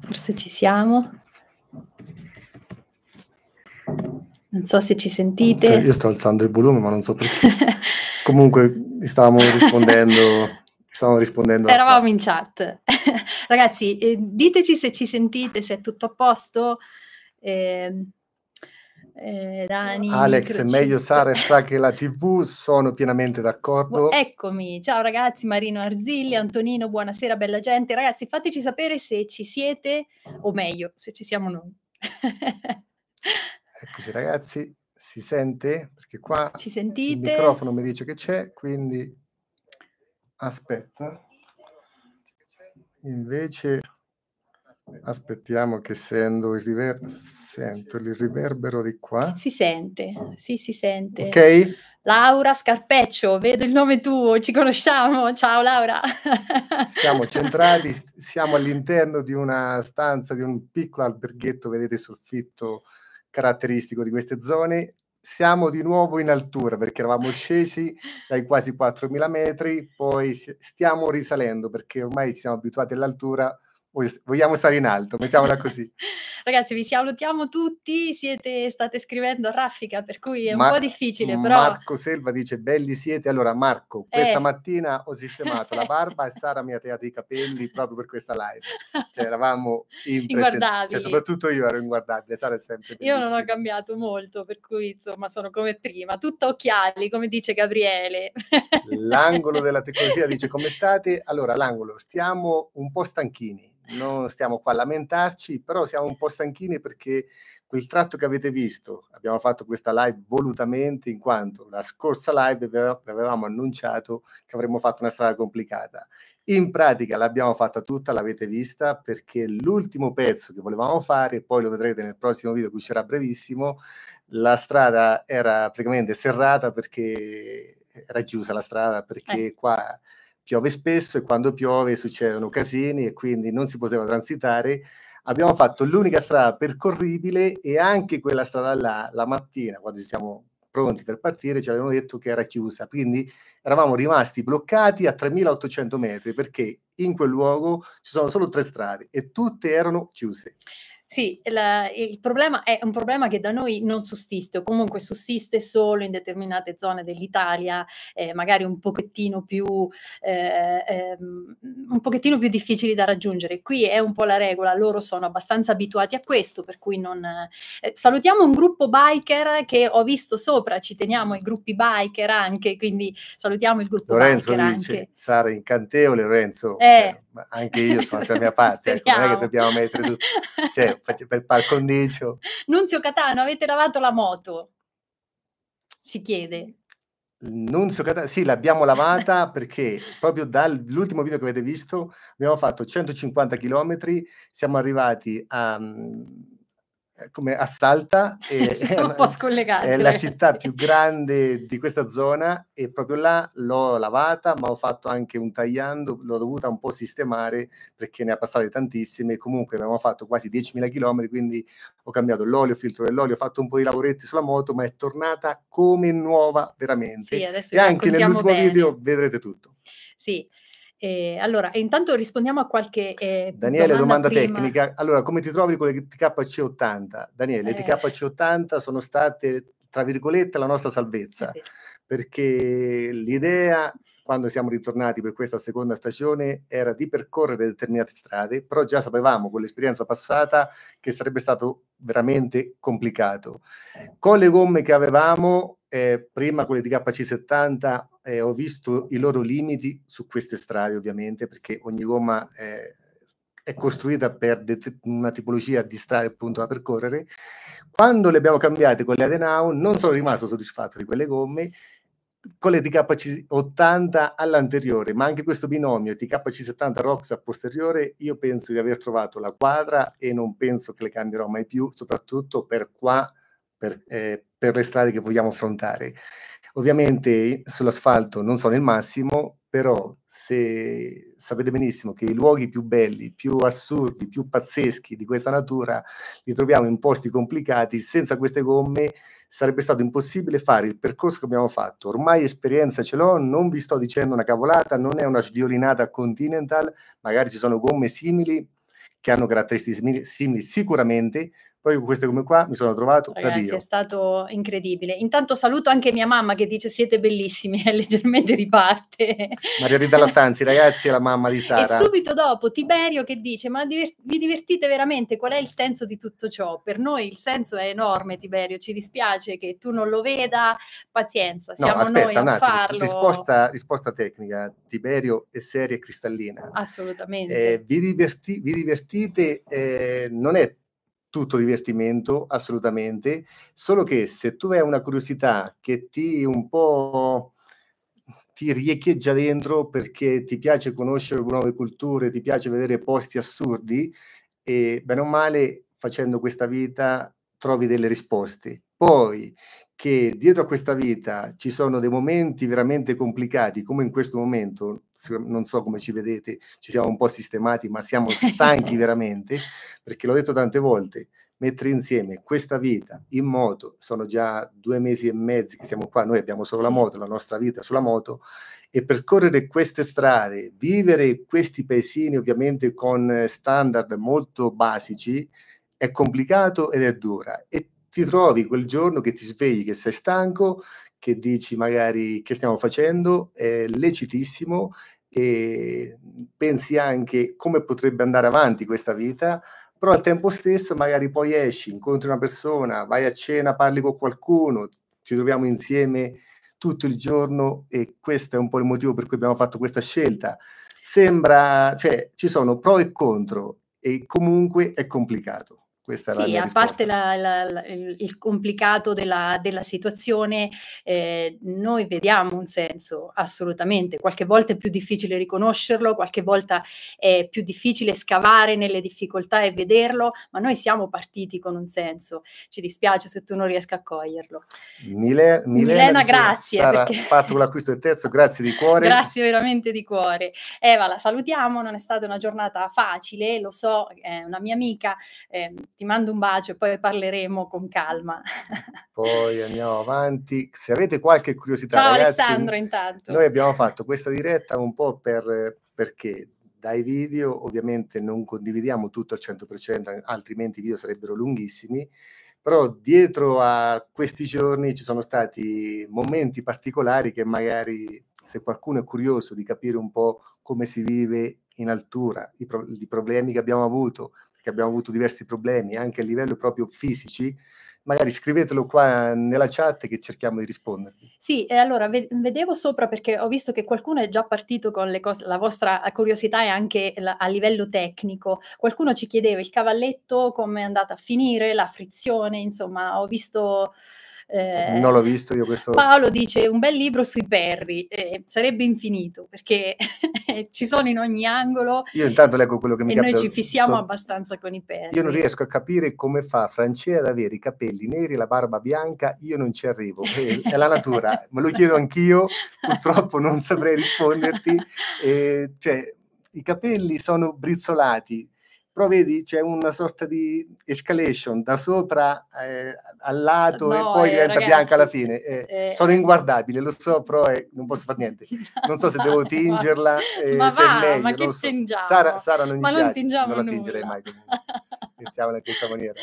Forse ci siamo. Non so se ci sentite. Cioè, io sto alzando il volume, ma non so perché. Comunque stavamo rispondendo. Stavamo rispondendo. Eravamo a... in chat. Ragazzi, eh, diteci se ci sentite, se è tutto a posto. Eh, eh, Dani. Alex, meglio Sara fra che la TV, sono pienamente d'accordo. Eccomi, ciao ragazzi, Marino Arzilli, Antonino, buonasera bella gente. Ragazzi, fateci sapere se ci siete, o meglio, se ci siamo noi. Eccoci ragazzi, si sente? Perché qua ci sentite? il microfono mi dice che c'è, quindi aspetta. Invece Aspettiamo che sento il, river- sento il riverbero di qua. Si sente, ah. sì, si sente. Ok? Laura Scarpeccio, vedo il nome tuo, ci conosciamo. Ciao Laura. Siamo centrati, siamo all'interno di una stanza, di un piccolo alberghetto, vedete sul fitto caratteristico di queste zone. Siamo di nuovo in altura perché eravamo scesi dai quasi 4.000 metri, poi stiamo risalendo perché ormai ci siamo abituati all'altura vogliamo stare in alto, mettiamola così. Ragazzi, vi salutiamo tutti, siete, state scrivendo a raffica, per cui è un Mar- po' difficile, però... Marco Selva dice, belli siete. Allora, Marco, eh. questa eh. mattina ho sistemato la barba e Sara mi ha tagliato i capelli proprio per questa live. Cioè, eravamo impressionati. Cioè, soprattutto io ero inguardabile, Sara è sempre bellissima. Io non ho cambiato molto, per cui, insomma, sono come prima. Tutto occhiali, come dice Gabriele. L'angolo della tecnologia dice, come state? Allora, l'angolo, stiamo un po' stanchini non stiamo qua a lamentarci, però siamo un po' stanchini perché quel tratto che avete visto, abbiamo fatto questa live volutamente in quanto la scorsa live avevamo annunciato che avremmo fatto una strada complicata. In pratica l'abbiamo fatta tutta, l'avete vista, perché l'ultimo pezzo che volevamo fare, poi lo vedrete nel prossimo video che uscirà brevissimo, la strada era praticamente serrata perché era chiusa la strada perché eh. qua piove spesso e quando piove succedono casini e quindi non si poteva transitare. Abbiamo fatto l'unica strada percorribile e anche quella strada là, la mattina, quando ci siamo pronti per partire, ci avevano detto che era chiusa. Quindi eravamo rimasti bloccati a 3800 metri perché in quel luogo ci sono solo tre strade e tutte erano chiuse. Sì, la, il problema è un problema che da noi non sussiste, o comunque sussiste solo in determinate zone dell'Italia, eh, magari un pochettino, più, eh, eh, un pochettino più difficili da raggiungere. Qui è un po' la regola, loro sono abbastanza abituati a questo, per cui non... Eh, salutiamo un gruppo biker che ho visto sopra, ci teniamo i gruppi biker anche, quindi salutiamo il gruppo Lorenzo biker dice, anche. Sara incantevole Lorenzo. Eh, cioè, anche io sono sulla mia parte, ecco, non è che dobbiamo mettere tutto, cioè, per par condicio. Nunzio Catano, avete lavato la moto? Si chiede. Nunzio Catano, sì, l'abbiamo lavata perché proprio dall'ultimo video che avete visto abbiamo fatto 150 km, siamo arrivati a mm, eh, come a Salta, è, è, una, è, la città più grande di questa zona e proprio là l'ho lavata, ma ho fatto anche un tagliando, l'ho dovuta un po' sistemare perché ne ha passate tantissime, comunque abbiamo fatto quasi 10.000 km, quindi ho cambiato l'olio, filtro dell'olio, ho fatto un po' di lavoretti sulla moto, ma è tornata come nuova veramente. Sì, e anche nell'ultimo bene. video vedrete tutto. Sì, e allora, intanto rispondiamo a qualche eh, Daniele, domanda, domanda tecnica. Allora, come ti trovi con le TKC80? Daniele, eh. le TKC80 sono state, tra virgolette, la nostra salvezza, perché l'idea, quando siamo ritornati per questa seconda stagione, era di percorrere determinate strade, però già sapevamo con l'esperienza passata che sarebbe stato veramente complicato. Eh. Con le gomme che avevamo, eh, prima con le TKC70 eh, ho visto i loro limiti su queste strade ovviamente perché ogni gomma è, è costruita per det- una tipologia di strade appunto da percorrere. Quando le abbiamo cambiate con le Adenau non sono rimasto soddisfatto di quelle gomme con le TKC 80 all'anteriore, ma anche questo binomio TKC 70 ROX a posteriore, io penso di aver trovato la quadra e non penso che le cambierò mai più, soprattutto per qua, per, eh, per le strade che vogliamo affrontare. Ovviamente sull'asfalto non sono il massimo, però se sapete benissimo che i luoghi più belli, più assurdi, più pazzeschi di questa natura li troviamo in posti complicati, senza queste gomme sarebbe stato impossibile fare il percorso che abbiamo fatto. Ormai esperienza ce l'ho, non vi sto dicendo una cavolata, non è una sviolinata continental, magari ci sono gomme simili che hanno caratteristiche simili sicuramente, poi queste come qua mi sono trovato da Dio. è stato incredibile. Intanto saluto anche mia mamma che dice siete bellissimi, è leggermente di parte. Maria Rita Lattanzi, ragazzi, è la mamma di Sara. E subito dopo Tiberio che dice ma diver vi divertite veramente? Qual è il senso di tutto ciò? Per noi il senso è enorme Tiberio, ci dispiace che tu non lo veda, pazienza, siamo no, aspetta, noi a attimo, farlo. Risposta, risposta, tecnica, Tiberio è seria e cristallina. Assolutamente. Eh, vi, diverti vi divertite divertite eh, non è tutto divertimento, assolutamente, solo che se tu hai una curiosità che ti un po' ti riecheggia dentro perché ti piace conoscere nuove culture, ti piace vedere posti assurdi e bene o male facendo questa vita trovi delle risposte. Poi che dietro a questa vita ci sono dei momenti veramente complicati, come in questo momento, non so come ci vedete, ci siamo un po' sistemati, ma siamo stanchi veramente, perché l'ho detto tante volte, mettere insieme questa vita in moto, sono già due mesi e mezzo che siamo qua, noi abbiamo solo la moto, la nostra vita sulla moto, e percorrere queste strade, vivere questi paesini ovviamente con standard molto basici, è complicato ed è dura. E ti trovi quel giorno che ti svegli, che sei stanco, che dici magari che stiamo facendo, è lecitissimo e pensi anche come potrebbe andare avanti questa vita, però al tempo stesso magari poi esci, incontri una persona, vai a cena, parli con qualcuno, ci troviamo insieme tutto il giorno e questo è un po' il motivo per cui abbiamo fatto questa scelta. Sembra, cioè ci sono pro e contro e comunque è complicato. Questa sì, a parte la, la, il complicato della, della situazione, eh, noi vediamo un senso, assolutamente. Qualche volta è più difficile riconoscerlo, qualche volta è più difficile scavare nelle difficoltà e vederlo, ma noi siamo partiti con un senso. Ci dispiace se tu non riesca a coglierlo. Mile, Milena, Milena grazie. Sara perché... Patula, acquisto e terzo, grazie di cuore. grazie veramente di cuore. Eva, la salutiamo, non è stata una giornata facile, lo so, è una mia amica. Eh, ti mando un bacio e poi parleremo con calma. Poi andiamo avanti. Se avete qualche curiosità, Ciao ragazzi, Alessandro, intanto. Noi abbiamo fatto questa diretta un po' per, perché dai video ovviamente non condividiamo tutto al 100%, altrimenti i video sarebbero lunghissimi, però dietro a questi giorni ci sono stati momenti particolari che magari se qualcuno è curioso di capire un po' come si vive in altura, i, pro- i problemi che abbiamo avuto, che abbiamo avuto diversi problemi anche a livello proprio fisici, magari scrivetelo qua nella chat che cerchiamo di rispondere. Sì, e allora vedevo sopra perché ho visto che qualcuno è già partito con le cose, la vostra curiosità e anche a livello tecnico. Qualcuno ci chiedeva il cavalletto, come è andata a finire, la frizione, insomma, ho visto eh, non l'ho visto io questo. Paolo dice un bel libro sui Perry, eh, sarebbe infinito perché ci sono in ogni angolo. Io intanto leggo quello che mi capita. E noi ci fissiamo sono... abbastanza con i Perry. Io non riesco a capire come fa Francia ad avere i capelli neri e la barba bianca, io non ci arrivo, è, è la natura, me lo chiedo anch'io, purtroppo non saprei risponderti. Eh, cioè, i capelli sono brizzolati, però vedi c'è una sorta di escalation da sopra eh, al lato no, e poi eh, diventa ragazzi, bianca alla fine. Eh, eh, eh, sono inguardabile, lo so, però non posso fare niente. Non so se devo tingerla, ma, se va, è meglio. Ma che so. tingiamo? Sara, Sara non ma piace, non, non la tingerei mai. Mettiamola in questa maniera.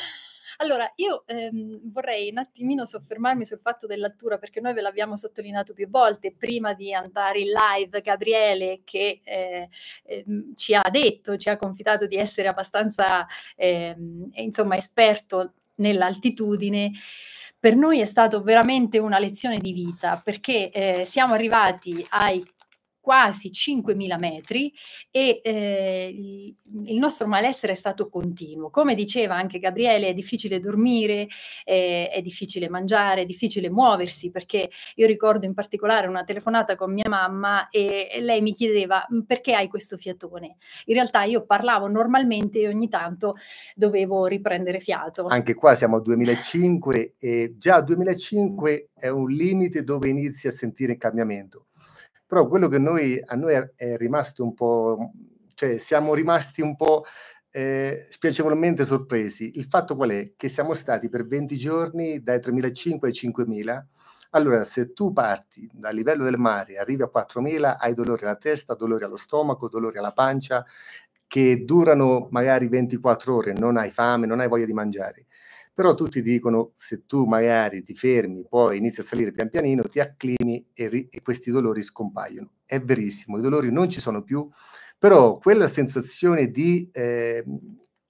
Allora, io ehm, vorrei un attimino soffermarmi sul fatto dell'altura, perché noi ve l'abbiamo sottolineato più volte, prima di andare in live, Gabriele che eh, ehm, ci ha detto, ci ha confidato di essere abbastanza, ehm, insomma, esperto nell'altitudine per noi è stato veramente una lezione di vita perché eh, siamo arrivati ai quasi 5.000 metri e eh, il nostro malessere è stato continuo. Come diceva anche Gabriele, è difficile dormire, eh, è difficile mangiare, è difficile muoversi, perché io ricordo in particolare una telefonata con mia mamma e, lei mi chiedeva perché hai questo fiatone. In realtà io parlavo normalmente e ogni tanto dovevo riprendere fiato. Anche qua siamo a 2005 e già 2005 è un limite dove inizi a sentire il cambiamento però quello che noi, a noi è rimasto un po', cioè siamo rimasti un po' eh, spiacevolmente sorpresi. Il fatto qual è? Che siamo stati per 20 giorni dai 3.500 ai 5.000. Allora, se tu parti dal livello del mare, arrivi a 4.000, hai dolori alla testa, dolori allo stomaco, dolori alla pancia, che durano magari 24 ore, non hai fame, non hai voglia di mangiare. Però tutti dicono se tu magari ti fermi, poi inizi a salire pian pianino, ti acclimi e, ri- e questi dolori scompaiono. È verissimo, i dolori non ci sono più, però quella sensazione di eh,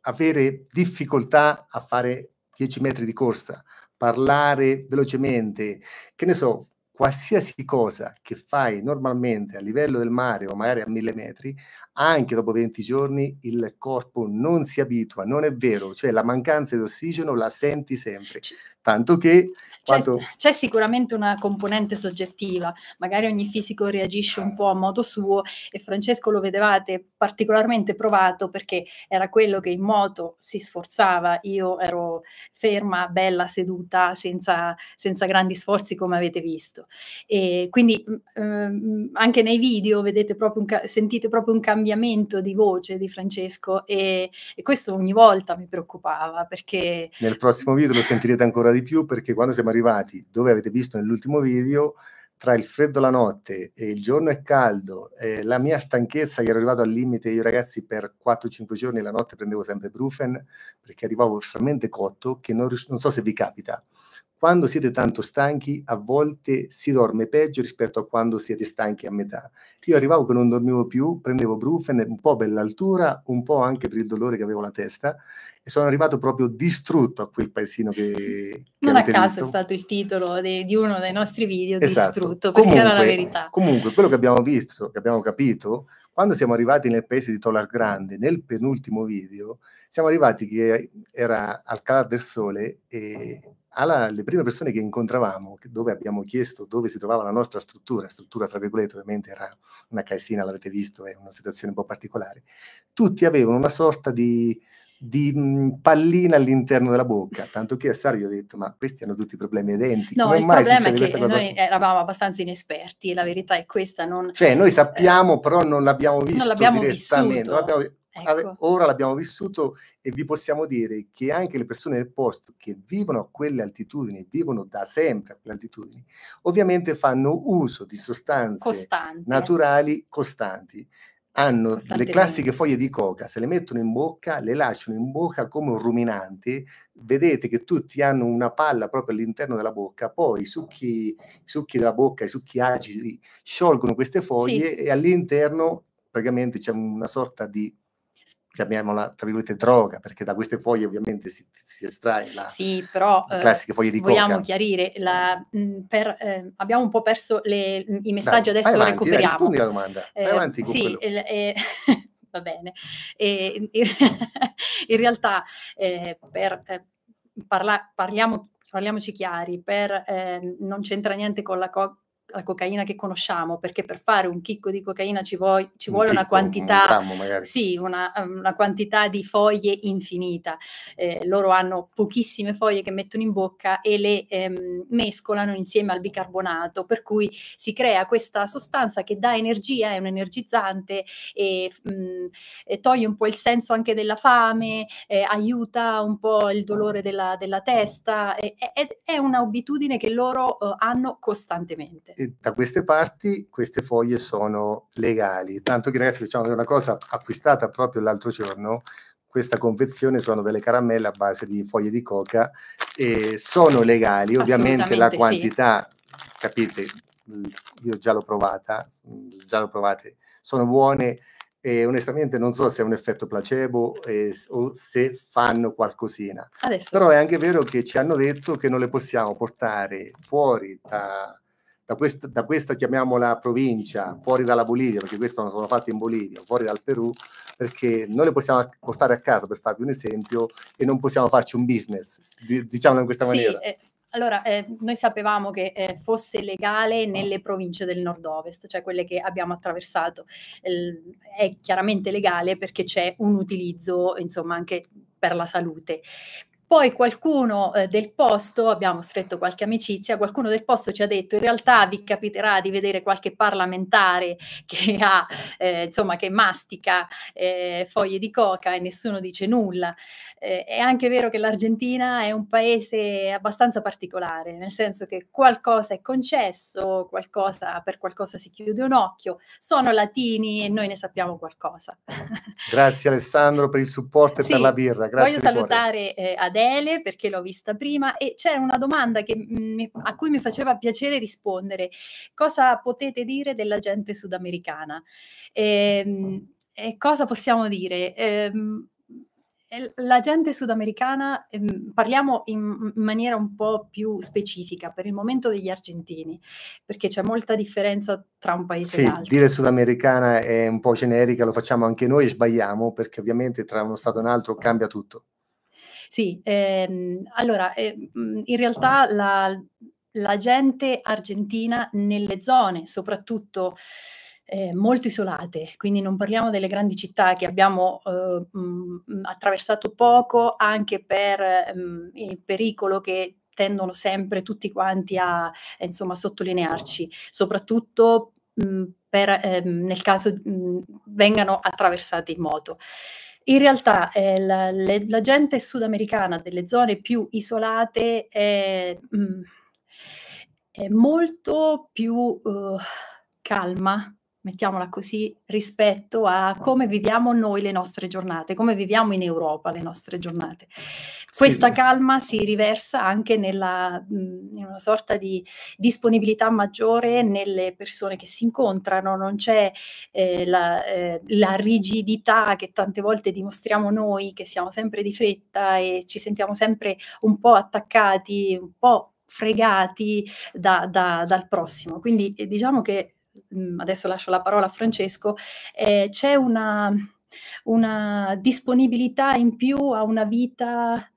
avere difficoltà a fare 10 metri di corsa, parlare velocemente, che ne so, qualsiasi cosa che fai normalmente a livello del mare o magari a mille metri, anche dopo 20 giorni il corpo non si abitua, non è vero, cioè la mancanza di ossigeno la senti sempre tanto che c'è, c'è, sicuramente una componente soggettiva, magari ogni fisico reagisce un po' a modo suo e Francesco lo vedevate particolarmente provato perché era quello che in moto si sforzava, io ero ferma, bella, seduta, senza, senza grandi sforzi come avete visto. E quindi ehm, anche nei video proprio ca- sentite proprio un cambiamento di voce di Francesco e, e questo ogni volta mi preoccupava perché... Nel prossimo video lo sentirete ancora di più perché quando siamo arrivati dove avete visto nell'ultimo video, tra il freddo la notte e il giorno è caldo, eh, la mia stanchezza era arrivata al limite, io ragazzi per 4-5 giorni la notte prendevo sempre Brufen perché arrivavo estremamente cotto che non, non so se vi capita quando siete tanto stanchi, a volte si dorme peggio rispetto a quando siete stanchi a metà. Io arrivavo che non dormivo più, prendevo Brufen un po' per l'altura, un po' anche per il dolore che avevo la testa e sono arrivato proprio distrutto a quel paesino che... che non a caso visto. è stato il titolo de, di uno dei nostri video, esatto. distrutto, perché comunque, era la verità. Comunque, quello che abbiamo visto, che abbiamo capito, quando siamo arrivati nel paese di Tolar Grande, nel penultimo video, siamo arrivati che era al calar del sole e le prime persone che incontravamo, dove abbiamo chiesto dove si trovava la nostra struttura, struttura tra virgolette ovviamente era una casina, l'avete visto, è una situazione un po' particolare, tutti avevano una sorta di, di mm, pallina all'interno della bocca, tanto che a Sara gli ho detto ma questi hanno tutti problemi identici. denti. No, Come il mai problema è che noi eravamo abbastanza inesperti, la verità è questa. Non... Cioè noi eh, sappiamo però non l'abbiamo visto non l'abbiamo direttamente, non l'abbiamo Ecco. Ora l'abbiamo vissuto e vi possiamo dire che anche le persone del posto che vivono a quelle altitudini, vivono da sempre a quelle altitudini, ovviamente fanno uso di sostanze Costante. naturali costanti. Hanno le classiche foglie di coca, se le mettono in bocca, le lasciano in bocca come un ruminante, vedete che tutti hanno una palla proprio all'interno della bocca, poi i succhi, i succhi della bocca, i succhi acidi sciolgono queste foglie sì, e all'interno praticamente c'è una sorta di chiamiamola tra virgolette droga, perché da queste foglie ovviamente si, si estrae la, sì, però, la eh, classica foglia di vogliamo coca. Vogliamo chiarire, la, mm, per, eh, abbiamo un po' perso le, mm, i messaggi, dai, adesso avanti, recuperiamo. Dai, rispondi alla domanda, eh, avanti con sì, eh, va bene. E, in realtà, eh, per, eh, parla, parliamo, parliamoci chiari, per, eh, non c'entra niente con la, co- la cocaina che conosciamo, perché per fare un chicco di cocaina ci, vuoi, ci un vuole chicco, una quantità, un sì, una, ehm, una, quantità di foglie infinita. Eh, loro hanno pochissime foglie che mettono in bocca e le ehm, mescolano insieme al bicarbonato, per cui si crea questa sostanza che dà energia, è un energizzante e, mh, mm, e toglie un po' il senso anche della fame, eh, aiuta un po' il dolore della, della testa, eh, è, è un'abitudine che loro eh, hanno costantemente da queste parti queste foglie sono legali. Tanto che ragazzi diciamo che una cosa acquistata proprio l'altro giorno, questa confezione sono delle caramelle a base di foglie di coca e sono legali, ovviamente la quantità, sì. capite, io già l'ho provata, già l'ho provate, sono buone e onestamente non so se è un effetto placebo eh, o se fanno qualcosina. Adesso. Però è anche vero che ci hanno detto che non le possiamo portare fuori da, da questa, da questa, chiamiamola provincia, fuori dalla Bolivia, perché questo non sono fatte in Bolivia, fuori dal Perù, perché noi le possiamo portare a casa, per farvi un esempio, e non possiamo farci un business, diciamolo in questa sì, maniera. Eh, allora, eh, noi sapevamo che eh, fosse legale nelle province del nord-ovest, cioè quelle che abbiamo attraversato. Ehm, è chiaramente legale perché c'è un utilizzo, insomma, anche per la salute. Poi qualcuno eh, del posto, abbiamo stretto qualche amicizia, qualcuno del posto ci ha detto in realtà vi capiterà di vedere qualche parlamentare che ha, eh, insomma, che mastica eh, foglie di coca e nessuno dice nulla. Eh, è anche vero che l'Argentina è un paese abbastanza particolare, nel senso che qualcosa è concesso, qualcosa, per qualcosa si chiude un occhio, sono latini e noi ne sappiamo qualcosa. Grazie Alessandro per il supporto e sì, per la birra. Grazie voglio salutare eh, Adele Rachele perché l'ho vista prima e c'è una domanda che, mh, a cui mi faceva piacere rispondere. Cosa potete dire della gente sudamericana? E, ehm, e cosa possiamo dire? Ehm, la gente sudamericana, ehm, parliamo in maniera un po' più specifica per il momento degli argentini, perché c'è molta differenza tra un paese sì, e l'altro. Dire sudamericana è un po' generica, lo facciamo anche noi e sbagliamo, perché ovviamente tra uno Stato e un altro cambia tutto. Sì, ehm, allora, eh, in realtà la, la gente argentina nelle zone, soprattutto... Eh, molto isolate, quindi non parliamo delle grandi città che abbiamo eh, mhmm, mhmm, attraversato poco anche per mh, il pericolo che tendono sempre tutti quanti a eh, insomma, sottolinearci, soprattutto mh, per, ehm, nel caso vengano attraversate in moto. In realtà eh, la, le, la, gente sudamericana delle zone più isolate è, mh, mm, è molto più uh, calma mettiamola così, rispetto a come viviamo noi le nostre giornate, come viviamo in Europa le nostre giornate. Questa sì. calma si riversa anche nella, in una sorta di disponibilità maggiore nelle persone che si incontrano, non c'è eh, la, eh, la, rigidità che tante volte dimostriamo noi, che siamo sempre di fretta e ci sentiamo sempre un po' attaccati, un po' fregati da, da, dal prossimo. Quindi eh, diciamo che Mm, adesso lascio la parola a Francesco, eh, c'è una, una disponibilità in più a una vita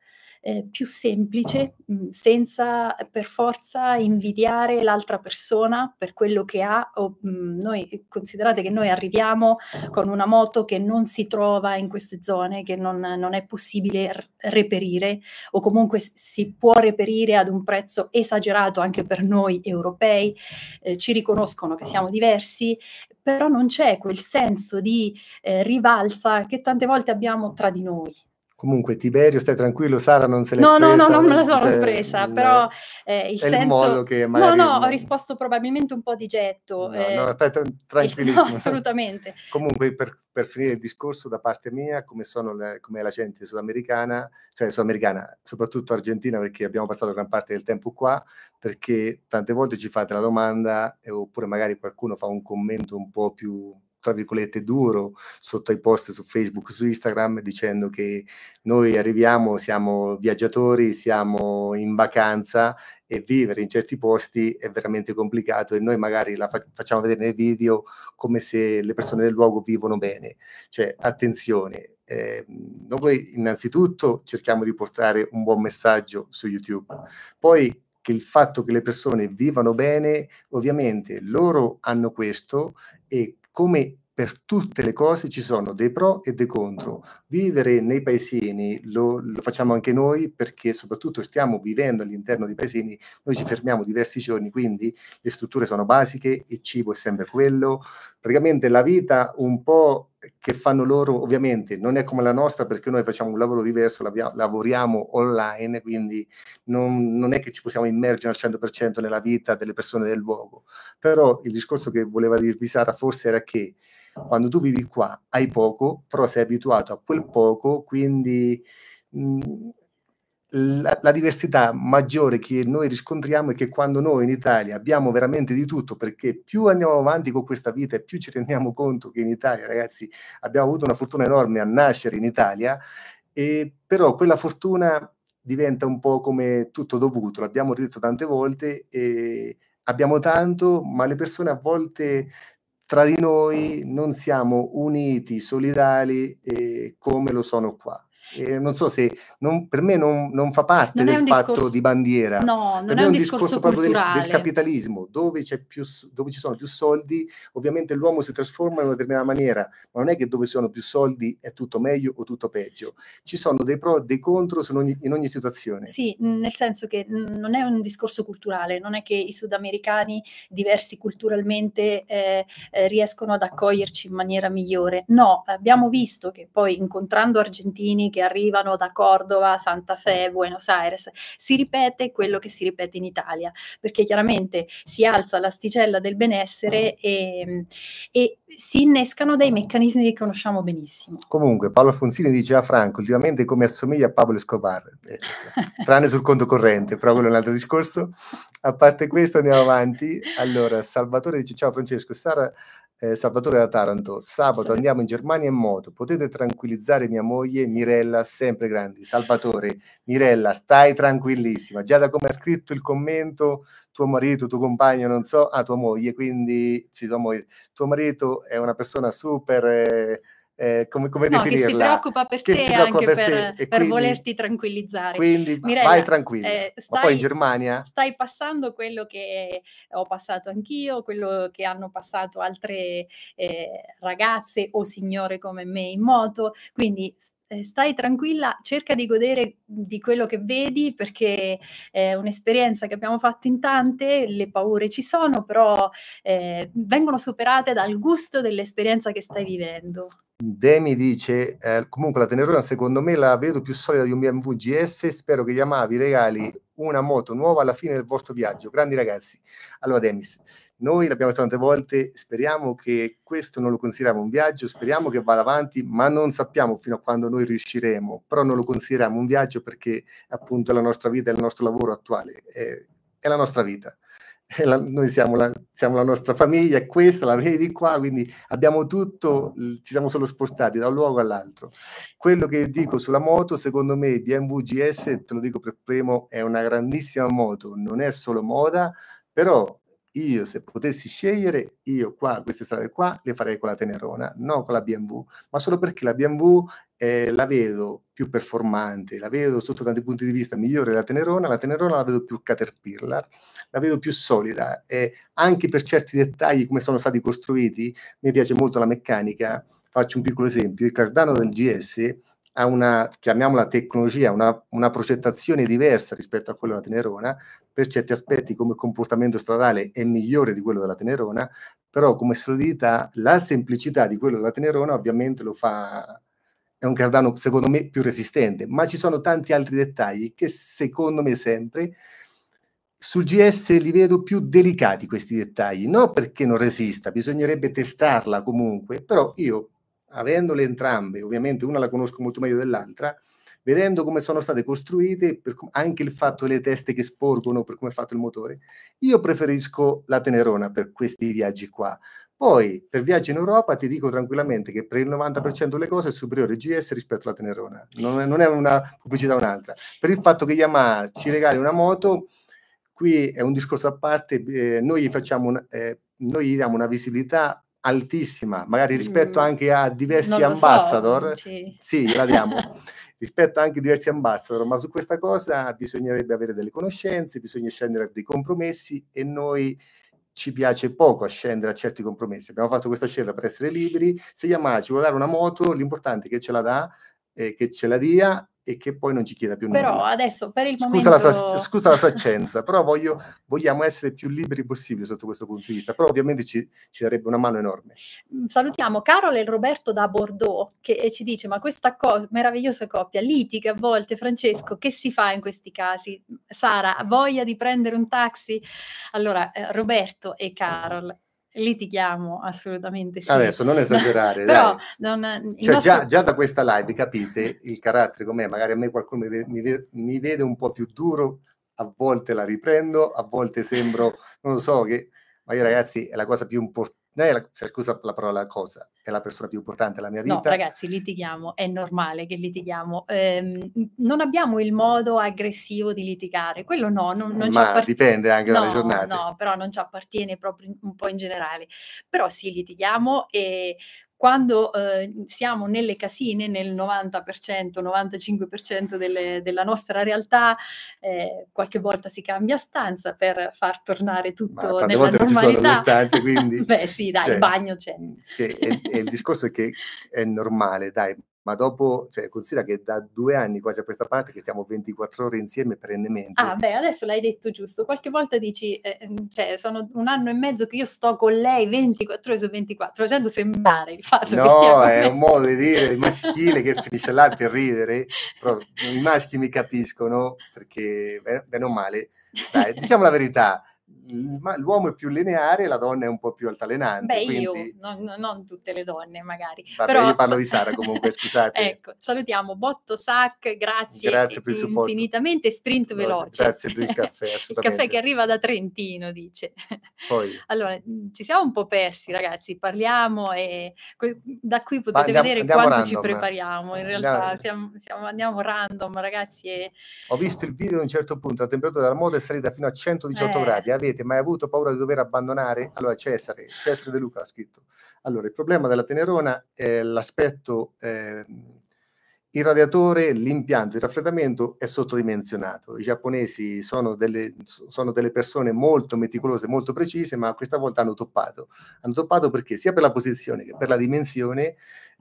eh, più semplice, mh, mm, senza per forza invidiare l'altra persona per quello che ha. O, mh, mm, noi, eh, considerate che noi arriviamo con una moto che non si trova in queste zone, che non, non è possibile reperire o comunque si può reperire ad un prezzo esagerato anche per noi europei, eh, ci riconoscono che siamo diversi, però non c'è quel senso di eh, rivalsa che tante volte abbiamo tra di noi. Comunque, Tiberio, stai tranquillo, Sara non se l'è no, presa. No, no, no, non me la sono presa, eh, però eh, il senso... Il modo che magari... No, no, ho risposto probabilmente un po' di getto. No, eh, no, stai tranquillissimo. No, assolutamente. Comunque, per, per, finire il discorso, da parte mia, come, sono le, come la gente sudamericana, cioè sudamericana, soprattutto argentina, perché abbiamo passato gran parte del tempo qua, perché tante volte ci fate la domanda, eh, oppure magari qualcuno fa un commento un po' più tra virgolette duro sotto ai post su Facebook, su Instagram dicendo che noi arriviamo, siamo viaggiatori, siamo in vacanza e vivere in certi posti è veramente complicato e noi magari la fa- facciamo vedere nei video come se le persone del luogo vivono bene. Cioè, attenzione, eh, noi innanzitutto cerchiamo di portare un buon messaggio su YouTube, poi che il fatto che le persone vivano bene, ovviamente loro hanno questo e come per tutte le cose ci sono dei pro e dei contro. Vivere nei paesini lo, lo, facciamo anche noi perché soprattutto stiamo vivendo all'interno dei paesini, noi ci fermiamo diversi giorni, quindi le strutture sono basiche, il cibo è sempre quello, praticamente la vita un po' che fanno loro, ovviamente non è come la nostra perché noi facciamo un lavoro diverso, lav- lavoriamo online, quindi non, non, è che ci possiamo immergere al 100% nella vita delle persone del luogo. Però il discorso che voleva dirvi Sara forse era che quando tu vivi qua hai poco, però sei abituato a quel poco, quindi mh, mm, la, la, diversità maggiore che noi riscontriamo è che quando noi in Italia abbiamo veramente di tutto, perché più andiamo avanti con questa vita e più ci rendiamo conto che in Italia, ragazzi, abbiamo avuto una fortuna enorme a nascere in Italia, e, però quella fortuna diventa un po' come tutto dovuto, l'abbiamo detto tante volte, abbiamo tanto, ma le persone a volte tra di noi non siamo uniti, solidali eh, come lo sono qua eh, non so se non, per me non, non fa parte non del fatto discorso, di bandiera. No, non è, è un discorso, discorso proprio del, del, capitalismo, dove, più, dove, ci sono più soldi, ovviamente l'uomo si trasforma in una determinata maniera, ma non è che dove sono più soldi è tutto meglio o tutto peggio. Ci sono dei pro e dei contro in ogni, in ogni, situazione. Sì, nel senso che non è un discorso culturale, non è che i sudamericani diversi culturalmente eh, eh, riescono ad accoglierci in maniera migliore. No, abbiamo visto che poi incontrando argentini che che arrivano da Cordova, Santa Fe, mm. Buenos Aires. Si ripete quello che si ripete in Italia, perché chiaramente si alza l'asticella del benessere mm. e, e si innescano dei meccanismi che conosciamo benissimo. Comunque, Paolo Fonzini diceva ah, Franco, ultimamente come assomiglia a Pablo Escobar, eh, tranne sul conto corrente, però quello è un altro discorso. A parte questo andiamo avanti. Allora, Salvatore dice ciao Francesco, Sara eh, Salvatore da Taranto, sabato sì. andiamo in Germania in moto, potete tranquillizzare mia moglie Mirella, sempre grandi. Salvatore, Mirella, stai tranquillissima, già da come ha scritto il commento tuo marito, tuo compagno, non so, ah tua moglie, quindi sì, tua moglie, tuo marito è una persona super... Eh, eh, come, come no, definirla? Che si preoccupa per che te si anche per, te. per quindi, volerti tranquillizzare. Quindi Mirella, vai tranquillo. Eh, Ma poi in Germania? Stai passando quello che ho passato anch'io, quello che hanno passato altre eh, ragazze o signore come me in moto, quindi eh, stai tranquilla, cerca di godere di quello che vedi perché è un'esperienza che abbiamo fatto in tante, le paure ci sono, però eh, vengono superate dal gusto dell'esperienza che stai vivendo. Demi dice, eh, comunque la Tenerona secondo me la vedo più solida di un BMW GS, spero che Yamaha vi regali una moto nuova alla fine del vostro viaggio. Grandi ragazzi. Allora Demis, noi l'abbiamo detto tante volte, speriamo che questo non lo consideriamo un viaggio, speriamo che vada avanti, ma non sappiamo fino a quando noi riusciremo, però non lo consideriamo un viaggio perché appunto è la nostra vita, è il nostro lavoro attuale, è, è la nostra vita. Eh, la, noi siamo la, siamo la, nostra famiglia, è questa, la vedi qua, quindi abbiamo tutto, ci siamo solo spostati da un luogo all'altro. Quello che dico sulla moto, secondo me BMW GS, te lo dico per primo, è una grandissima moto, non è solo moda, però io se potessi scegliere, io qua, queste strade qua, le farei con la Tenerona, non con la BMW, ma solo perché la BMW eh, la vedo più performante, la vedo sotto tanti punti di vista migliore della Tenerona, la Tenerona la vedo più caterpillar, la vedo più solida e anche per certi dettagli come sono stati costruiti, mi piace molto la meccanica, faccio un piccolo esempio, il Cardano del GS ha una, chiamiamola tecnologia, una, una progettazione diversa rispetto a quella della Tenerona, per certi aspetti come comportamento stradale è migliore di quello della Tenerona, però come solidità la semplicità di quello della Tenerona ovviamente lo fa, è un cardano secondo me più resistente, ma ci sono tanti altri dettagli che secondo me sempre sul GS li vedo più delicati questi dettagli, non perché non resista, bisognerebbe testarla comunque, però io avendole entrambe, ovviamente una la conosco molto meglio dell'altra, vedendo come sono state costruite, anche il fatto delle teste che sporgono per come è fatto il motore, io preferisco la Tenerona per questi viaggi qua. Poi, per viaggi in Europa, ti dico tranquillamente che per il 90% delle cose è superiore il GS rispetto alla Tenerona. Non è, non è una pubblicità o un'altra. Per il fatto che Yamaha ci regali una moto, qui è un discorso a parte, eh, noi, una, eh, noi gli diamo una visibilità altissima, magari rispetto mm. anche a diversi ambassador. So, sì, la diamo. rispetto anche a diversi ambassador, ma su questa cosa bisognerebbe avere delle conoscenze, bisogna scendere a dei compromessi e noi ci piace poco scendere a certi compromessi. Abbiamo fatto questa scelta per essere liberi, se Yamaha ci vuole dare una moto, l'importante è che ce la dà, eh, che ce la dia e che poi non ci chieda più nulla. Però adesso per il momento... Scusa la, scusa la saccenza, però voglio, vogliamo essere più liberi possibile sotto questo punto di vista, però ovviamente ci, ci darebbe una mano enorme. Mm, salutiamo Carol e Roberto da Bordeaux che ci dice ma questa co- meravigliosa coppia litiga a volte Francesco, che si fa in questi casi? Sara, voglia di prendere un taxi? Allora, eh, Roberto e Carol, Litighiamo assolutamente sì. Adesso non esagerare, Però, non, cioè, nostro... già, già, da questa live capite il carattere com'è, magari a me qualcuno mi, mi, mi vede un po' più duro, a volte la riprendo, a volte sembro, non lo so, che ma io ragazzi è la cosa più importante lei, la, cioè, scusa la parola cosa, è la persona più importante della mia vita. No, ragazzi, litighiamo, è normale che litighiamo. Eh, non abbiamo il modo aggressivo di litigare, quello no. Non, non Ma appart- dipende anche no, dalle giornate. No, però non ci appartiene proprio un po' in generale. Però sì, litighiamo e quando eh, siamo nelle casine, nel 90%, 95% delle, della nostra realtà, eh, qualche volta si cambia stanza per far tornare tutto Ma nella volte normalità. Ci sono le stanze, quindi... Beh sì, dai, cioè, il bagno c'è. Cioè, è, è il discorso è che è normale, dai, ma dopo, cioè, considera che da due anni quasi a questa parte che stiamo 24 ore insieme perennemente. Ah, beh, adesso l'hai detto giusto. Qualche volta dici, eh, ehm, cioè, sono un anno e mezzo che io sto con lei 24 ore su 24, facendo sembrare il fatto no, che No, è un modo di dire maschile che finisce là per ridere, però i maschi mi capiscono perché, bene o male, dai, diciamo la verità, l'uomo è più lineare e la donna è un po' più altalenante. Beh, quindi... io, no, non tutte le donne magari. Vabbè, Però... io parlo di Sara comunque, scusate. ecco, salutiamo Botto Sac, grazie, grazie per il infinitamente, sprint veloce. Grazie per il caffè, Il caffè che arriva da Trentino, dice. Poi. Allora, mm, ci siamo un po' persi ragazzi, parliamo e da qui potete andiamo, vedere andiamo quanto random. ci prepariamo, in realtà andiamo. Siamo, siamo, andiamo random ragazzi. E... Ho visto il video a un certo punto, la temperatura della moda è salita fino a 118 eh. gradi, avete avete mai avuto paura di dover abbandonare? Allora Cesare, Cesare De Luca ha scritto. Allora il problema della Tenerona è l'aspetto, eh, il radiatore, l'impianto, il raffreddamento è sottodimensionato. I giapponesi sono delle, sono delle persone molto meticolose, molto precise, ma questa volta hanno toppato. Hanno toppato perché sia per la posizione che per la dimensione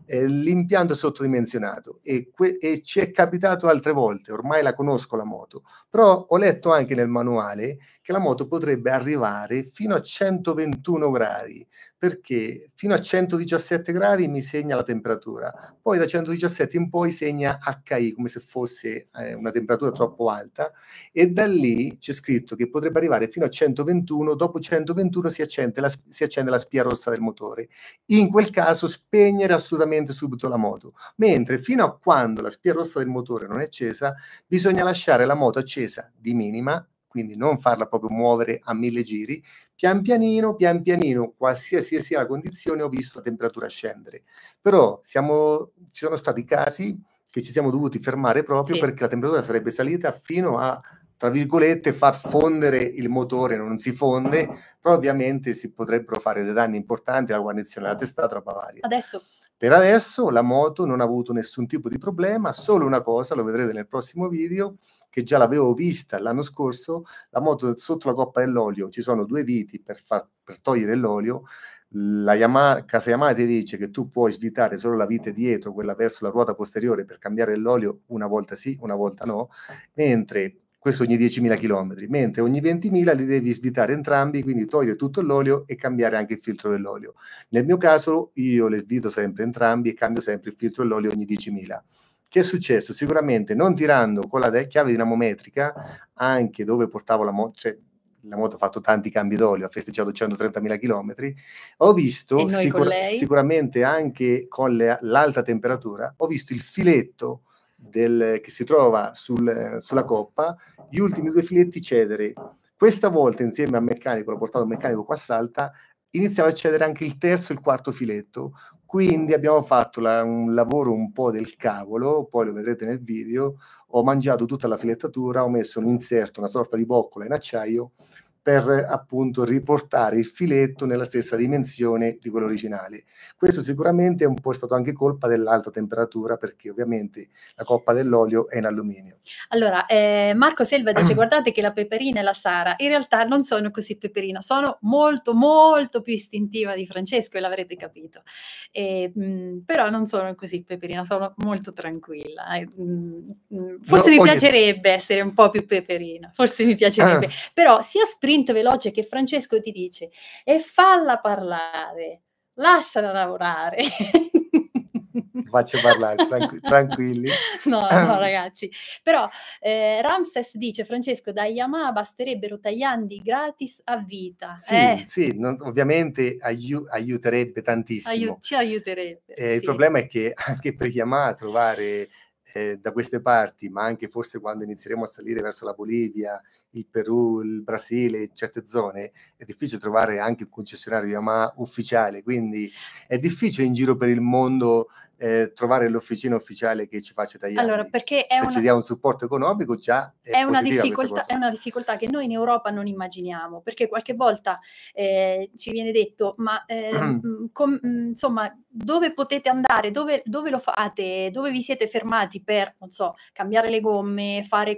eh, l'impianto è sottodimensionato e, que- e, ci è capitato altre volte, ormai la conosco la moto, però ho letto anche nel manuale che la moto potrebbe arrivare fino a 121 gradi, perché fino a 117 gradi mi segna la temperatura, poi da 117 in poi segna HI come se fosse eh, una temperatura troppo alta e da lì c'è scritto che potrebbe arrivare fino a 121, dopo 121 si accende la, si accende la spia rossa del motore. In quel caso spegnere assolutamente immediatamente subito la moto, mentre fino a quando la spia rossa del motore non è accesa, bisogna lasciare la moto accesa di minima quindi non farla proprio muovere a mille giri, pian pianino, pian pianino, qualsiasi sia la condizione, ho visto la temperatura scendere. Però siamo, ci sono stati casi che ci siamo dovuti fermare proprio sì. perché la temperatura sarebbe salita fino a, tra virgolette, far fondere il motore, non si fonde, però ovviamente si potrebbero fare dei danni importanti alla guarnizione della testata, alla Bavaria. Adesso per adesso la moto non ha avuto nessun tipo di problema, solo una cosa, lo vedrete nel prossimo video, che già l'avevo vista l'anno scorso, la moto sotto la coppa dell'olio, ci sono due viti per, far, per togliere l'olio, la Yamaha, casa Yamaha ti dice che tu puoi svitare solo la vite dietro, quella verso la ruota posteriore per cambiare l'olio una volta sì, una volta no, mentre questo ogni 10.000 km, mentre ogni 20.000 li devi svitare entrambi, quindi togliere tutto l'olio e cambiare anche il filtro dell'olio. Nel mio caso io le svito sempre entrambi e cambio sempre il filtro dell'olio ogni 10.000. Che è successo? Sicuramente non tirando con la chiave dinamometrica, anche dove portavo la moto, cioè, la moto ha fatto tanti cambi d'olio, ha festeggiato 130.000 km, ho visto sicur- sicuramente anche con le, l'alta temperatura, ho visto il filetto del, che si trova sul, sulla coppa, gli ultimi due filetti cedere. Questa volta, insieme al meccanico, l'ho portato un meccanico qua a Salta, iniziava a cedere anche il terzo e il quarto filetto. Quindi abbiamo fatto la, un lavoro un po' del cavolo, poi lo vedrete nel video. Ho mangiato tutta la filettatura, ho messo un inserto, una sorta di boccola in acciaio per appunto riportare il filetto nella stessa dimensione di quello originale. Questo sicuramente è un po' stato anche colpa dell'alta temperatura perché ovviamente la coppa dell'olio è in alluminio. Allora, eh, Marco Selva dice guardate che la peperina e la Sara in realtà non sono così peperina, sono molto molto più istintiva di Francesco e l'avrete capito, e, mh, mm, però non sono così peperina, sono molto tranquilla. E, eh, mh, mm, mm, forse no, mi piacerebbe essere un po' più peperina, forse mi piacerebbe, ah. però sia Spring sprint veloce che Francesco ti dice e falla parlare, lasciala lavorare. Faccio parlare, tranqu- tranquilli. No, no, ragazzi. Però eh, Ramses dice, Francesco, da Yamaha basterebbero tagliandi gratis a vita. Sì, eh. sì non, ovviamente aiu- aiuterebbe tantissimo. Aiu- ci aiuterebbe. Eh, sì. Il problema è che anche per Yamaha trovare eh, da queste parti, ma anche forse quando inizieremo a salire verso la Bolivia il Perù, il Brasile, certe zone, è difficile trovare anche un concessionario Yamaha ufficiale, quindi è difficile in giro per il mondo eh, trovare l'officina ufficiale che ci faccia tagliare. Allora, perché è Se una... ci dia un supporto economico già è, è, una è, una difficoltà, che noi in Europa non immaginiamo, perché qualche volta eh, ci viene detto, ma eh, com, mm, insomma, dove potete andare, dove, dove lo fate, dove vi siete fermati per, non so, cambiare le gomme, fare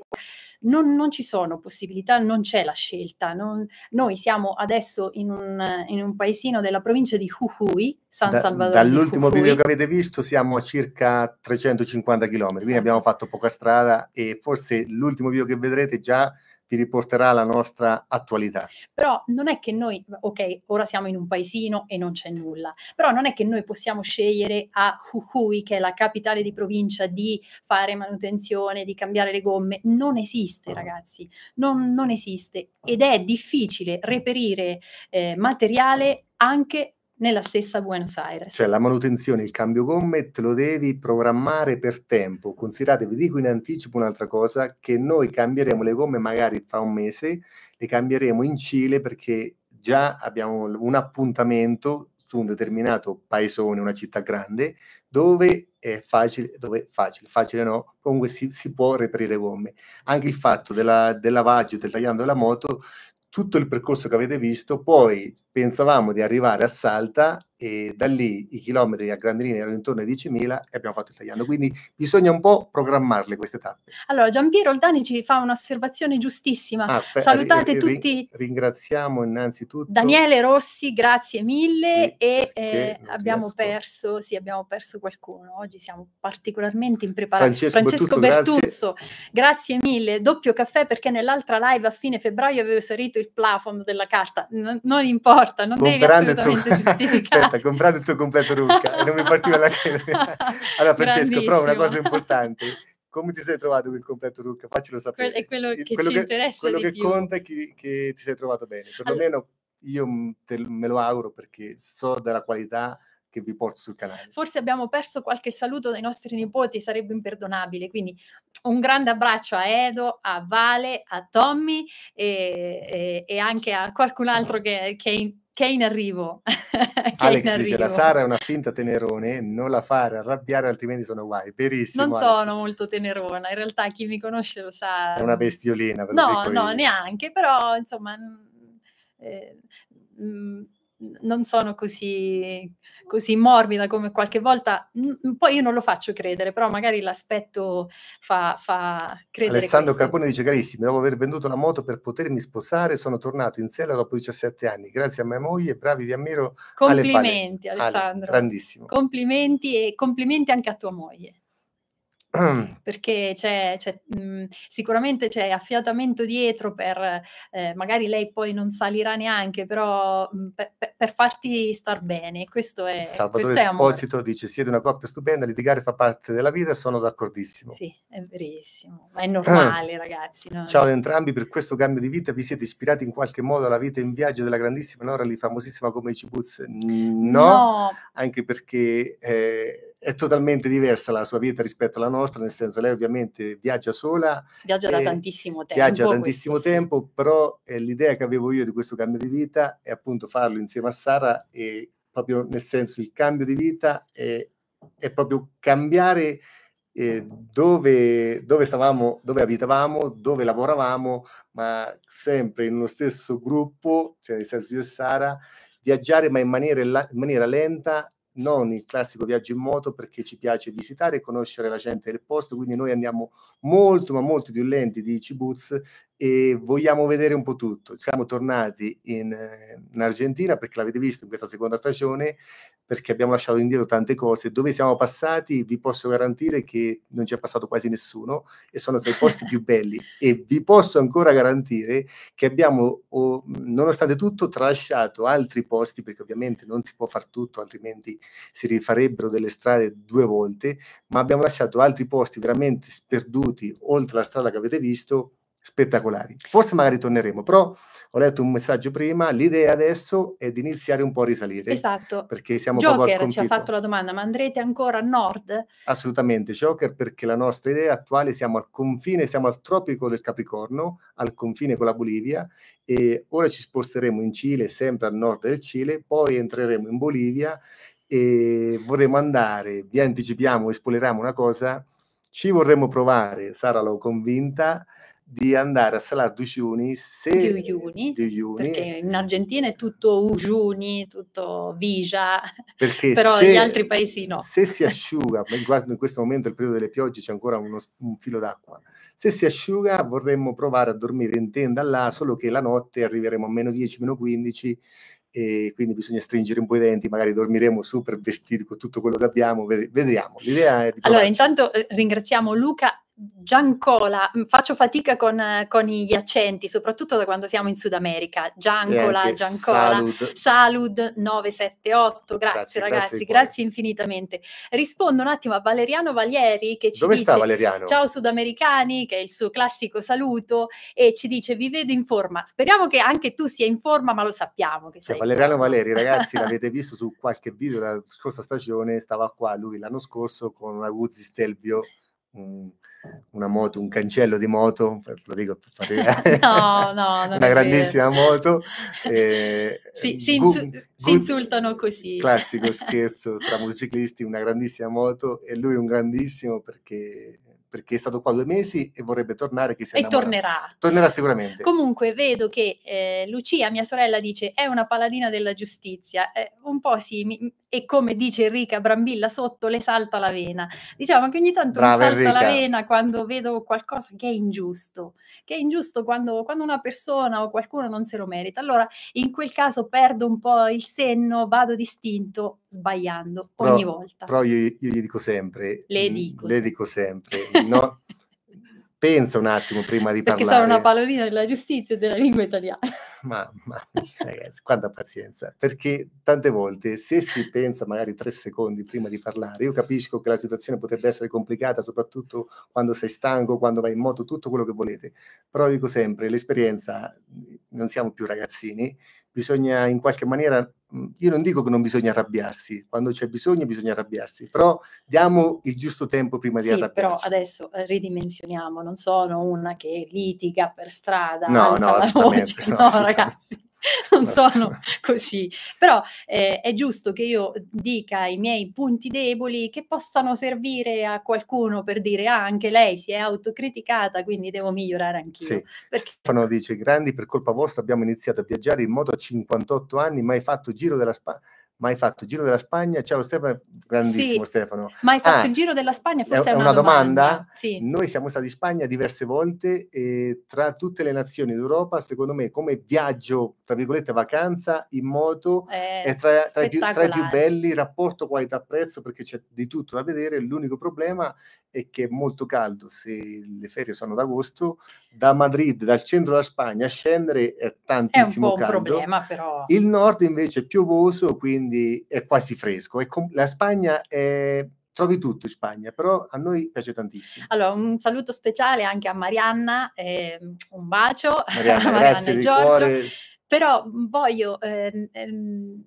non, non ci sono possibilità, non c'è la scelta. Non, noi siamo adesso in un, in un, paesino della provincia di Jujuy, San da, Salvador. Dall'ultimo video che avete visto siamo a circa 350 km, quindi abbiamo esatto. fatto poca strada e forse l'ultimo video che vedrete già ti riporterà la nostra attualità. Però non è che noi, ok, ora siamo in un paesino e non c'è nulla, però non è che noi possiamo scegliere a Jujuy, che è la capitale di provincia, di fare manutenzione, di cambiare le gomme. Non esiste, ah. ragazzi, non, non esiste ah. ed è difficile reperire eh, materiale anche nella stessa Buenos Aires. Cioè la manutenzione, il cambio gomme te lo devi programmare per tempo. Considerate, vi dico in anticipo un'altra cosa, che noi cambieremo le gomme magari fra un mese, le cambieremo in Cile perché già abbiamo un appuntamento su un determinato paesone, una città grande, dove è facile, dove è facile, facile no, comunque si, si può reperire gomme. Anche il fatto della, del lavaggio, del tagliando della moto tutto il percorso che avete visto, poi pensavamo di arrivare a Salta e da lì i chilometri a grandi linee erano intorno ai 10.000 e abbiamo fatto il tagliando. Quindi bisogna un po' programmarle queste tappe. Allora, Giampiero Oldani ci fa un'osservazione giustissima. Ah, per, Salutate ri, tutti. Ringraziamo innanzitutto Daniele Rossi, grazie mille. e eh, abbiamo perso, sì, abbiamo perso qualcuno. Oggi siamo particolarmente impreparati. Francesco, Francesco Bertuzzo, Bertuzzo grazie. grazie. mille. Doppio caffè perché nell'altra live a fine febbraio avevo inserito il plafond della carta. N non importa, non Buon devi assolutamente giustificare aspetta, comprate il tuo completo Rucca e non mi partiva la Allora Francesco, però una cosa importante, come ti sei trovato con il completo Rucca? Faccelo sapere. è quello che quello ci che, interessa Quello che più. conta è che, che, ti sei trovato bene, perlomeno allora, io te, me lo auguro perché so della qualità che vi porto sul canale. Forse abbiamo perso qualche saluto dai nostri nipoti, sarebbe imperdonabile. Quindi un grande abbraccio a Edo, a Vale, a Tommy e, e, e anche a qualcun altro che, che è in che è in arrivo. Alex in arrivo. dice: La Sara è una finta tenerone, non la fare arrabbiare, altrimenti sono guai. Verissimo. Non Alex. sono molto tenerona, in realtà chi mi conosce lo sa. È una bestiolina. no, no, io. neanche, però insomma, mm, eh, mh, mm, non sono così così morbida come qualche volta, n- poi io non lo faccio credere, però magari l'aspetto fa, fa credere. Alessandro questo. Carbone dice, carissimi, dopo aver venduto la moto per potermi sposare, sono tornato in sella dopo 17 anni, grazie a mia moglie, bravi vi ammiro. Complimenti Ale, Alessandro. Ale, grandissimo. Complimenti e complimenti anche a tua moglie. perché c'è, c'è mh, mhmm, sicuramente c'è affiatamento dietro per eh, magari lei poi non salirà neanche, però mh, mhmm, per, per, farti star bene. Questo è Salvatore questo Esposito amore. dice: Siete una coppia stupenda, litigare fa parte della vita, sono d'accordissimo. Sì, è verissimo, ma è normale, ragazzi. No? Ciao ad entrambi, per questo cambio di vita vi siete ispirati in qualche modo alla vita in viaggio della grandissima Nora lì famosissima come i Cibuz? No, no, anche perché. Eh, è totalmente diversa la sua vita rispetto alla nostra, nel senso lei ovviamente viaggia sola. Viaggia da tantissimo tempo. Viaggia da tantissimo questo, tempo, sì. però eh, l'idea che avevo io di questo cambio di vita è appunto farlo insieme a Sara e proprio nel senso il cambio di vita è, è proprio cambiare eh, dove, dove stavamo, dove abitavamo, dove lavoravamo, ma sempre in uno stesso gruppo, cioè nel senso io e Sara, viaggiare ma in maniera, in maniera lenta non il classico viaggio in moto perché ci piace visitare e conoscere la gente del posto, quindi noi andiamo molto ma molto più lenti di Cibuz e vogliamo vedere un po' tutto. Siamo tornati in, eh, in, Argentina perché l'avete visto in questa seconda stagione, perché abbiamo lasciato indietro tante cose. Dove siamo passati vi posso garantire che non ci è passato quasi nessuno e sono tra i posti più belli e vi posso ancora garantire che abbiamo, oh, nonostante tutto, tralasciato altri posti perché ovviamente non si può far tutto, altrimenti si rifarebbero delle strade due volte, ma abbiamo lasciato altri posti veramente sperduti oltre la strada che avete visto spettacolari. Forse magari torneremo, però ho letto un messaggio prima, l'idea adesso è di iniziare un po' a risalire. Esatto. Perché siamo Joker proprio al conflitto. ci ha fatto la domanda, ma andrete ancora a nord? Assolutamente, Joker, perché la nostra idea attuale siamo al confine, siamo al tropico del Capricorno, al confine con la Bolivia e ora ci sposteremo in Cile, sempre a nord del Cile, poi entreremo in Bolivia e vorremmo andare, vi anticipiamo e spoileriamo una cosa, ci vorremmo provare, Sara l'ho convinta, di andare a salar du Juni, se di Uni, di Uni, perché in Argentina è tutto Ujuni, tutto Vija, però se, gli altri paesi no. Se si asciuga, in questo momento il periodo delle piogge c'è ancora uno, un filo d'acqua, se si asciuga vorremmo provare a dormire in tenda là, solo che la notte arriveremo a meno 10, meno 15 e quindi bisogna stringere un po' i denti, magari dormiremo super vestiti con tutto quello che abbiamo, vediamo. L'idea è di Allora, intanto eh, ringraziamo Luca Giancola, mm, faccio fatica con, con, gli accenti, soprattutto da quando siamo in Sud America. Giancola, Giancola, salud. salud 978, grazie, grazie ragazzi, grazie, grazie, infinitamente. Rispondo un attimo a Valeriano Valieri che ci Dove dice ciao sudamericani, che è il suo classico saluto, e ci dice vi vedo in forma. Speriamo che anche tu sia in forma, ma lo sappiamo che sei. Cioè, Valeriano Valeri, ragazzi, l'avete visto su qualche video la scorsa stagione, stava qua lui l'anno scorso con una Guzzi Stelvio un, una moto, un cancello di moto, lo dico per fare no, no, una grandissima vero. moto. Eh, si, si, gu, insu- si, insultano così. Classico scherzo tra motociclisti, una grandissima moto e lui un grandissimo perché perché è stato qua due mesi e vorrebbe tornare. Chi si e tornerà. Tornerà sicuramente. Comunque vedo che eh, Lucia, mia sorella, dice è una paladina della giustizia. Eh, un po' sì, mi, e come dice Enrica Brambilla sotto, le salta la vena. Diciamo che ogni tanto Brava mi salta Enrica. la vena quando vedo qualcosa che è ingiusto, che è ingiusto quando, quando, una persona o qualcuno non se lo merita. Allora in quel caso perdo un po' il senno, vado distinto sbagliando ogni volta. Però io, io, gli dico sempre, le dico, le dico sempre, no, pensa un attimo prima di Perché parlare. Perché sono una pallolina della giustizia e della lingua italiana. Mamma mia, ragazzi, quanta pazienza. Perché tante volte se si pensa magari tre secondi prima di parlare, io capisco che la situazione potrebbe essere complicata, soprattutto quando sei stanco, quando vai in moto, tutto quello che volete. Però dico sempre, l'esperienza, non siamo più ragazzini, bisogna in qualche maniera Mhmm, io non dico che non bisogna arrabbiarsi, quando c'è bisogno bisogna arrabbiarsi, però diamo il giusto tempo prima di sì, arrabbiarsi. Però adesso eh, ridimensioniamo, non sono una che litiga per strada. No, no, assolutamente. Voce, no, no assolutamente. ragazzi, non sono così, però eh, è giusto che io dica i miei punti deboli che possano servire a qualcuno per dire ah anche lei si è autocriticata quindi devo migliorare anch'io. Sì. Perché... Stefano dice grandi per colpa vostra abbiamo iniziato a viaggiare in moto a 58 anni mai fatto giro della Spagna mai fatto il giro della Spagna? Ciao Stefano, grandissimo sì, Stefano. Mai fatto ah, il giro della Spagna? Forse è una, una domanda. domanda? Sì. Noi siamo stati in Spagna diverse volte e tra tutte le nazioni d'Europa, secondo me, come viaggio, tra virgolette, vacanza in moto è, è tra, tra, i più, tra, i più, belli, rapporto qualità-prezzo, perché c'è di tutto da vedere. L'unico problema e che è molto caldo se le ferie sono d'agosto da Madrid, dal centro della Spagna, a scendere è tantissimo è caldo. Problema, Il nord invece è piovoso, quindi è quasi fresco. È com- la Spagna è trovi tutto in Spagna, però a noi piace tantissimo. Allora, un saluto speciale anche a Marianna, eh, un bacio Marianna, Marianna grazie e Giorgio. Cuore. Però voglio ehm, ehm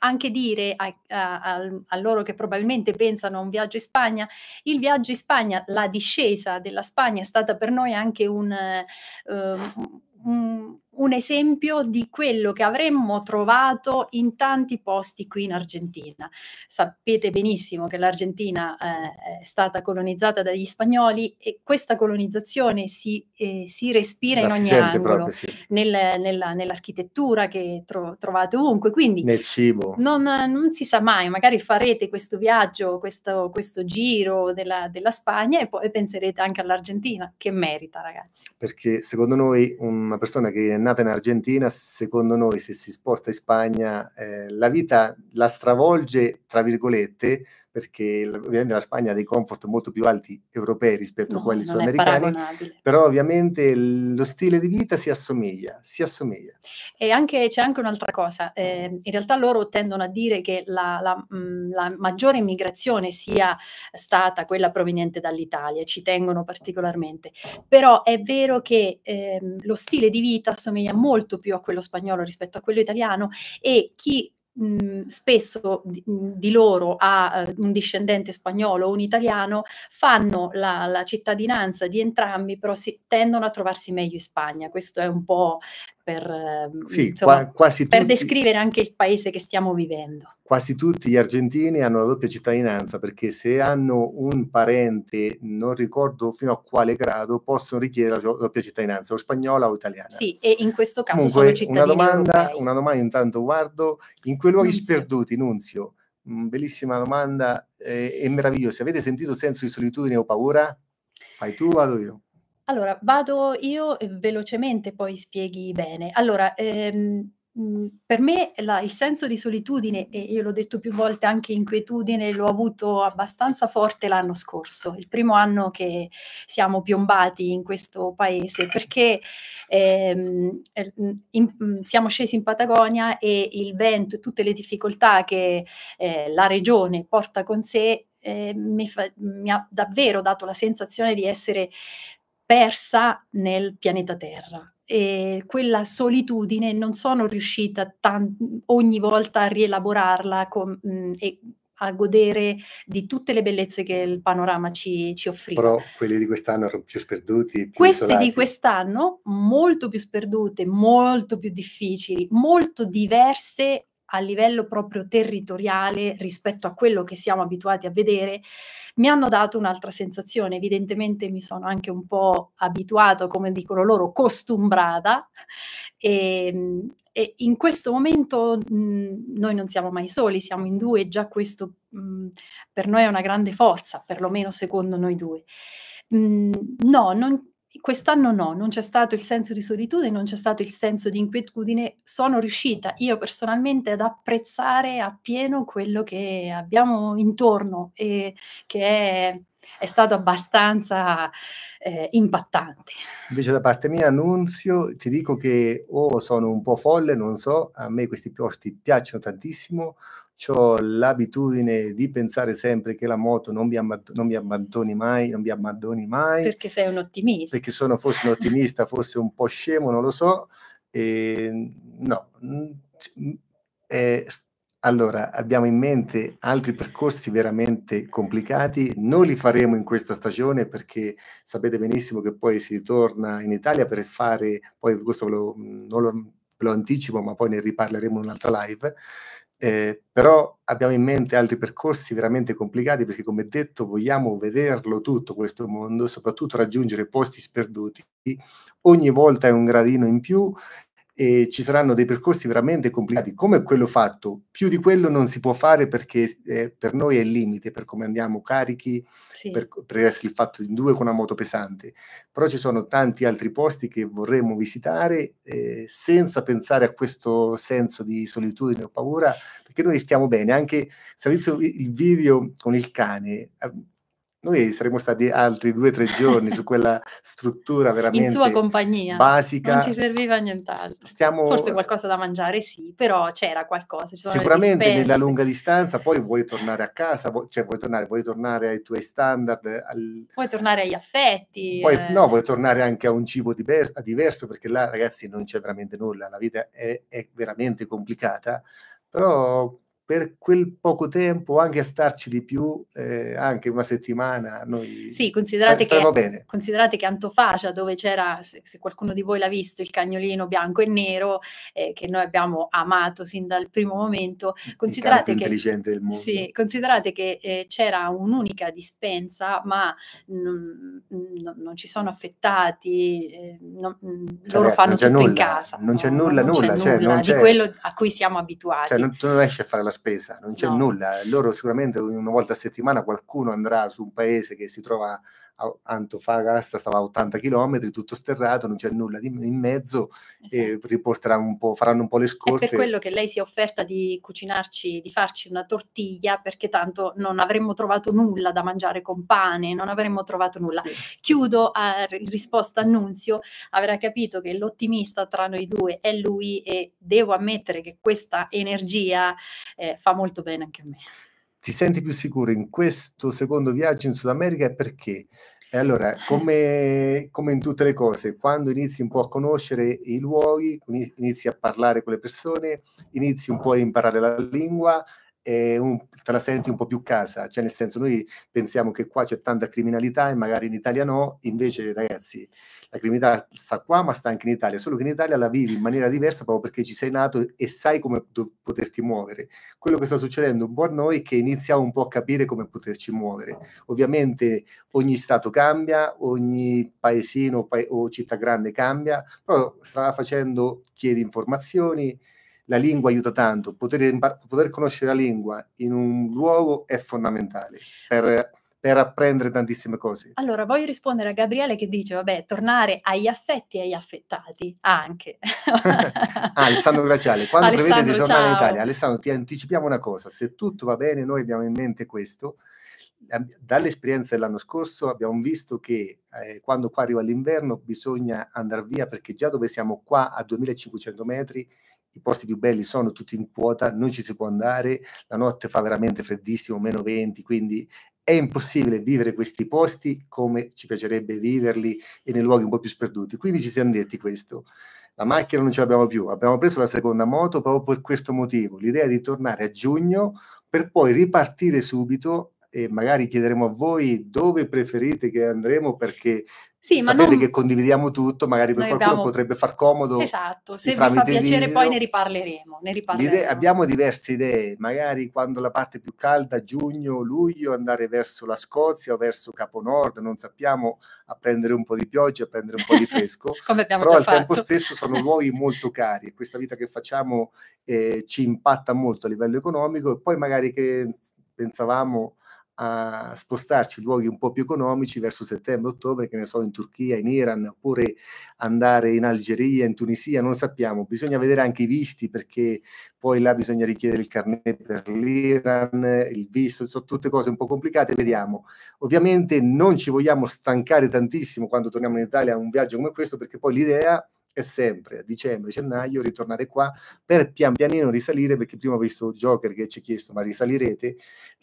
anche dire a, a, a, loro che probabilmente pensano a un viaggio in Spagna, il viaggio in Spagna, la discesa della Spagna è stata per noi anche un, uh, un un esempio di quello che avremmo trovato in tanti posti qui in Argentina. Sapete benissimo che l'Argentina eh, è stata colonizzata dagli spagnoli e questa colonizzazione si, eh, si respira La in ogni angolo, proprio, sì. nel, nella, nell'architettura che tro, trovate ovunque, quindi nel cibo. Non, non, si sa mai, magari farete questo viaggio, questo, questo giro della, della Spagna e poi penserete anche all'Argentina, che merita ragazzi. Perché secondo noi una persona che è nata in Argentina, secondo noi se si sposta in Spagna eh, la vita la stravolge, tra virgolette, perché ovviamente la Spagna ha dei comfort molto più alti europei rispetto no, a quelli sudamericani, però ovviamente lo stile di vita si assomiglia, si assomiglia. E anche, c'è anche un'altra cosa, eh, in realtà loro tendono a dire che la, la, la maggiore immigrazione sia stata quella proveniente dall'Italia, ci tengono particolarmente, però è vero che eh, lo stile di vita assomiglia molto più a quello spagnolo rispetto a quello italiano e chi spesso di, loro a eh, un discendente spagnolo o un italiano, fanno la, la cittadinanza di entrambi, però si, tendono a trovarsi meglio in Spagna. Questo è un po' per, ehm, sì, insomma, qua, per tutti, descrivere anche il paese che stiamo vivendo. Quasi tutti gli argentini hanno la doppia cittadinanza perché se hanno un parente, non ricordo fino a quale grado, possono richiedere la doppia cittadinanza, o spagnola o italiana. Sì, e in questo caso Comunque, sono cittadini una domanda, europei. Una domanda intanto guardo, in quei luoghi Nunzio. sperduti, Nunzio, mm, bellissima domanda eh, e eh, meravigliosa. Avete sentito senso di solitudine o paura? Fai tu, vado io. Allora, vado io velocemente, poi spieghi bene. Allora, ehm, mhmm, per me la, il senso di solitudine, e io l'ho detto più volte anche inquietudine, l'ho avuto abbastanza forte l'anno scorso, il primo anno che siamo piombati in questo paese, perché ehm, mhmm, in, mhmm, siamo scesi in Patagonia e il vento e tutte le difficoltà che eh, la regione porta con sé eh, mi, fa, mi, ha davvero dato la sensazione di essere persa nel pianeta Terra. E quella solitudine non sono riuscita tan- ogni volta a rielaborarla con, mh, mm, e a godere di tutte le bellezze che il panorama ci, ci offriva. Però quelli di quest'anno erano più sperduti. Più Queste isolati. di quest'anno molto più sperdute, molto più difficili, molto diverse a livello proprio territoriale rispetto a quello che siamo abituati a vedere, mi hanno dato un'altra sensazione. Evidentemente mi sono anche un po' abituato, come dicono loro, costumbrata e, ehm, e in questo momento mh, mhmm, noi non siamo mai soli, siamo in due e già questo mh, mhmm, per noi è una grande forza, perlomeno secondo noi due. Mh, mhmm, no, non, Quest'anno no, non c'è stato il senso di solitudine, non c'è stato il senso di inquietudine, sono riuscita io personalmente ad apprezzare appieno quello che abbiamo intorno e che è, è stato abbastanza eh, impattante. Invece da parte mia, Annunzio, ti dico che o sono un po' folle, non so, a me questi posti piacciono tantissimo, ho l'abitudine di pensare sempre che la moto non mi, non mi abbandoni mai, non mi abbandoni mai. Perché sei un ottimista. Perché sono forse un ottimista, forse un po' scemo, non lo so. E, no. E, allora, abbiamo in mente altri percorsi veramente complicati, non li faremo in questa stagione perché sapete benissimo che poi si ritorna in Italia per fare, poi questo lo, non lo, ve lo anticipo, ma poi ne riparleremo in un'altra live, eh, però abbiamo in mente altri percorsi veramente complicati perché, come detto, vogliamo vederlo tutto questo mondo, soprattutto raggiungere posti sperduti. Ogni volta è un gradino in più e ci saranno dei percorsi veramente complicati come quello fatto. Più di quello non si può fare perché eh, per noi è il limite per come andiamo carichi, sì. per, per essere il fatto in due con una moto pesante. Però ci sono tanti altri posti che vorremmo visitare eh, senza pensare a questo senso di solitudine o paura, perché noi stiamo bene. Anche se avete il video con il cane, ehm, noi saremmo stati altri due o tre giorni su quella struttura veramente in sua compagnia basica. Non ci serviva nient'altro. Stiamo... Forse qualcosa da mangiare, sì, però c'era qualcosa. Sicuramente nella lunga distanza, poi vuoi tornare a casa, vuoi, cioè vuoi tornare, vuoi tornare ai tuoi standard. Al... Vuoi tornare agli affetti. Poi, eh... No, vuoi tornare anche a un cibo diver- diverso, perché là, ragazzi, non c'è veramente nulla. La vita è, è veramente complicata. Però per quel poco tempo, anche a starci di più, eh, anche una settimana, noi sì, considerate che, bene. Considerate che Antofagia, dove c'era, se, se, qualcuno di voi l'ha visto, il cagnolino bianco e nero, eh, che noi abbiamo amato sin dal primo momento, considerate che, sì, considerate che eh, c'era un'unica dispensa, ma non, non ci sono affettati, eh, non, mm, cioè, loro fanno tutto nulla, in casa. Non c'è no? nulla, non nulla, cioè, nulla di quello a cui siamo abituati. Cioè, non, non riesci a fare la spesa, non c'è no. nulla. Loro sicuramente una volta a settimana qualcuno andrà su un paese che si trova Antofagasta stava a 80 km, tutto sterrato, non c'è nulla in mezzo, esatto. un po', faranno un po' le scorte. È per quello che lei si è offerta di cucinarci, di farci una tortiglia, perché tanto non avremmo trovato nulla da mangiare con pane, non avremmo trovato nulla. Sì. Chiudo a, in risposta annunzio, avrà capito che l'ottimista tra noi due è lui e devo ammettere che questa energia eh, fa molto bene anche a me ti senti più sicuro in questo secondo viaggio in Sud America e perché? E allora, come, come, in tutte le cose, quando inizi un po' a conoscere i luoghi, inizi a parlare con le persone, inizi un po' a imparare la lingua un, te la senti un po' più casa, cioè nel senso noi pensiamo che qua c'è tanta criminalità e magari in Italia no, invece ragazzi la criminalità sta qua ma sta anche in Italia, solo che in Italia la vivi in maniera diversa proprio perché ci sei nato e sai come do- poterti muovere. Quello che sta succedendo un po' a noi è che iniziamo un po' a capire come poterci muovere. Ovviamente ogni stato cambia, ogni paesino pa- o città grande cambia, però sta facendo, chiedi informazioni, la lingua aiuta tanto, poter, poter, conoscere la lingua in un luogo è fondamentale per, per, apprendere tantissime cose. Allora, voglio rispondere a Gabriele che dice, vabbè, tornare agli affetti e agli affettati anche. Ah, Alessandro Graciale, quando prevede di tornare ciao. in Italia, Alessandro, ti anticipiamo una cosa, se tutto va bene, noi abbiamo in mente questo, dall'esperienza dell'anno scorso abbiamo visto che eh, quando qua arriva l'inverno bisogna andare via perché già dove siamo qua a 2500 metri i posti più belli sono tutti in quota, non ci si può andare, la notte fa veramente freddissimo, meno 20, quindi è impossibile vivere questi posti come ci piacerebbe viverli e nei luoghi un po' più sperduti. Quindi ci siamo detti questo. La macchina non ce l'abbiamo più, abbiamo preso la seconda moto proprio per questo motivo, l'idea di tornare a giugno per poi ripartire subito e magari chiederemo a voi dove preferite che andremo perché sì, sapete non... che condividiamo tutto, magari per Noi qualcuno abbiamo... potrebbe far comodo. Esatto, se vi fa piacere video. poi ne riparleremo. Ne riparleremo. abbiamo diverse idee, magari quando la parte più calda, giugno, luglio, andare verso la Scozia o verso Capo Nord, non sappiamo, a prendere un po' di pioggia, a prendere un po' di fresco, Come abbiamo però al fatto. tempo stesso sono luoghi molto cari e questa vita che facciamo eh, ci impatta molto a livello economico e poi magari che pensavamo a spostarci in luoghi un po' più economici verso settembre-ottobre, che ne so, in Turchia, in Iran, oppure andare in Algeria, in Tunisia, non sappiamo. Bisogna vedere anche i visti, perché poi là bisogna richiedere il carnet per l'Iran, il visto, sono tutte cose un po' complicate, vediamo. Ovviamente non ci vogliamo stancare tantissimo quando torniamo in Italia a un viaggio come questo, perché poi l'idea è e sempre a dicembre, gennaio ritornare qua per pian pianino risalire, perché prima ho visto Joker che ci ha chiesto ma risalirete,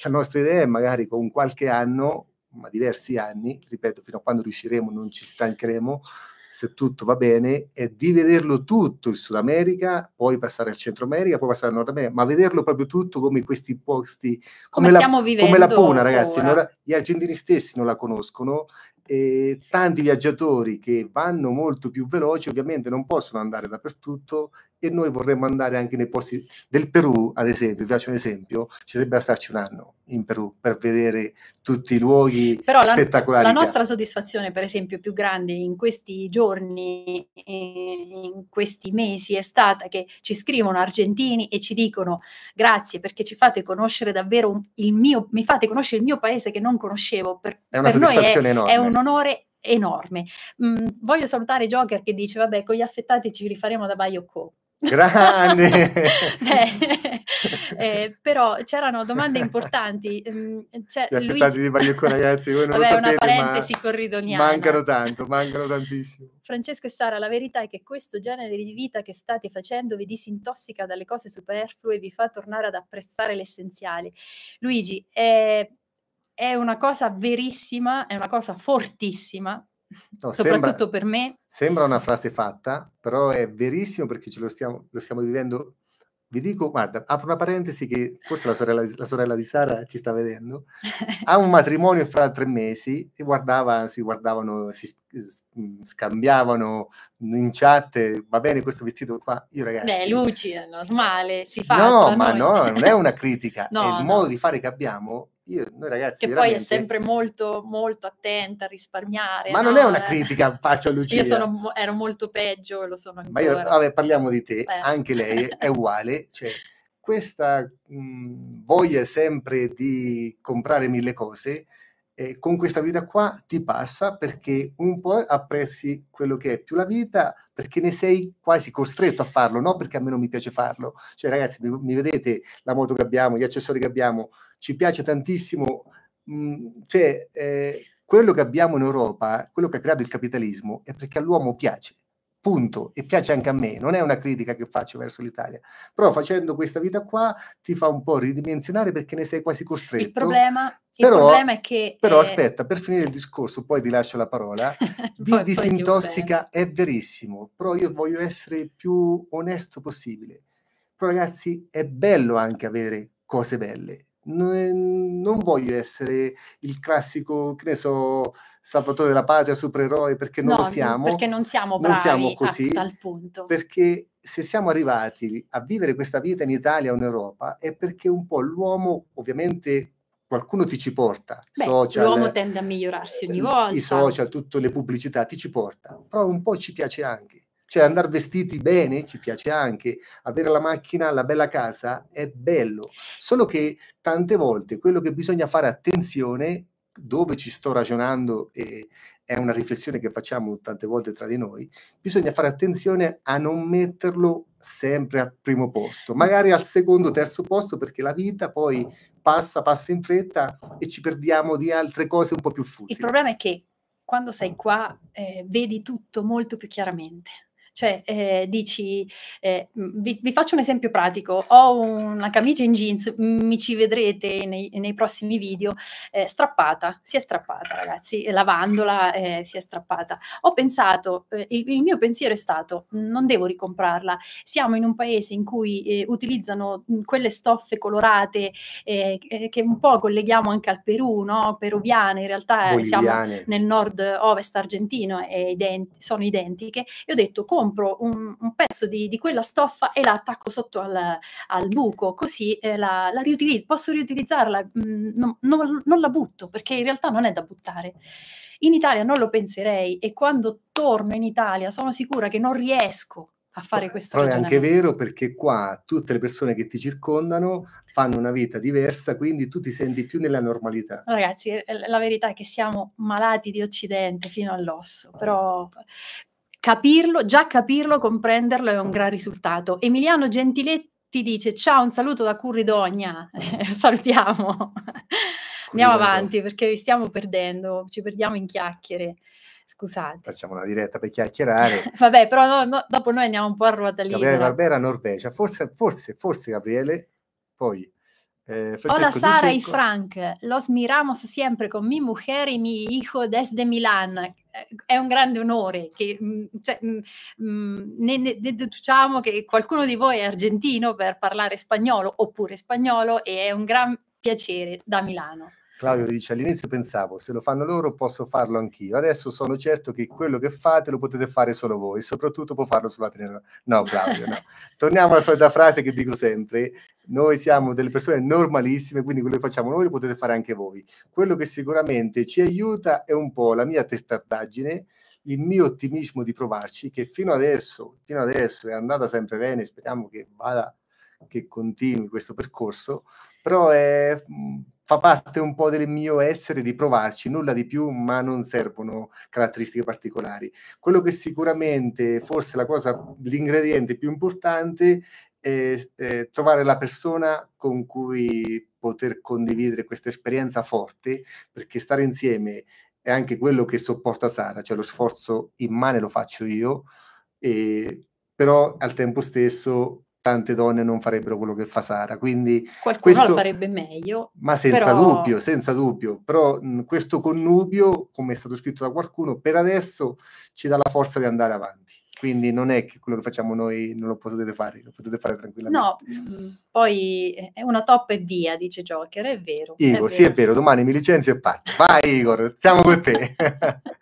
la nostra idea è magari con qualche anno, ma diversi anni, ripeto, fino a quando riusciremo non ci stancheremo, se tutto va bene, è di vederlo tutto il Sud America, poi passare al Centro America, poi passare al Nord America, ma vederlo proprio tutto come questi posti, come, come la, come la Pona, ragazzi. Ora. Gli argentini stessi non la conoscono eh, tanti viaggiatori che vanno molto più veloci ovviamente non possono andare dappertutto e noi vorremmo andare anche nei posti del Perù, ad esempio, vi faccio un esempio, ci sarebbe da starci un anno in Perù per vedere tutti i luoghi Però spettacolari. La, la nostra soddisfazione, per esempio, più grande in questi giorni, eh, in questi mesi, è stata che ci scrivono argentini e ci dicono grazie perché ci fate conoscere davvero il mio, mi fate conoscere il mio paese che non conoscevo. Per, è una per soddisfazione è, enorme. È un onore enorme. Mm, voglio salutare Joker che dice, vabbè, con gli affettati ci rifaremo da Baio Co. Grande! Beh, eh, però c'erano domande importanti. Cioè, Luigi... di Bagliocco, ragazzi, voi non Vabbè, lo sapete, una parentesi ma corridoniana. mancano tanto, mancano tantissimo. Francesco e Sara, la verità è che questo genere di vita che state facendo vi disintossica dalle cose superflue e vi fa tornare ad apprezzare l'essenziale. Luigi, è, eh, è una cosa verissima, è una cosa fortissima, No, soprattutto sembra, per me. Sembra una frase fatta, però è verissimo perché ce lo stiamo, lo stiamo vivendo. Vi dico, guarda, apro una parentesi che forse la sorella, la sorella di Sara ci sta vedendo. ha un matrimonio fra tre mesi e guardava, si guardavano, si eh, mm, scambiavano in chat, va bene questo vestito qua? Io ragazzi... Beh, lucida, normale, si fa. No, ma noi. no, non è una critica, no, è il no. modo di fare che abbiamo io, noi ragazzi, che veramente... poi è sempre molto, molto attenta a risparmiare. Ma no? non è una eh. critica, faccio a Lucia. Io sono, ero molto peggio lo sono ancora. Ma io, vabbè, parliamo di te, eh. anche lei è uguale. Cioè, questa mh, mm, voglia sempre di comprare mille cose eh, con questa vita qua ti passa perché un po' apprezzi quello che è più la vita, perché ne sei quasi costretto a farlo, non perché a me non mi piace farlo. Cioè ragazzi, mi, mi vedete la moto che abbiamo, gli accessori che abbiamo, ci piace tantissimo. Mh, mm, cioè, eh, quello che abbiamo in Europa, quello che ha creato il capitalismo, è perché all'uomo piace punto, e piace anche a me, non è una critica che faccio verso l'Italia, però facendo questa vita qua ti fa un po' ridimensionare perché ne sei quasi costretto. Il problema, però, il problema è che... Però è... Eh, aspetta, per finire il discorso, poi ti lascio la parola, vi disintossica è verissimo, però io voglio essere il più onesto possibile. Però ragazzi, è bello anche avere cose belle, non voglio essere il classico, che ne so, salvatore della patria, supereroe, perché non no, lo siamo. Perché non siamo bravi non siamo così, a ecco, tal punto. Perché se siamo arrivati a vivere questa vita in Italia o in Europa è perché un po' l'uomo, ovviamente qualcuno ti ci porta, Beh, social, l'uomo tende a migliorarsi eh, ogni volta. I social, tutte le pubblicità ti ci porta, però un po' ci piace anche cioè andare vestiti bene ci piace anche, avere la macchina, la bella casa è bello, solo che tante volte quello che bisogna fare attenzione, dove ci sto ragionando e è una riflessione che facciamo tante volte tra di noi, bisogna fare attenzione a non metterlo sempre al primo posto, magari al secondo, terzo posto, perché la vita poi passa, passa in fretta e ci perdiamo di altre cose un po' più futili. Il problema è che quando sei qua eh, vedi tutto molto più chiaramente. Cioè, eh, dici, eh, vi, vi, faccio un esempio pratico, ho una camicia in jeans, mi ci vedrete nei, nei prossimi video, eh, strappata, si è strappata ragazzi, lavandola eh, si è strappata. Ho pensato, eh, il, il, mio pensiero è stato, non devo ricomprarla, siamo in un paese in cui eh, utilizzano mm, quelle stoffe colorate che un po' colleghiamo anche al Perù, no? peruviane, in realtà Boliviane. siamo nel nord-ovest argentino, ident- sono identiche, e ho detto come compro un, un pezzo di, di, quella stoffa e la attacco sotto al, al buco, così eh, la, la riutilizzo, posso riutilizzarla, mh, mm, non, non, non la butto perché in realtà non è da buttare. In Italia non lo penserei e quando torno in Italia sono sicura che non riesco a fare questo Però è anche vero perché qua tutte le persone che ti circondano fanno una vita diversa, quindi tu ti senti più nella normalità. Ragazzi, eh, la verità è che siamo malati di Occidente fino all'osso, ah. però capirlo, già capirlo, comprenderlo è un gran risultato. Emiliano Gentiletti dice ciao, un saluto da Curridogna, salutiamo. Andiamo avanti perché vi stiamo perdendo, ci perdiamo in chiacchiere. Scusate. Facciamo una diretta per chiacchierare. Vabbè, però no, no, dopo noi andiamo un po' a ruota lì. Gabriele Barbera, Norvegia. Forse, forse, forse Gabriele, poi eh, Hola Sara e Frank, los miramos siempre con mi mujer y mi hijo desde Milán. Ehm, è un grande onore che mhmm, cioè, mhmm, mhmm, ne, ne, deduciamo che qualcuno di voi è argentino per parlare spagnolo oppure spagnolo e è un gran piacere da Milano. Claudio dice all'inizio pensavo se lo fanno loro posso farlo anch'io, adesso sono certo che quello che fate lo potete fare solo voi, soprattutto può farlo solo Ateneo. No Claudio, no. Torniamo alla solita frase che dico sempre, noi siamo delle persone normalissime, quindi quello che facciamo noi lo potete fare anche voi. Quello che sicuramente ci aiuta è un po' la mia testardaggine, il mio ottimismo di provarci, che fino adesso, fino adesso è andata sempre bene, speriamo che vada, che continui questo percorso, però è, mm, fa parte un po' del mio essere di provarci, nulla di più, ma non servono caratteristiche particolari. Quello che sicuramente, forse la cosa, l'ingrediente più importante è, è trovare la persona con cui poter condividere questa esperienza forte, perché stare insieme è anche quello che sopporta Sara, cioè lo sforzo immane lo faccio io, e, però al tempo stesso tante donne non farebbero quello che fa Sara, quindi qualcuno questo, lo farebbe meglio. Ma senza però... dubbio, senza dubbio, però mh, mhmm, questo connubio, come è stato scritto da qualcuno, per adesso ci dà la forza di andare avanti. Quindi non è che quello che facciamo noi non lo potete fare, lo potete fare tranquillamente. No, mhmm, poi è una top e via, dice Joker, è vero. Igor, è vero. sì è vero, domani mi licenzio e parto. Vai Igor, siamo con te.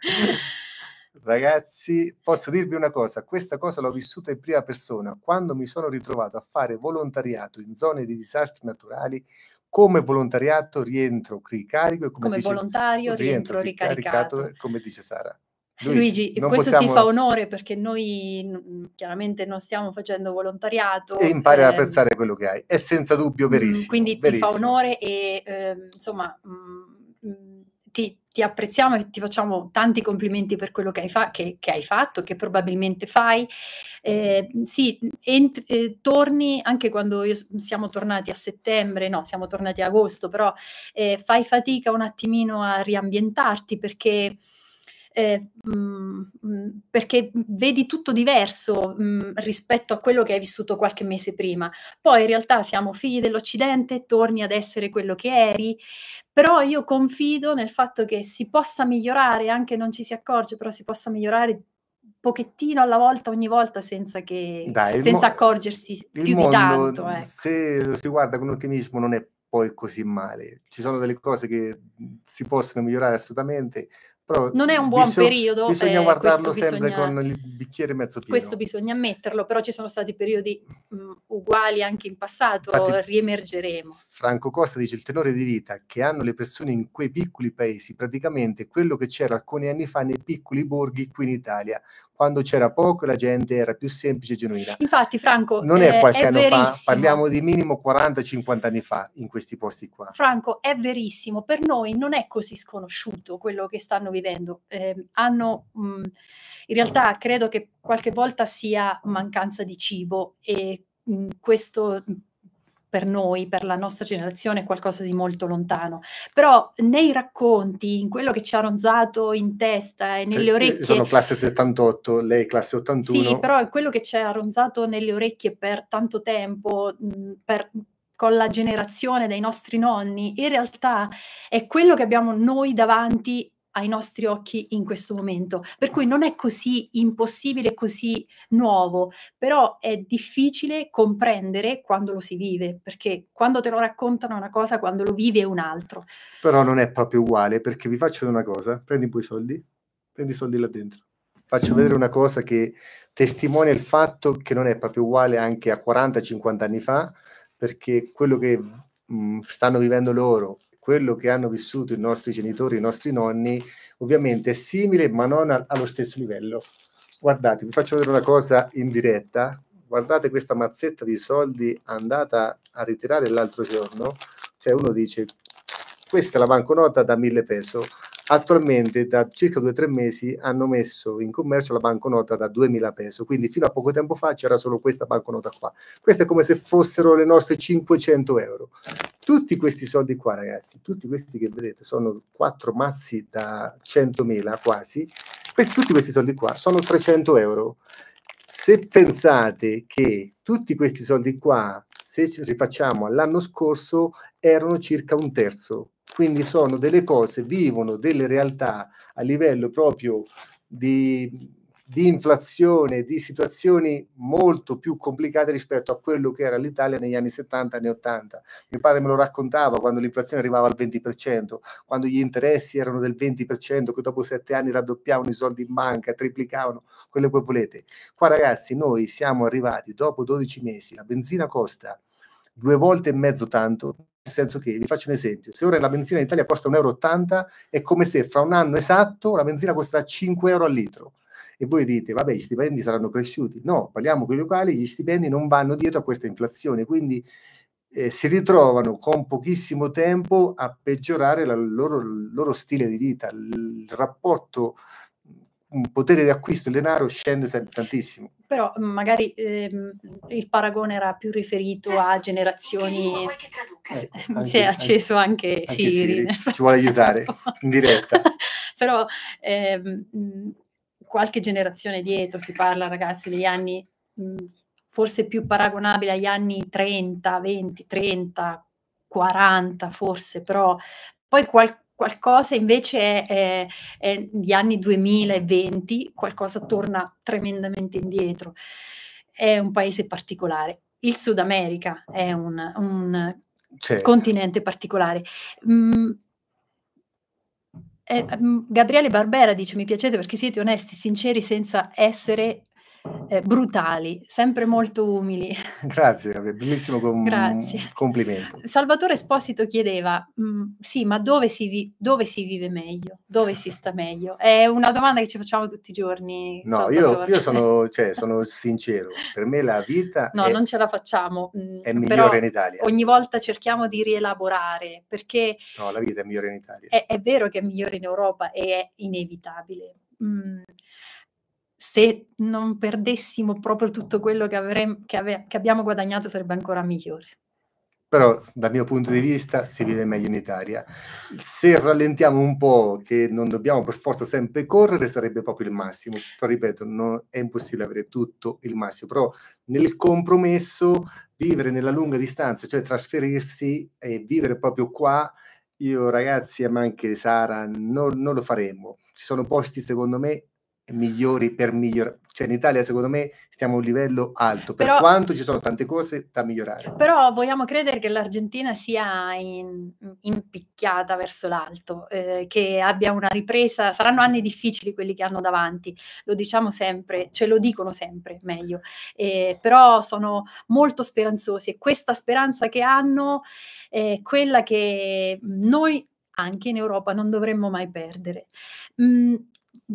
Ragazzi, posso dirvi una cosa, questa cosa l'ho vissuta in prima persona quando mi sono ritrovato a fare volontariato in zone di disastri naturali come volontariato rientro ricarico e come, come dice, volontario rientro, rientro ricaricato, ricaricato, eh, come dice Sara. Luigi, Luigi questo possiamo... ti fa onore perché noi chiaramente non stiamo facendo volontariato. E impari ehm... ad apprezzare quello che hai, è senza dubbio mm, verissimo. Quindi verissimo. ti fa onore e ehm, insomma mh, mm, mm, ti, ti apprezziamo e ti facciamo tanti complimenti per quello che hai, fa- che, che hai fatto, che probabilmente fai. Eh, sì, ent- eh, torni anche quando io, siamo tornati a settembre, no, siamo tornati a agosto, però eh, fai fatica un attimino a riambientarti perché eh, mm, mm, perché vedi tutto diverso mh, mm, rispetto a quello che hai vissuto qualche mese prima. Poi in realtà siamo figli dell'Occidente, torni ad essere quello che eri, però io confido nel fatto che si possa migliorare, anche non ci si accorge, però si possa migliorare pochettino alla volta, ogni volta, senza, che, Dai, senza accorgersi più di tanto. Ecco. Se si guarda con ottimismo non è poi così male. Ci sono delle cose che si possono migliorare assolutamente, però non è un buon bisog- periodo. Bisogna eh, guardarlo sempre bisogna, con il bicchiere mezzo pieno. Questo bisogna ammetterlo, però ci sono stati periodi mh, mm, uguali anche in passato, Infatti, riemergeremo. Franco Costa dice il tenore di vita che hanno le persone in quei piccoli paesi, praticamente quello che c'era alcuni anni fa nei piccoli borghi qui in Italia, quando c'era poco la gente era più semplice e genuina. Infatti, Franco, non è eh, qualche è anno verissimo. fa, parliamo di minimo 40-50 anni fa in questi posti qua. Franco, è verissimo, per noi non è così sconosciuto quello che stanno vivendo. Eh, hanno mh, mm, in realtà credo che qualche volta sia mancanza di cibo e mh, mm, questo mm, per noi, per la nostra generazione, è qualcosa di molto lontano. Però nei racconti, in quello che ci ha ronzato in testa e nelle cioè, orecchie... Sono classe 78, lei classe 81. Sì, però è quello che ci ha ronzato nelle orecchie per tanto tempo, per, con la generazione dei nostri nonni, in realtà è quello che abbiamo noi davanti ai nostri occhi in questo momento. Per cui non è così impossibile, così nuovo, però è difficile comprendere quando lo si vive, perché quando te lo raccontano una cosa, quando lo vive è un altro. Però non è proprio uguale, perché vi faccio una cosa, prendi un po' i soldi, prendi i soldi là dentro. Faccio mm. vedere una cosa che testimonia il fatto che non è proprio uguale anche a 40-50 anni fa, perché quello che mh, mm, stanno vivendo loro quello che hanno vissuto i nostri genitori, i nostri nonni, ovviamente è simile ma non a, allo stesso livello. Guardate, vi faccio vedere una cosa in diretta. Guardate questa mazzetta di soldi andata a ritirare l'altro giorno. Cioè uno dice, questa è la banconota da mille peso attualmente da circa 2-3 mesi hanno messo in commercio la banconota da 2000 peso, quindi fino a poco tempo fa c'era solo questa banconota qua. Questa è come se fossero le nostre 500 euro. Tutti questi soldi qua ragazzi, tutti questi che vedete sono 4 mazzi da 100.000 quasi, tutti questi soldi qua sono 300 euro. Se pensate che tutti questi soldi qua, se rifacciamo all'anno scorso, erano circa un terzo quindi sono delle cose, vivono delle realtà a livello proprio di, di inflazione, di situazioni molto più complicate rispetto a quello che era l'Italia negli anni 70 e 80. Mio padre me lo raccontava quando l'inflazione arrivava al 20%, quando gli interessi erano del 20%, che dopo sette anni raddoppiavano i soldi in banca, triplicavano, quello che volete. Qua ragazzi, noi siamo arrivati dopo 12 mesi, la benzina costa due volte e mezzo tanto, nel senso che, vi faccio un esempio, se ora la benzina in Italia costa 1,80 euro, è come se fra un anno esatto la benzina costerà 5 euro al litro. E voi dite, vabbè, gli stipendi saranno cresciuti. No, parliamo con i locali, gli stipendi non vanno dietro a questa inflazione, quindi eh, si ritrovano con pochissimo tempo a peggiorare il loro, loro, stile di vita, il rapporto un potere di acquisto del denaro scende sempre tantissimo. Però mm, magari ehm, il paragone era più riferito a certo. generazioni. Eh, anche, si è acceso anche, anche Siri. Siri. Ci vuole aiutare in diretta. Però ehm, mm, qualche generazione dietro si parla, ragazzi, degli anni mh, mm, forse più paragonabili agli anni 30, 20, 30, 40, forse, però poi qualche qualcosa invece è, è gli anni 2020, qualcosa torna tremendamente indietro. È un paese particolare. Il Sud America è un, un continente particolare. Mm, eh, mm, Gabriele Barbera dice: Mi piacete perché siete onesti, sinceri, senza essere eh, brutali, sempre molto umili. Grazie, bellissimo com- Grazie. complimento. Salvatore Esposito chiedeva, mm, sì, ma dove si, vi- dove si, vive meglio? Dove si sta meglio? È una domanda che ci facciamo tutti i giorni. No, io, io, sono, cioè, sono sincero, per me la vita... No, è, non ce la facciamo. Mm, è migliore in Italia. Ogni volta cerchiamo di rielaborare, perché... No, la vita è migliore in Italia. È, è vero che è migliore in Europa e è inevitabile. Mm se non perdessimo proprio tutto quello che, avremo, che, ave, che abbiamo guadagnato sarebbe ancora migliore però dal mio punto di vista si vive meglio in Italia. Se rallentiamo un po', che non dobbiamo per forza sempre correre, sarebbe proprio il massimo. Però ripeto, non è impossibile avere tutto il massimo, però nel compromesso vivere nella lunga distanza, cioè trasferirsi e vivere proprio qua, io ragazzi, ma anche Sara, non, non lo faremo. Ci sono posti, secondo me, migliori per migliorare. Cioè in Italia secondo me stiamo a un livello alto, per però, quanto ci sono tante cose da migliorare. Però vogliamo credere che l'Argentina sia impicchiata verso l'alto, eh, che abbia una ripresa, saranno anni difficili quelli che hanno davanti, lo diciamo sempre, ce lo dicono sempre meglio, eh, però sono molto speranzosi e questa speranza che hanno è quella che noi anche in Europa non dovremmo mai perdere. Mm,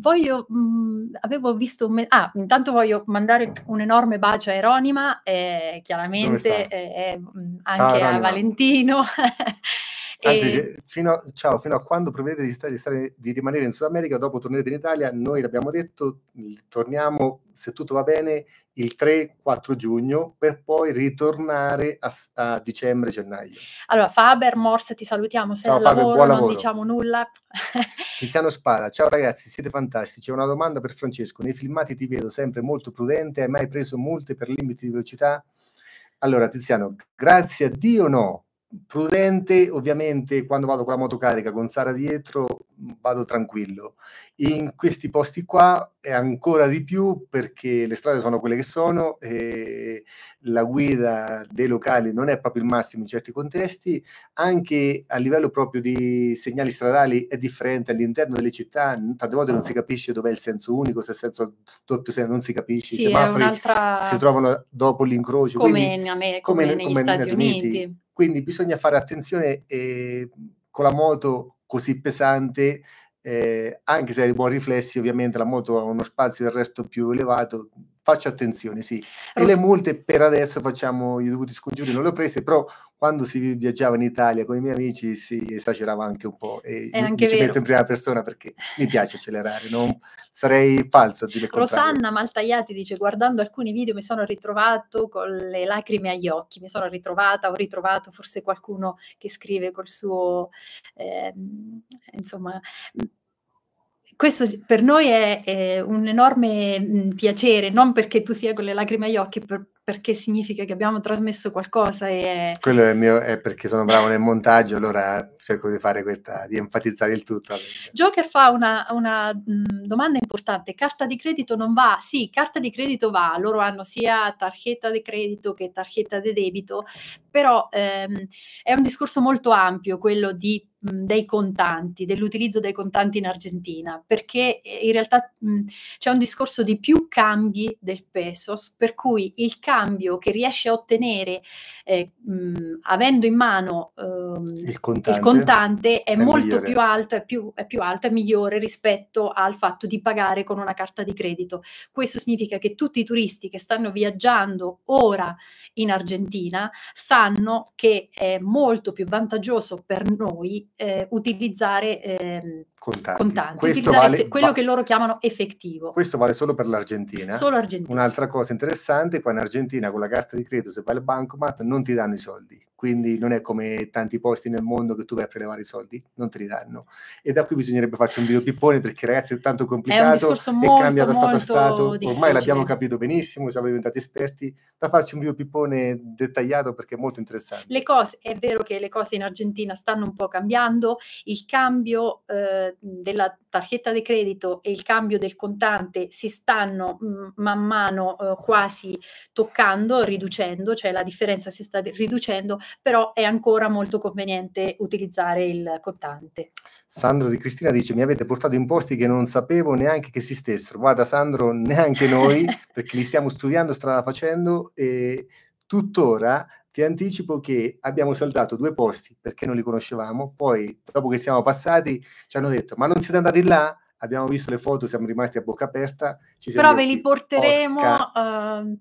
voglio, mh, mhmm, avevo visto, me- ah, intanto voglio mandare un enorme bacio a Eronima, eh, chiaramente eh, eh, mhmm, ah, anche ah, a Valentino Anzi, e... fino, a, ciao, fino a quando prevedete di, stare, di, stare, di, rimanere in Sud America, dopo tornerete in Italia, noi l'abbiamo detto, torniamo, se tutto va bene, il 3-4 giugno per poi ritornare a, a dicembre-gennaio. Allora, Faber, Morse, ti salutiamo, se ciao, al Faber, lavoro, non lavoro. diciamo nulla. Tiziano Spada, ciao ragazzi, siete fantastici. Ho una domanda per Francesco, nei filmati ti vedo sempre molto prudente, hai mai preso multe per limiti di velocità? Allora, Tiziano, grazie a Dio no prudente, ovviamente quando vado con la motocarica con Sara dietro mm, vado tranquillo. In questi posti qua è ancora di più perché le strade sono quelle che sono, e la guida dei locali non è proprio il massimo in certi contesti, anche a livello proprio di segnali stradali è differente all'interno delle città, tante volte non si ah. capisce dov'è il senso unico, se è senso doppio, se non si capisce, i semafori si trovano dopo l'incrocio. Come, Quindi, in America, come, come negli come Stati Uniti. Uniti quindi bisogna fare attenzione eh, con la moto così pesante, eh, anche se hai dei buoni riflessi, ovviamente la moto ha uno spazio del resto più elevato, faccia attenzione, sì. E le multe per adesso facciamo i dovuti scongiuri, non le ho prese, però quando si viaggiava in Italia con i miei amici si esagerava anche un po' e mi, anche mi ci metto in prima persona perché mi piace accelerare, non sarei falso a dire il contrario. Rosanna Maltagliati dice guardando alcuni video mi sono ritrovato con le lacrime agli occhi, mi sono ritrovata, ho ritrovato forse qualcuno che scrive col suo, eh, insomma, questo per noi è, è un enorme piacere, non perché tu sia con le lacrime agli occhi, per, perché significa che abbiamo trasmesso qualcosa. E... Quello è, mio, è perché sono bravo nel montaggio, allora cerco di fare questa, di enfatizzare il tutto. Joker fa una, una mm, domanda importante, carta di credito non va? Sì, carta di credito va, loro hanno sia targhetta di credito che targhetta di debito, però ehm, è un discorso molto ampio quello di mm, dei contanti, dell'utilizzo dei contanti in Argentina, perché eh, in realtà mm, c'è un discorso di più cambi del pesos, per cui il cambio ricambio che riesce a ottenere eh, mh, avendo in mano ehm, il, contante, il, contante, è, è molto migliore. più alto, è più, è più alto, è migliore rispetto al fatto di pagare con una carta di credito. Questo significa che tutti i turisti che stanno viaggiando ora in Argentina sanno che è molto più vantaggioso per noi eh, utilizzare... Ehm, contanti. contanti. Questo vale, quello va- che loro chiamano effettivo. Questo vale solo per l'Argentina. Solo Argentina. Un'altra cosa interessante, qua in Argentina con la carta di credito se vai al bancomat non ti danno i soldi quindi non è come tanti posti nel mondo che tu vai a prelevare i soldi, non te li danno. E da qui bisognerebbe farci un video pippone perché ragazzi è tanto complicato è molto, e cambia da stato a stato, difficile. ormai l'abbiamo capito benissimo, siamo diventati esperti, da farci un video pippone dettagliato perché è molto interessante. Le cose, è vero che le cose in Argentina stanno un po' cambiando, il cambio eh, della tarchetta di credito e il cambio del contante si stanno mh, mm, man mano eh, quasi toccando, riducendo, cioè la differenza si sta riducendo, però è ancora molto conveniente utilizzare il contante. Sandro Di Cristina dice mi avete portato in posti che non sapevo neanche che esistessero. Guarda Sandro, neanche noi, perché li stiamo studiando, strada facendo e tuttora ti anticipo che abbiamo saltato due posti perché non li conoscevamo, poi dopo che siamo passati ci hanno detto ma non siete andati là? abbiamo visto le foto, siamo rimasti a bocca aperta. Però ve li porteremo uh,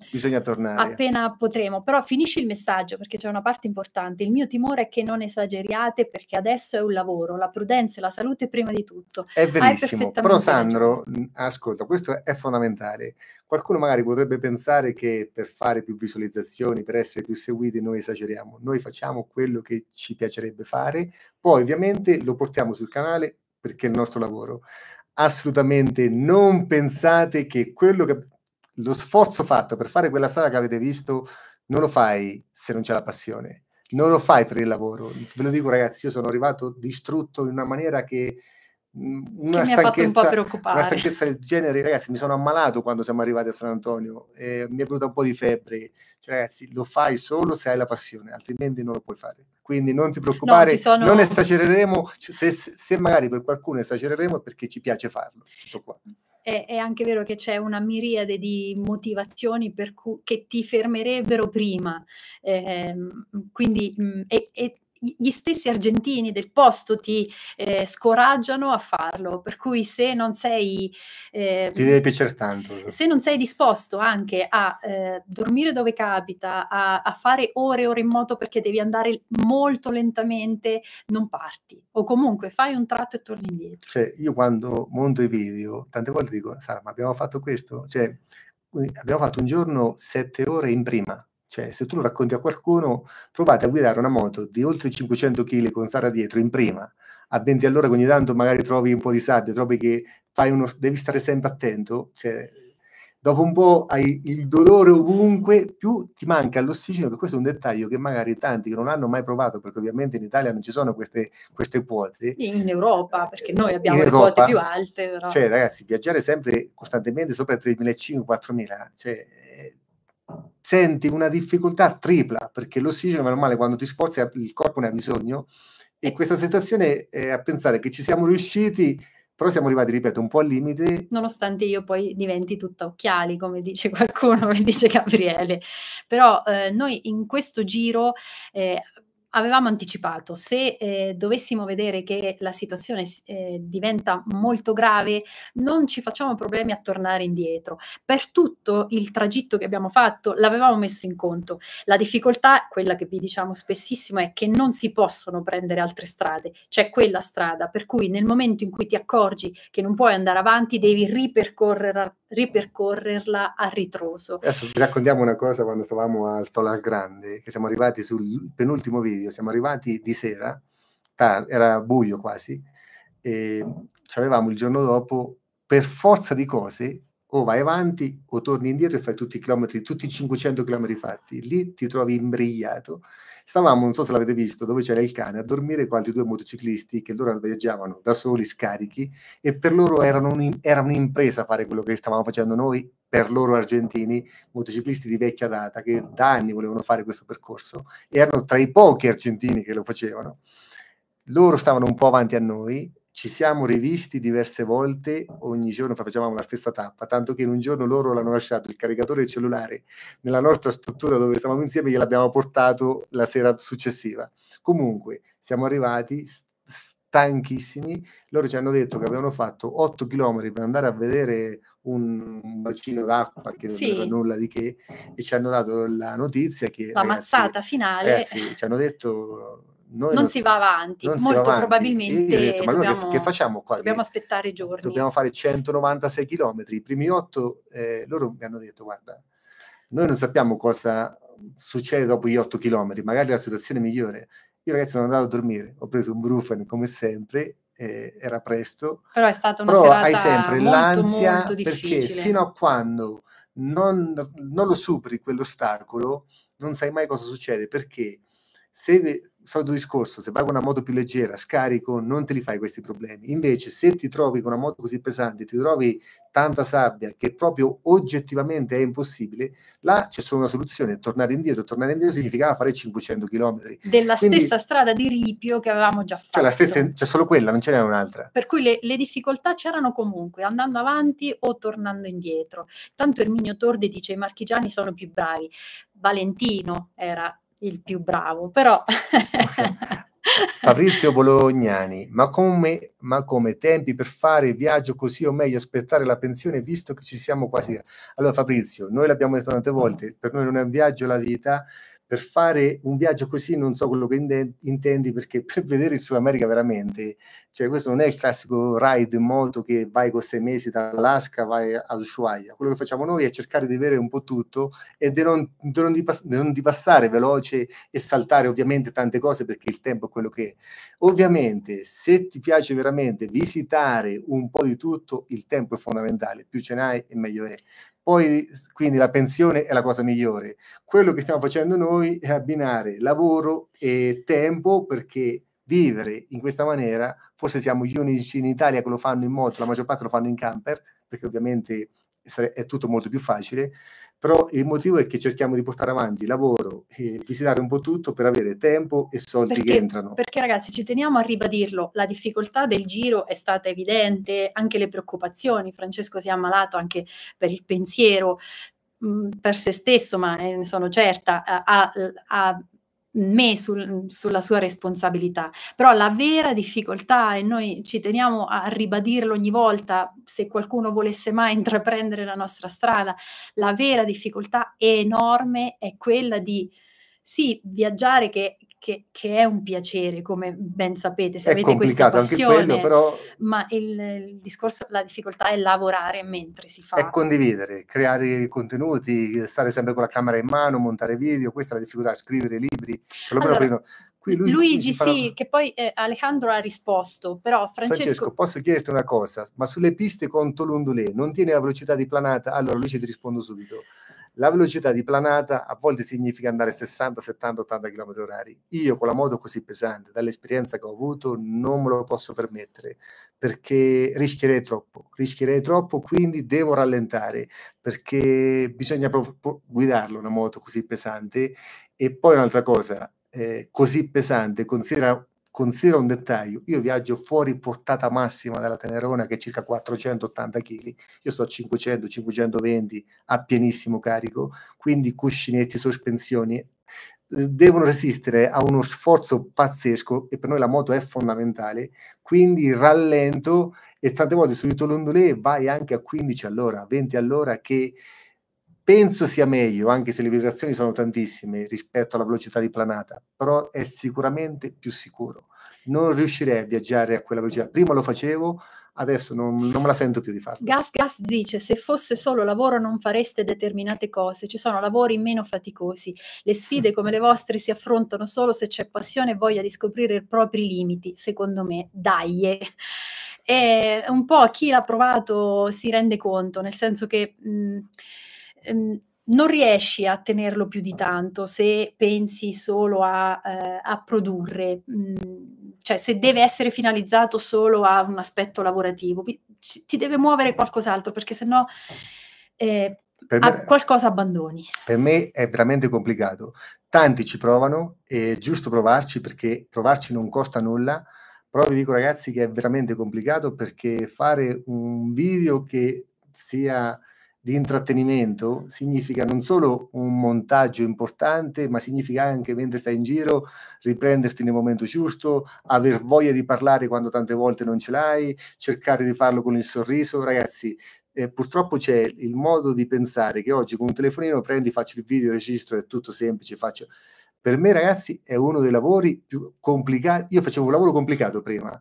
appena potremo. Però finisci il messaggio perché c'è una parte importante. Il mio timore è che non esageriate perché adesso è un lavoro, la prudenza e la salute prima di tutto. È ah, verissimo, però Sandro, ascolta, questo è fondamentale. Qualcuno magari potrebbe pensare che per fare più visualizzazioni, per essere più seguiti, noi esageriamo. Noi facciamo quello che ci piacerebbe fare, poi ovviamente lo portiamo sul canale perché è il nostro lavoro assolutamente non pensate che quello che lo sforzo fatto per fare quella strada che avete visto non lo fai se non c'è la passione, non lo fai per il lavoro. Ve lo dico ragazzi, io sono arrivato distrutto in una maniera che una stanchezza, un una stanchezza, del genere, ragazzi, mi sono ammalato quando siamo arrivati a San Antonio, e mi è venuta un po' di febbre, cioè, ragazzi, lo fai solo se hai la passione, altrimenti non lo puoi fare. Quindi non ti preoccupare, no, sono... non esagereremo, se, se, magari per qualcuno esagereremo è perché ci piace farlo. Tutto qua. È, è anche vero che c'è una miriade di motivazioni per cui, che ti fermerebbero prima, eh, quindi mh, è, è gli stessi argentini del posto ti eh, scoraggiano a farlo, per cui se non sei... Eh, ti deve piacere tanto. Se non sei disposto anche a eh, dormire dove capita, a, a, fare ore e ore in moto perché devi andare molto lentamente, non parti. O comunque fai un tratto e torni indietro. Cioè, io quando monto i video, tante volte dico, Sara, ma abbiamo fatto questo? Cioè, abbiamo fatto un giorno sette ore in prima cioè, se tu lo racconti a qualcuno, provate a guidare una moto di oltre 500 kg con Sara dietro in prima, a 20 all'ora ogni tanto magari trovi un po' di sabbia, trovi che uno, devi stare sempre attento, cioè, dopo un po' hai il dolore ovunque, più ti manca l'ossigeno, che questo è un dettaglio che magari tanti che non hanno mai provato, perché ovviamente in Italia non ci sono queste, queste quote. In Europa, perché noi abbiamo Europa, le quote più alte. Però. Cioè ragazzi, viaggiare sempre costantemente sopra 3.500-4.000, cioè senti una difficoltà tripla, perché l'ossigeno, meno male, quando ti sforzi il corpo ne ha bisogno, e questa situazione è a pensare che ci siamo riusciti, però siamo arrivati, ripeto, un po' al limite. Nonostante io poi diventi tutta occhiali, come dice qualcuno, come dice Gabriele. Però eh, noi in questo giro eh, avevamo anticipato, se eh, dovessimo vedere che la situazione eh, diventa molto grave, non ci facciamo problemi a tornare indietro. Per tutto il tragitto che abbiamo fatto l'avevamo messo in conto. La difficoltà, quella che vi diciamo spessissimo, è che non si possono prendere altre strade, c'è quella strada, per cui nel momento in cui ti accorgi che non puoi andare avanti, devi ripercorrere ripercorrerla a ritroso. Adesso vi raccontiamo una cosa quando stavamo al Tolar Grande, che siamo arrivati sul penultimo video Dio, siamo arrivati di sera, era buio quasi, e ci avevamo il giorno dopo, per forza di cose, o vai avanti o torni indietro e fai tutti i chilometri, tutti i 500 chilometri fatti, lì ti trovi imbrigliato. Stavamo, non so se l'avete visto, dove c'era il cane, a dormire con altri due motociclisti che loro viaggiavano da soli, scarichi, e per loro era un'impresa fare quello che stavamo facendo noi per loro argentini, motociclisti di vecchia data che da anni volevano fare questo percorso e erano tra i pochi argentini che lo facevano. Loro stavano un po' avanti a noi, ci siamo rivisti diverse volte, ogni giorno facevamo la stessa tappa, tanto che in un giorno loro l'hanno lasciato il caricatore del cellulare nella nostra struttura dove stavamo insieme, e gliel'abbiamo portato la sera successiva. Comunque siamo arrivati stanchissimi, loro ci hanno detto che avevano fatto 8 km per andare a vedere un, bacino d'acqua che non sì. era nulla di che e ci hanno dato la notizia che... La ragazzi, mazzata finale. Ragazzi, eh, ci hanno detto... Non, non, si va avanti, molto va avanti. probabilmente. io ho detto, ma dobbiamo, allora che, facciamo qua? Dobbiamo aspettare i giorni. Dobbiamo fare 196 km, i primi 8, eh, loro mi hanno detto, guarda, noi non sappiamo cosa succede dopo gli 8 km, magari la situazione migliore. Io ragazzi sono andato a dormire, ho preso un brufen come sempre eh, era presto. Però è stata una Però hai sempre molto, l'ansia molto perché fino a quando non, non, lo superi quell'ostacolo non sai mai cosa succede perché se solito discorso, se vai con una moto più leggera, scarico, non te li fai questi problemi. Invece, se ti trovi con una moto così pesante, ti trovi tanta sabbia che proprio oggettivamente è impossibile, là c'è solo una soluzione, tornare indietro. Tornare indietro significava fare 500 km. Della Quindi, stessa strada di ripio che avevamo già fatto. Cioè, la stessa, c'è cioè, solo quella, non ce n'era un'altra. Per cui le, le, difficoltà c'erano comunque, andando avanti o tornando indietro. Tanto Erminio Tordi dice i marchigiani sono più bravi. Valentino era il più bravo, però... Fabrizio Bolognani, ma come, ma come, tempi per fare viaggio così o meglio aspettare la pensione visto che ci siamo quasi... Allora Fabrizio, noi l'abbiamo detto tante mm. volte, per noi non è un viaggio la vita, per fare un viaggio così non so quello che intendi perché per vedere il Sud America veramente, cioè questo non è il classico ride in moto che vai con sei mesi dall'Alaska, vai all'Ushuaia, quello che facciamo noi è cercare di vedere un po' tutto e di non, di, non di, pass- di non di passare veloce e saltare ovviamente tante cose perché il tempo è quello che è. Ovviamente se ti piace veramente visitare un po' di tutto, il tempo è fondamentale, più ce n'hai e meglio è, poi, quindi, la pensione è la cosa migliore. Quello che stiamo facendo noi è abbinare lavoro e tempo perché vivere in questa maniera, forse siamo gli unici in Italia che lo fanno in moto, la maggior parte lo fanno in camper, perché ovviamente è tutto molto più facile, però il motivo è che cerchiamo di portare avanti il lavoro e visitare un po' tutto per avere tempo e soldi perché, che entrano. Perché ragazzi ci teniamo a ribadirlo, la difficoltà del giro è stata evidente, anche le preoccupazioni, Francesco si è ammalato anche per il pensiero, mh, mm, per se stesso, ma eh, ne sono certa, eh, ha, ha me sul, sulla sua responsabilità. Però la vera difficoltà, e noi ci teniamo a ribadirlo ogni volta, se qualcuno volesse mai intraprendere la nostra strada, la vera difficoltà enorme è quella di sì, viaggiare che, che, che, è un piacere, come ben sapete, se è avete questa passione, anche quello, però ma il, il, discorso, la difficoltà è lavorare mentre si fa. È condividere, creare contenuti, stare sempre con la camera in mano, montare video, questa è la difficoltà, scrivere libri, allora, prima, lui, Luigi, farà... sì, che poi eh, Alejandro ha risposto, però Francesco... Francesco, posso chiederti una cosa, ma sulle piste con Tolondolé non tiene la velocità di planata? Allora Luigi ti rispondo subito. La velocità di planata a volte significa andare 60, 70, 80 km/h. Io con la moto così pesante, dall'esperienza che ho avuto, non me lo posso permettere perché rischierei troppo. Rischierei troppo, quindi devo rallentare perché bisogna guidarlo una moto così pesante. E poi un'altra cosa, eh, così pesante, considera considera un dettaglio, io viaggio fuori portata massima della Tenerona che è circa 480 kg, io sto a 500, 520 a pienissimo carico, quindi cuscinetti, sospensioni eh, devono resistere a uno sforzo pazzesco e per noi la moto è fondamentale, quindi rallento e tante volte sul titolo ondulé vai anche a 15 all'ora, 20 all'ora che penso sia meglio, anche se le vibrazioni sono tantissime rispetto alla velocità di planata, però è sicuramente più sicuro. Non riuscirei a viaggiare a quella velocità. Prima lo facevo, adesso non, non me la sento più di farlo. Gas Gas dice: Se fosse solo lavoro, non fareste determinate cose. Ci sono lavori meno faticosi. Le sfide come le vostre si affrontano solo se c'è passione e voglia di scoprire i propri limiti. Secondo me, dai e eh, un po' chi l'ha provato si rende conto, nel senso che mh, Ehm, non riesci a tenerlo più di tanto se pensi solo a, eh, a produrre, mm, cioè se deve essere finalizzato solo a un aspetto lavorativo, ti deve muovere qualcos'altro perché sennò eh, per me, qualcosa abbandoni. Per me è veramente complicato. Tanti ci provano, è giusto provarci perché provarci non costa nulla, però vi dico ragazzi che è veramente complicato perché fare un video che sia di intrattenimento significa non solo un montaggio importante, ma significa anche mentre stai in giro riprenderti nel momento giusto, aver voglia di parlare quando tante volte non ce l'hai, cercare di farlo con il sorriso. Ragazzi, eh, purtroppo c'è il modo di pensare che oggi con un telefonino prendi, faccio il video, registro, è tutto semplice, faccio... Per me, ragazzi, è uno dei lavori più complicati. Io facevo un lavoro complicato prima.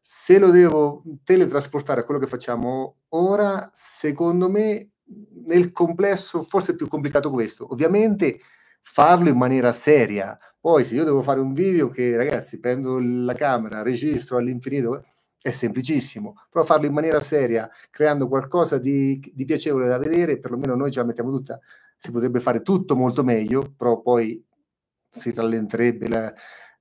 Se lo devo teletrasportare a quello che facciamo ora, secondo me nel complesso forse è più complicato questo. Ovviamente farlo in maniera seria. Poi se io devo fare un video che ragazzi prendo la camera, registro all'infinito, è semplicissimo, però farlo in maniera seria, creando qualcosa di, di piacevole da vedere, perlomeno noi ce la mettiamo tutta, si potrebbe fare tutto molto meglio, però poi si rallenterebbe la,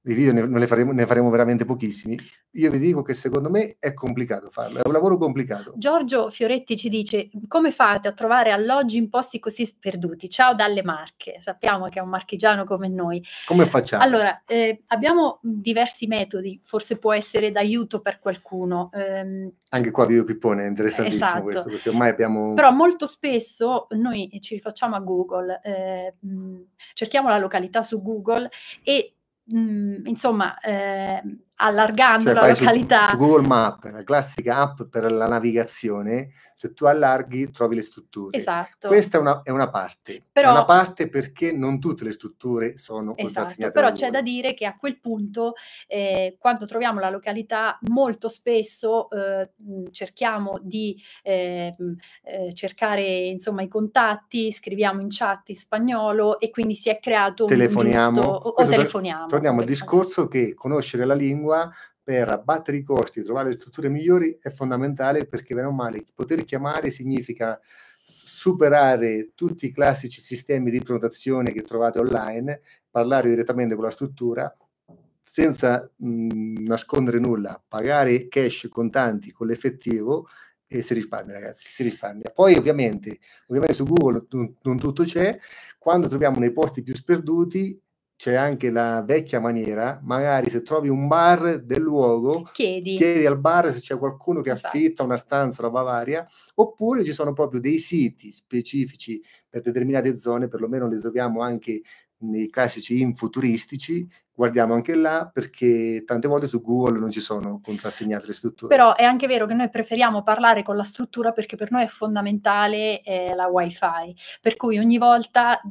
di video ne faremo, ne, faremo, veramente pochissimi. Io vi dico che secondo me è complicato farlo, è un lavoro complicato. Giorgio Fioretti ci dice: Come fate a trovare alloggi in posti così sperduti? Ciao dalle Marche, sappiamo che è un marchigiano come noi. Come facciamo? Allora, eh, abbiamo diversi metodi, forse può essere d'aiuto per qualcuno. Eh, Anche qua Vivo Pippone è interessantissimo esatto. questo, perché ormai abbiamo. Però molto spesso noi ci rifacciamo a Google, eh, mm, cerchiamo la località su Google e Mhmm, insomma, eh, allargando cioè, la località. Su, su, Google Maps, la classica app per la navigazione, se tu allarghi trovi le strutture. Esatto. Questa è una, è una parte. Però, è una parte perché non tutte le strutture sono esatto, Però c'è da dire che a quel punto, eh, quando troviamo la località, molto spesso eh, cerchiamo di eh, eh, cercare insomma, i contatti, scriviamo in chat in spagnolo e quindi si è creato telefoniamo. un giusto... O, o telefoniamo. Torniamo al discorso che conoscere la lingua lingua per abbattere i costi, trovare le strutture migliori è fondamentale perché meno male poter chiamare significa superare tutti i classici sistemi di prenotazione che trovate online, parlare direttamente con la struttura senza mh, mhmm, nascondere nulla, pagare cash contanti con l'effettivo e si risparmia ragazzi, si risparmia. Poi ovviamente, ovviamente su Google non, non tutto c'è, quando troviamo nei posti più sperduti c'è anche la vecchia maniera, magari se trovi un bar del luogo, chiedi, chiedi al bar se c'è qualcuno che esatto. affitta una stanza, la Bavaria, oppure ci sono proprio dei siti specifici per determinate zone, perlomeno li troviamo anche nei classici info guardiamo anche là perché tante volte su Google non ci sono contrassegnate le strutture. Però è anche vero che noi preferiamo parlare con la struttura perché per noi è fondamentale eh, la wifi, per cui ogni volta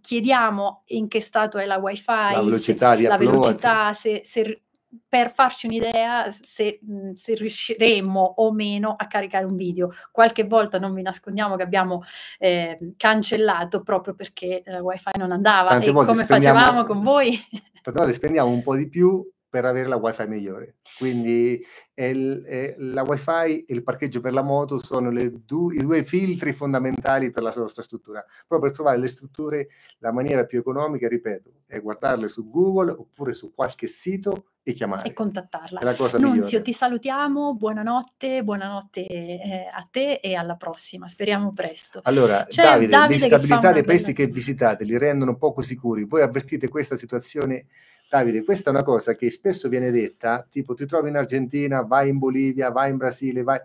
chiediamo in che stato è la wifi, la velocità, se, la velocità se, se per farci un'idea se, se, riusciremo o meno a caricare un video. Qualche volta non vi nascondiamo che abbiamo eh, cancellato proprio perché eh, il wifi non andava Tante e come facevamo con voi. Tante volte spendiamo un po' di più per avere la wifi migliore. Quindi il, eh, la wifi e il parcheggio per la moto sono du- i due filtri fondamentali per la nostra struttura, proprio per trovare le strutture la maniera più economica, ripeto, è guardarle su Google oppure su qualche sito e chiamare. E contattarla. È la cosa Nunzio, migliore. ti salutiamo, buonanotte, buonanotte eh, a te e alla prossima, speriamo presto. Allora, C'è Davide, Davide l'instabilità dei paesi bella... che visitate li rendono poco sicuri. Voi avvertite questa situazione Davide, questa è una cosa che spesso viene detta, tipo ti trovi in Argentina, vai in Bolivia, vai in Brasile, vai...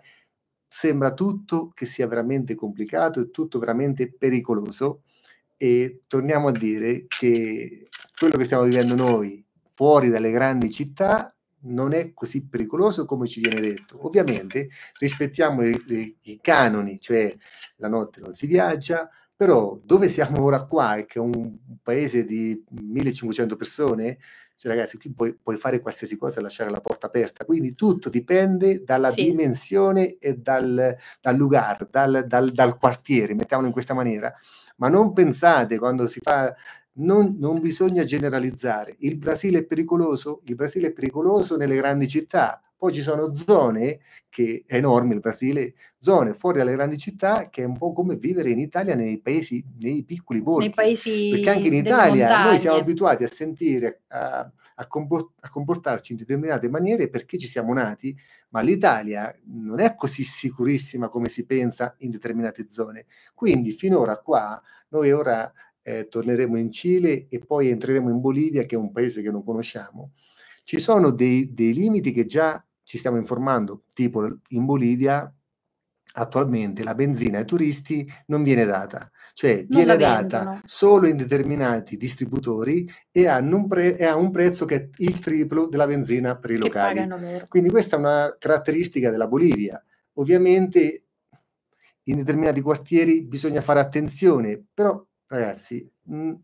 Sembra tutto che sia veramente complicato e tutto veramente pericoloso e torniamo a dire che quello che stiamo vivendo noi fuori dalle grandi città non è così pericoloso come ci viene detto. Ovviamente rispettiamo i, i, i canoni, cioè la notte non si viaggia, però dove siamo ora qua, che è un paese di 1500 persone, cioè ragazzi, qui puoi, puoi fare qualsiasi cosa e lasciare la porta aperta. Quindi tutto dipende dalla sì. dimensione e dal, dal lugar, dal, dal, dal, quartiere, mettiamolo in questa maniera. Ma non pensate quando si fa... Non, non bisogna generalizzare. Il Brasile è pericoloso? Il Brasile è pericoloso nelle grandi città, poi ci sono zone, che è enorme il Brasile, zone fuori dalle grandi città che è un po' come vivere in Italia nei paesi, nei piccoli borghi. Nei paesi Perché anche in Italia noi siamo abituati a sentire, a, a, comportarci in determinate maniere perché ci siamo nati, ma l'Italia non è così sicurissima come si pensa in determinate zone. Quindi finora qua, noi ora eh, torneremo in Cile e poi entreremo in Bolivia, che è un paese che non conosciamo. Ci sono dei, dei limiti che già ci stiamo informando, tipo in Bolivia attualmente la benzina ai turisti non viene data, cioè non viene data solo in determinati distributori e ha un, pre- un, prezzo che è il triplo della benzina per i locali. Quindi questa è una caratteristica della Bolivia. Ovviamente in determinati quartieri bisogna fare attenzione, però ragazzi... Mh,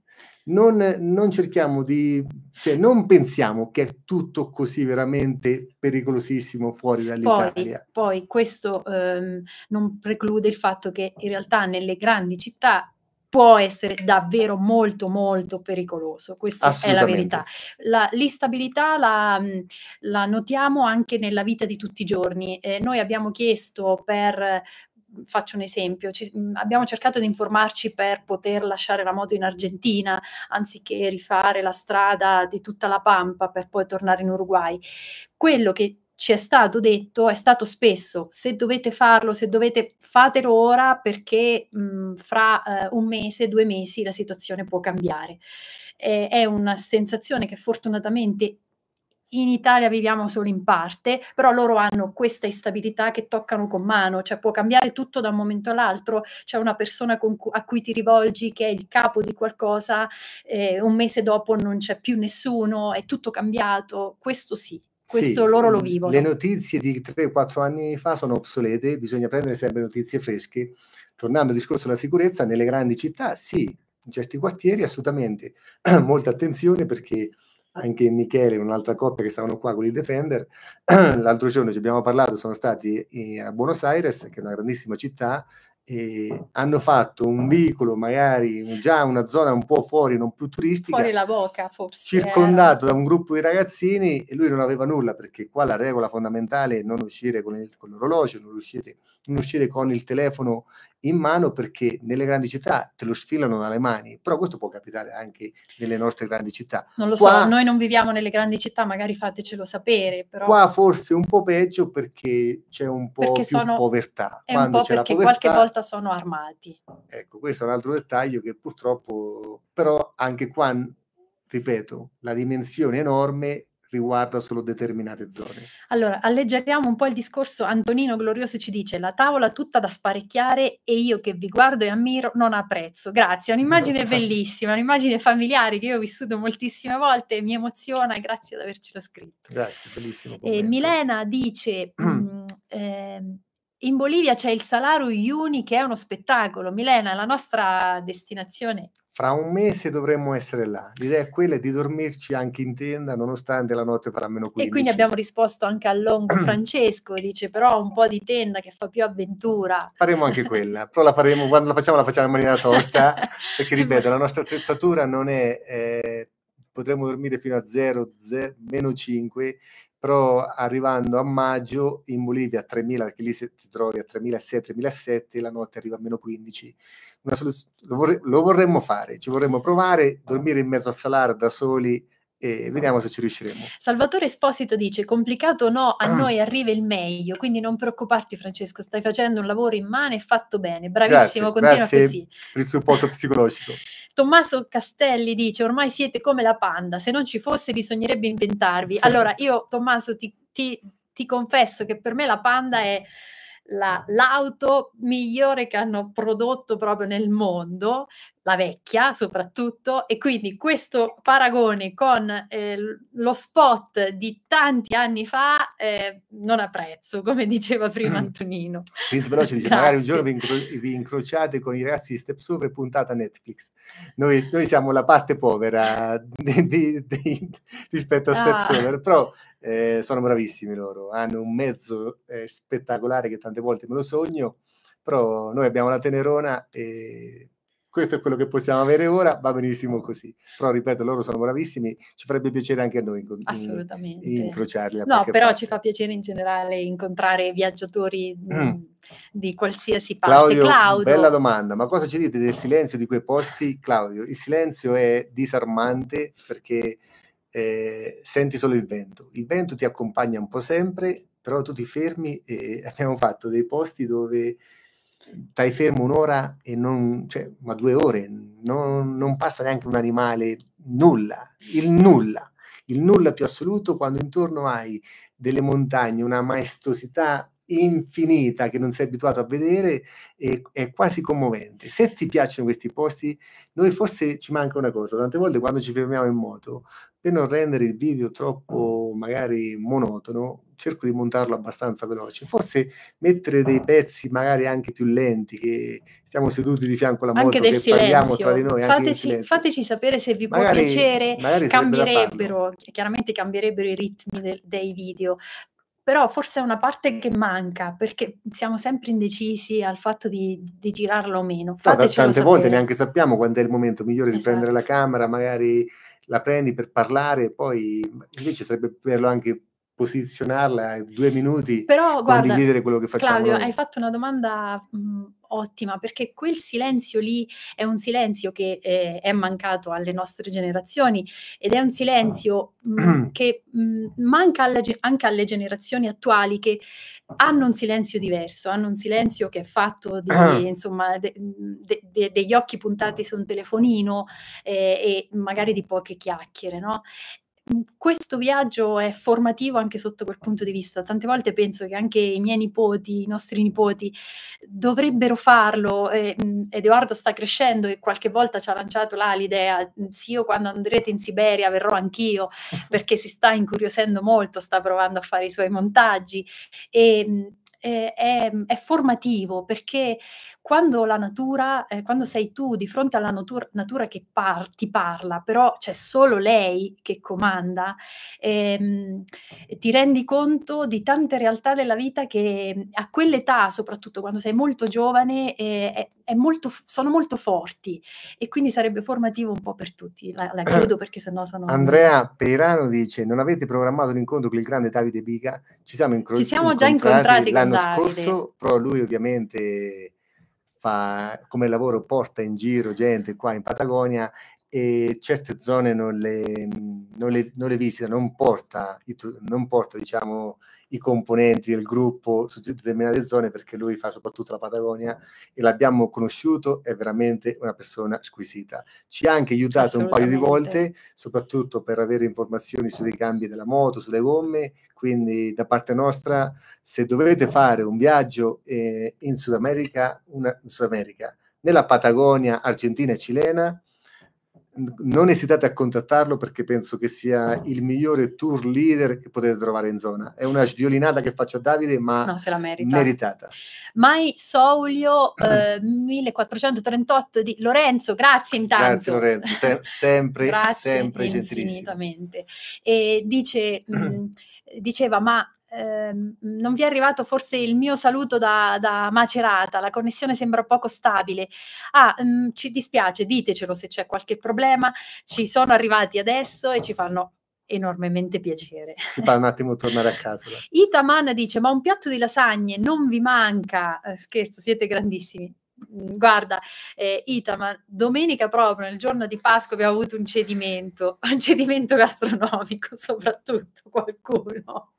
non, non cerchiamo di, cioè non pensiamo che è tutto così veramente pericolosissimo fuori dall'Italia. Poi, poi questo ehm, non preclude il fatto che in realtà nelle grandi città può essere davvero molto molto pericoloso, questa è la verità. La, l'instabilità la, mm, la, notiamo anche nella vita di tutti i giorni. Eh, noi abbiamo chiesto per faccio un esempio, ci, mm, abbiamo cercato di informarci per poter lasciare la moto in Argentina anziché rifare la strada di tutta la Pampa per poi tornare in Uruguay. Quello che ci è stato detto è stato spesso se dovete farlo, se dovete fatelo ora perché mh, mm, fra eh, un mese, due mesi la situazione può cambiare. Eh, è una sensazione che fortunatamente in Italia viviamo solo in parte, però loro hanno questa instabilità che toccano con mano, cioè può cambiare tutto da un momento all'altro, c'è una persona cu- a cui ti rivolgi che è il capo di qualcosa, eh, un mese dopo non c'è più nessuno, è tutto cambiato, questo sì. Questo sì, loro lo mm, vivono. Le notizie di 3-4 anni fa sono obsolete, bisogna prendere sempre notizie fresche. Tornando al discorso della sicurezza, nelle grandi città sì, in certi quartieri assolutamente. Molta attenzione perché anche Michele, un'altra coppia che stavano qua con il Defender, l'altro giorno ci abbiamo parlato, sono stati eh, a Buenos Aires, che è una grandissima città, e hanno fatto un vicolo, magari già una zona un po' fuori, non più turistica, fuori la boca, forse, circondato da un gruppo di ragazzini e lui non aveva nulla perché qua la regola fondamentale è non uscire con, il, con l'orologio, non uscire, non uscire con il telefono in mano perché nelle grandi città te lo sfilano dalle mani, però questo può capitare anche nelle nostre grandi città. Non lo qua, so, noi non viviamo nelle grandi città, magari fatecelo sapere, però... Qua forse un po' peggio perché c'è un po' perché più sono, povertà. È Quando un po' perché povertà, qualche volta sono armati. Ecco, questo è un altro dettaglio che purtroppo... però anche qua, ripeto, la dimensione enorme riguarda solo determinate zone. Allora, alleggeriamo un po' il discorso. Antonino Glorioso ci dice: La tavola tutta da sparecchiare e io che vi guardo e ammiro non apprezzo. Grazie, è un'immagine bellissima, un'immagine familiare che io ho vissuto moltissime volte e mi emoziona. Grazie ad avercelo scritto. Grazie, bellissimo. E eh, Milena dice. Mm, ehm, in Bolivia c'è il Salaru Iuni che è uno spettacolo. Milena, la nostra destinazione fra un mese dovremmo essere là. L'idea è quella di dormirci anche in tenda, nonostante la notte farà meno 15. E quindi abbiamo risposto anche a Longo Francesco, dice però un po' di tenda che fa più avventura. Faremo anche quella, però la faremo, quando la facciamo la facciamo in maniera tosta, perché ripeto, la nostra attrezzatura non è... Eh, potremmo dormire fino a 0, 0, meno 5, però arrivando a maggio in Bolivia a 3.000, perché lì se ti trovi a 3.600, 3.700, la notte arriva a meno 15 lo, vorre- lo, vorremmo fare, ci vorremmo provare, dormire in mezzo a Salar da soli e vediamo se ci riusciremo. Salvatore Esposito dice, complicato o no, a ah. noi arriva il meglio, quindi non preoccuparti Francesco, stai facendo un lavoro immane e fatto bene, bravissimo, grazie, continua grazie così. per il supporto psicologico. Tommaso Castelli dice, ormai siete come la panda, se non ci fosse bisognerebbe inventarvi. Sì. Allora, io Tommaso ti, ti, ti confesso che per me la panda è la, l'auto migliore che hanno prodotto proprio nel mondo la vecchia soprattutto, e quindi questo paragone con eh, lo spot di tanti anni fa eh, non apprezzo, come diceva prima mm. Antonino. Spinto veloce dice, magari un giorno vi, incro vi, incrociate con i ragazzi di Step Sopra e puntate a Netflix. Noi, noi, siamo la parte povera di, di, di, rispetto a Step ah. Sopra, però eh, sono bravissimi loro, hanno un mezzo eh, spettacolare che tante volte me lo sogno, però noi abbiamo la tenerona e questo è quello che possiamo avere ora, va benissimo così. Però ripeto, loro sono bravissimi, ci farebbe piacere anche a noi in, Assolutamente. incrociarli. No, però parte. ci fa piacere in generale incontrare viaggiatori mm, mm. di qualsiasi parte. Claudio, Claudio, bella domanda, ma cosa ci dite del silenzio di quei posti, Claudio? Il silenzio è disarmante perché eh, senti solo il vento. Il vento ti accompagna un po' sempre, però tu ti fermi e abbiamo fatto dei posti dove stai fermo un'ora e non, cioè, ma due ore, non, non passa neanche un animale, nulla, il nulla, il nulla più assoluto quando intorno hai delle montagne, una maestosità infinita che non sei abituato a vedere e è quasi commovente. Se ti piacciono questi posti, noi forse ci manca una cosa, tante volte quando ci fermiamo in moto, per non rendere il video troppo magari monotono, cerco di montarlo abbastanza veloce, forse mettere dei ah. pezzi magari anche più lenti, che stiamo seduti di fianco alla moto, che silenzio. parliamo tra di noi. Fateci, fateci sapere se vi magari, può piacere, magari cambierebbero, chiaramente cambierebbero i ritmi del, dei video, però forse è una parte che manca perché siamo sempre indecisi al fatto di, di girarlo o meno. No, tante sapere. volte neanche sappiamo quando è il momento migliore esatto. di prendere la esatto. camera, magari la prendi per parlare, poi invece sarebbe bello anche posizionarla due minuti, per condividere quello che facciamo. Claudio, noi. hai fatto una domanda mh, mhmm, ottima perché quel silenzio lì è un silenzio che eh, è mancato alle nostre generazioni ed è un silenzio mh, mm, che mh, mm, manca alla, anche alle generazioni attuali che hanno un silenzio diverso, hanno un silenzio che è fatto di, insomma, de, de, de, degli occhi puntati su un telefonino eh, e magari di poche chiacchiere. No? Mhmm, questo viaggio è formativo anche sotto quel punto di vista. Tante volte penso che anche i miei nipoti, i nostri nipoti, dovrebbero farlo. E, mhmm, Edoardo sta crescendo e qualche volta ci ha lanciato là l'idea, mhmm, sì, io quando andrete in Siberia verrò anch'io, perché si sta incuriosendo molto, sta provando a fare i suoi montaggi. E eh, è, mhmm, è, formativo perché quando la natura, eh, quando sei tu di fronte alla natura, natura che par- ti parla, però c'è solo lei che comanda, ehm, ti rendi conto di tante realtà della vita che mhmm, a quell'età, soprattutto quando sei molto giovane, eh, molto, sono molto forti e quindi sarebbe formativo un po' per tutti. La, la chiudo perché sennò sono... Andrea Peirano dice, non avete programmato l'incontro con il grande Davide Biga? Ci siamo, incro- Ci siamo incontrati già incontrati l'anno scorso, però lui ovviamente fa come lavoro, porta in giro gente qua in Patagonia e certe zone non le, non le, non le visita, non porta, non porta diciamo, i componenti del gruppo su determinate zone perché lui fa soprattutto la Patagonia e l'abbiamo conosciuto, è veramente una persona squisita. Ci ha anche aiutato un paio di volte, soprattutto per avere informazioni sui cambi della moto, sulle gomme, quindi da parte nostra se dovete fare un viaggio eh, in Sud America, una, in Sud America, nella Patagonia argentina e cilena, non esitate a contattarlo perché penso che sia il migliore tour leader che potete trovare in zona. È una sviolinata che faccio a Davide, ma no, se la merita. meritata. Mai Saulio eh, 1438 di Lorenzo, grazie intanto. Grazie Lorenzo, se- sempre, grazie sempre gentilissimo. E dice, mh, diceva, ma Ehm, non vi è arrivato forse il mio saluto da, da Macerata, la connessione sembra poco stabile. Ah, mh, mm, ci dispiace, ditecelo se c'è qualche problema, ci sono arrivati adesso e ci fanno enormemente piacere. Ci fa un attimo tornare a casa. Itaman dice, ma un piatto di lasagne non vi manca? Eh, scherzo, siete grandissimi mm, guarda eh, Ita, domenica proprio nel giorno di Pasqua abbiamo avuto un cedimento, un cedimento gastronomico soprattutto qualcuno.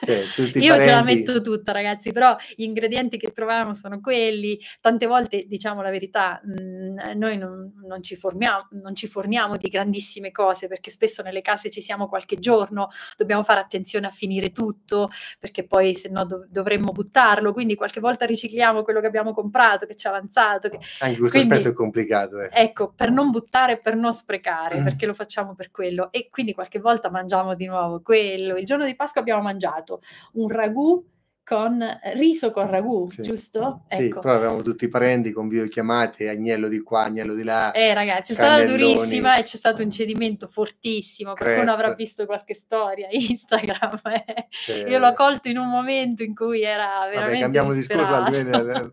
Cioè, Io ce la metto tutta, ragazzi, però gli ingredienti che troviamo sono quelli. Tante volte, diciamo la verità, mh, mm, eh, noi non, non, ci formiamo, non ci forniamo di grandissime cose perché spesso nelle case ci siamo qualche giorno, dobbiamo fare attenzione a finire tutto perché poi se no dov- dovremmo buttarlo. Quindi qualche volta ricicliamo quello che abbiamo comprato, che ci ha avanzato. Che... Anche questo quindi, aspetto è complicato. Eh. Ecco, per non buttare, per non sprecare, mm. perché lo facciamo per quello. E quindi qualche volta mangiamo di nuovo quello. Il giorno di Pasqua abbiamo mangiato mangiato un ragù con riso con ragù, sì. giusto? Ecco. Sì, però avevamo tutti i parenti con videochiamate, agnello di qua, agnello di là. Eh ragazzi, è stata durissima e c'è stato un cedimento fortissimo, Crepe. qualcuno avrà certo. visto qualche storia Instagram. Eh. Cioè, Io l'ho certo. colto in un momento in cui era veramente Vabbè, cambiamo il mio eh,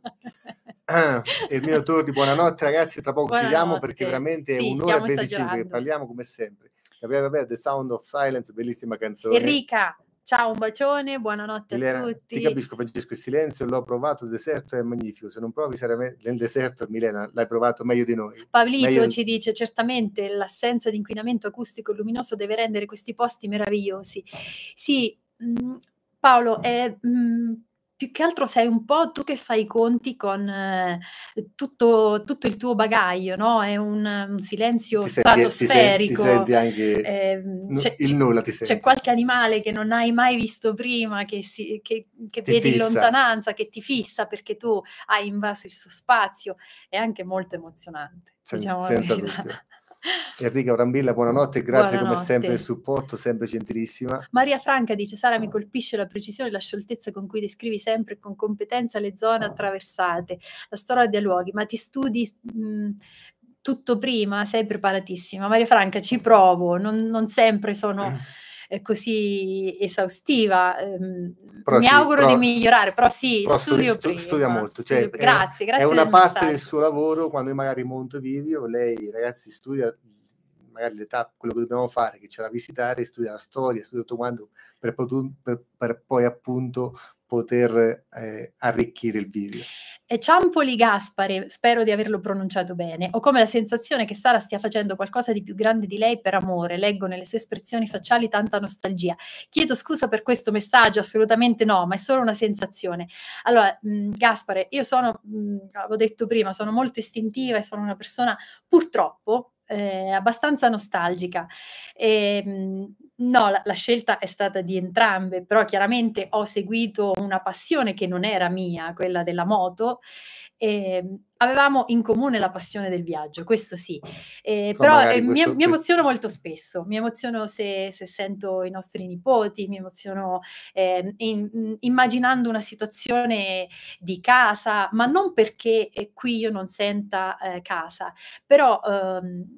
eh. Ermino di buonanotte ragazzi, tra poco buonanotte. chiudiamo perché veramente è un'ora e 25 che parliamo come sempre. Gabriele Roberto, The Sound of Silence, bellissima canzone. Enrica, Ciao, un bacione, buonanotte Elena, a tutti. Ti capisco Francesco, il silenzio l'ho provato, il deserto è magnifico, se non provi sarà me- nel deserto, Milena, l'hai provato meglio di noi. Pablito meglio... ci dice, certamente l'assenza di inquinamento acustico e luminoso deve rendere questi posti meravigliosi. Sì, mh, mm, Paolo, è... Mh, mm, più che altro sei un po' tu che fai i conti con eh, tutto, tutto, il tuo bagaglio, no? È un, un silenzio ti stratosferico. Senti, eh, ti senti, ti senti anche eh, c'è, il nulla ti senti. C'è qualche animale che non hai mai visto prima, che, si, che, che vedi fissa. in lontananza, che ti fissa perché tu hai invaso il suo spazio. È anche molto emozionante. Sen- diciamo senza dubbio. Enrica Orambilla, buonanotte e grazie buonanotte. come sempre del supporto, sempre gentilissima. Maria Franca dice: Sara, mi colpisce la precisione e la scioltezza con cui descrivi sempre con competenza le zone attraversate, la storia dei luoghi, ma ti studi. Mh, tutto prima, sei preparatissima. Maria Franca, ci provo, non, non sempre sono così esaustiva. Ehm, però Mi sì, auguro però, di migliorare, però sì, però studio, studio, prima, studia molto. Cioè, studio, cioè, grazie, è, grazie. È una del parte messaggio. del suo lavoro, quando io magari monto video, lei ragazzi studia magari l'età, quello che dobbiamo fare, che c'è da visitare, studia la storia, studia tutto quanto, per, per, per poi appunto poter eh, arricchire il video. E Ciampoli Gaspare, spero di averlo pronunciato bene, ho come la sensazione che Sara stia facendo qualcosa di più grande di lei per amore, leggo nelle sue espressioni facciali tanta nostalgia. Chiedo scusa per questo messaggio, assolutamente no, ma è solo una sensazione. Allora, mh, mm, Gaspare, io sono, mh, mm, avevo detto prima, sono molto istintiva e sono una persona purtroppo eh, abbastanza nostalgica. E, ehm, no, la, la, scelta è stata di entrambe, però chiaramente ho seguito una passione che non era mia, quella della moto. E, ehm, avevamo in comune la passione del viaggio, questo sì, eh, però eh, questo, mi, questo... mi, emoziono molto spesso, mi emoziono se, se sento i nostri nipoti, mi emoziono eh, in, immaginando una situazione di casa, ma non perché eh, qui io non senta eh, casa, però... Ehm,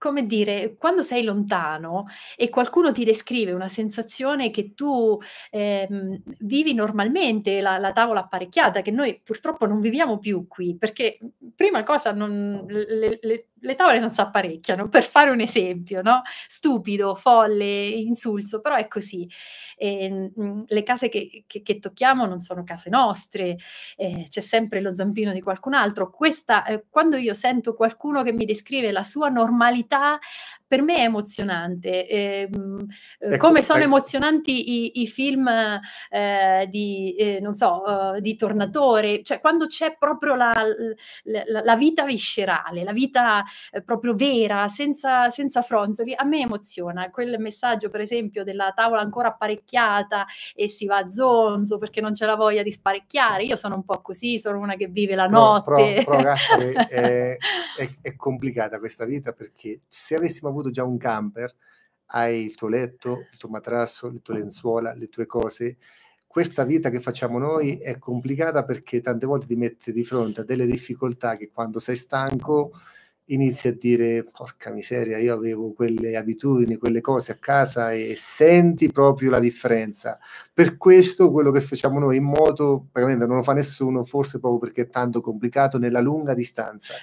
come dire, quando sei lontano e qualcuno ti descrive una sensazione che tu ehm, vivi normalmente, la, la, tavola apparecchiata, che noi purtroppo non viviamo più qui, perché prima cosa non, le, le, le, tavole non si apparecchiano, per fare un esempio, no? stupido, folle, insulso, però è così. E, ehm, mh, le case che, che, che, tocchiamo non sono case nostre, eh, c'è sempre lo zampino di qualcun altro. Questa, eh, quando io sento qualcuno che mi descrive la sua normalità, た per me è emozionante. Ehm, eh, ecco, come sono ecco. emozionanti i, i film eh, di, eh, non so, uh, di Tornatore, cioè quando c'è proprio la, la, la vita viscerale, la vita eh, proprio vera, senza, senza, fronzoli, a me emoziona. Quel messaggio, per esempio, della tavola ancora apparecchiata e si va a zonzo perché non c'è la voglia di sparecchiare. Io sono un po' così, sono una che vive la notte. Però, però, però Gaspari, è, è, è complicata questa vita perché se avessimo avuto avuto già un camper, hai il tuo letto, il tuo matrasso, le tue lenzuola, le tue cose. Questa vita che facciamo noi è complicata perché tante volte ti metti di fronte a delle difficoltà che quando sei stanco inizi a dire porca miseria, io avevo quelle abitudini, quelle cose a casa e senti proprio la differenza. Per questo quello che facciamo noi in moto, veramente non lo fa nessuno, forse proprio perché è tanto complicato nella lunga distanza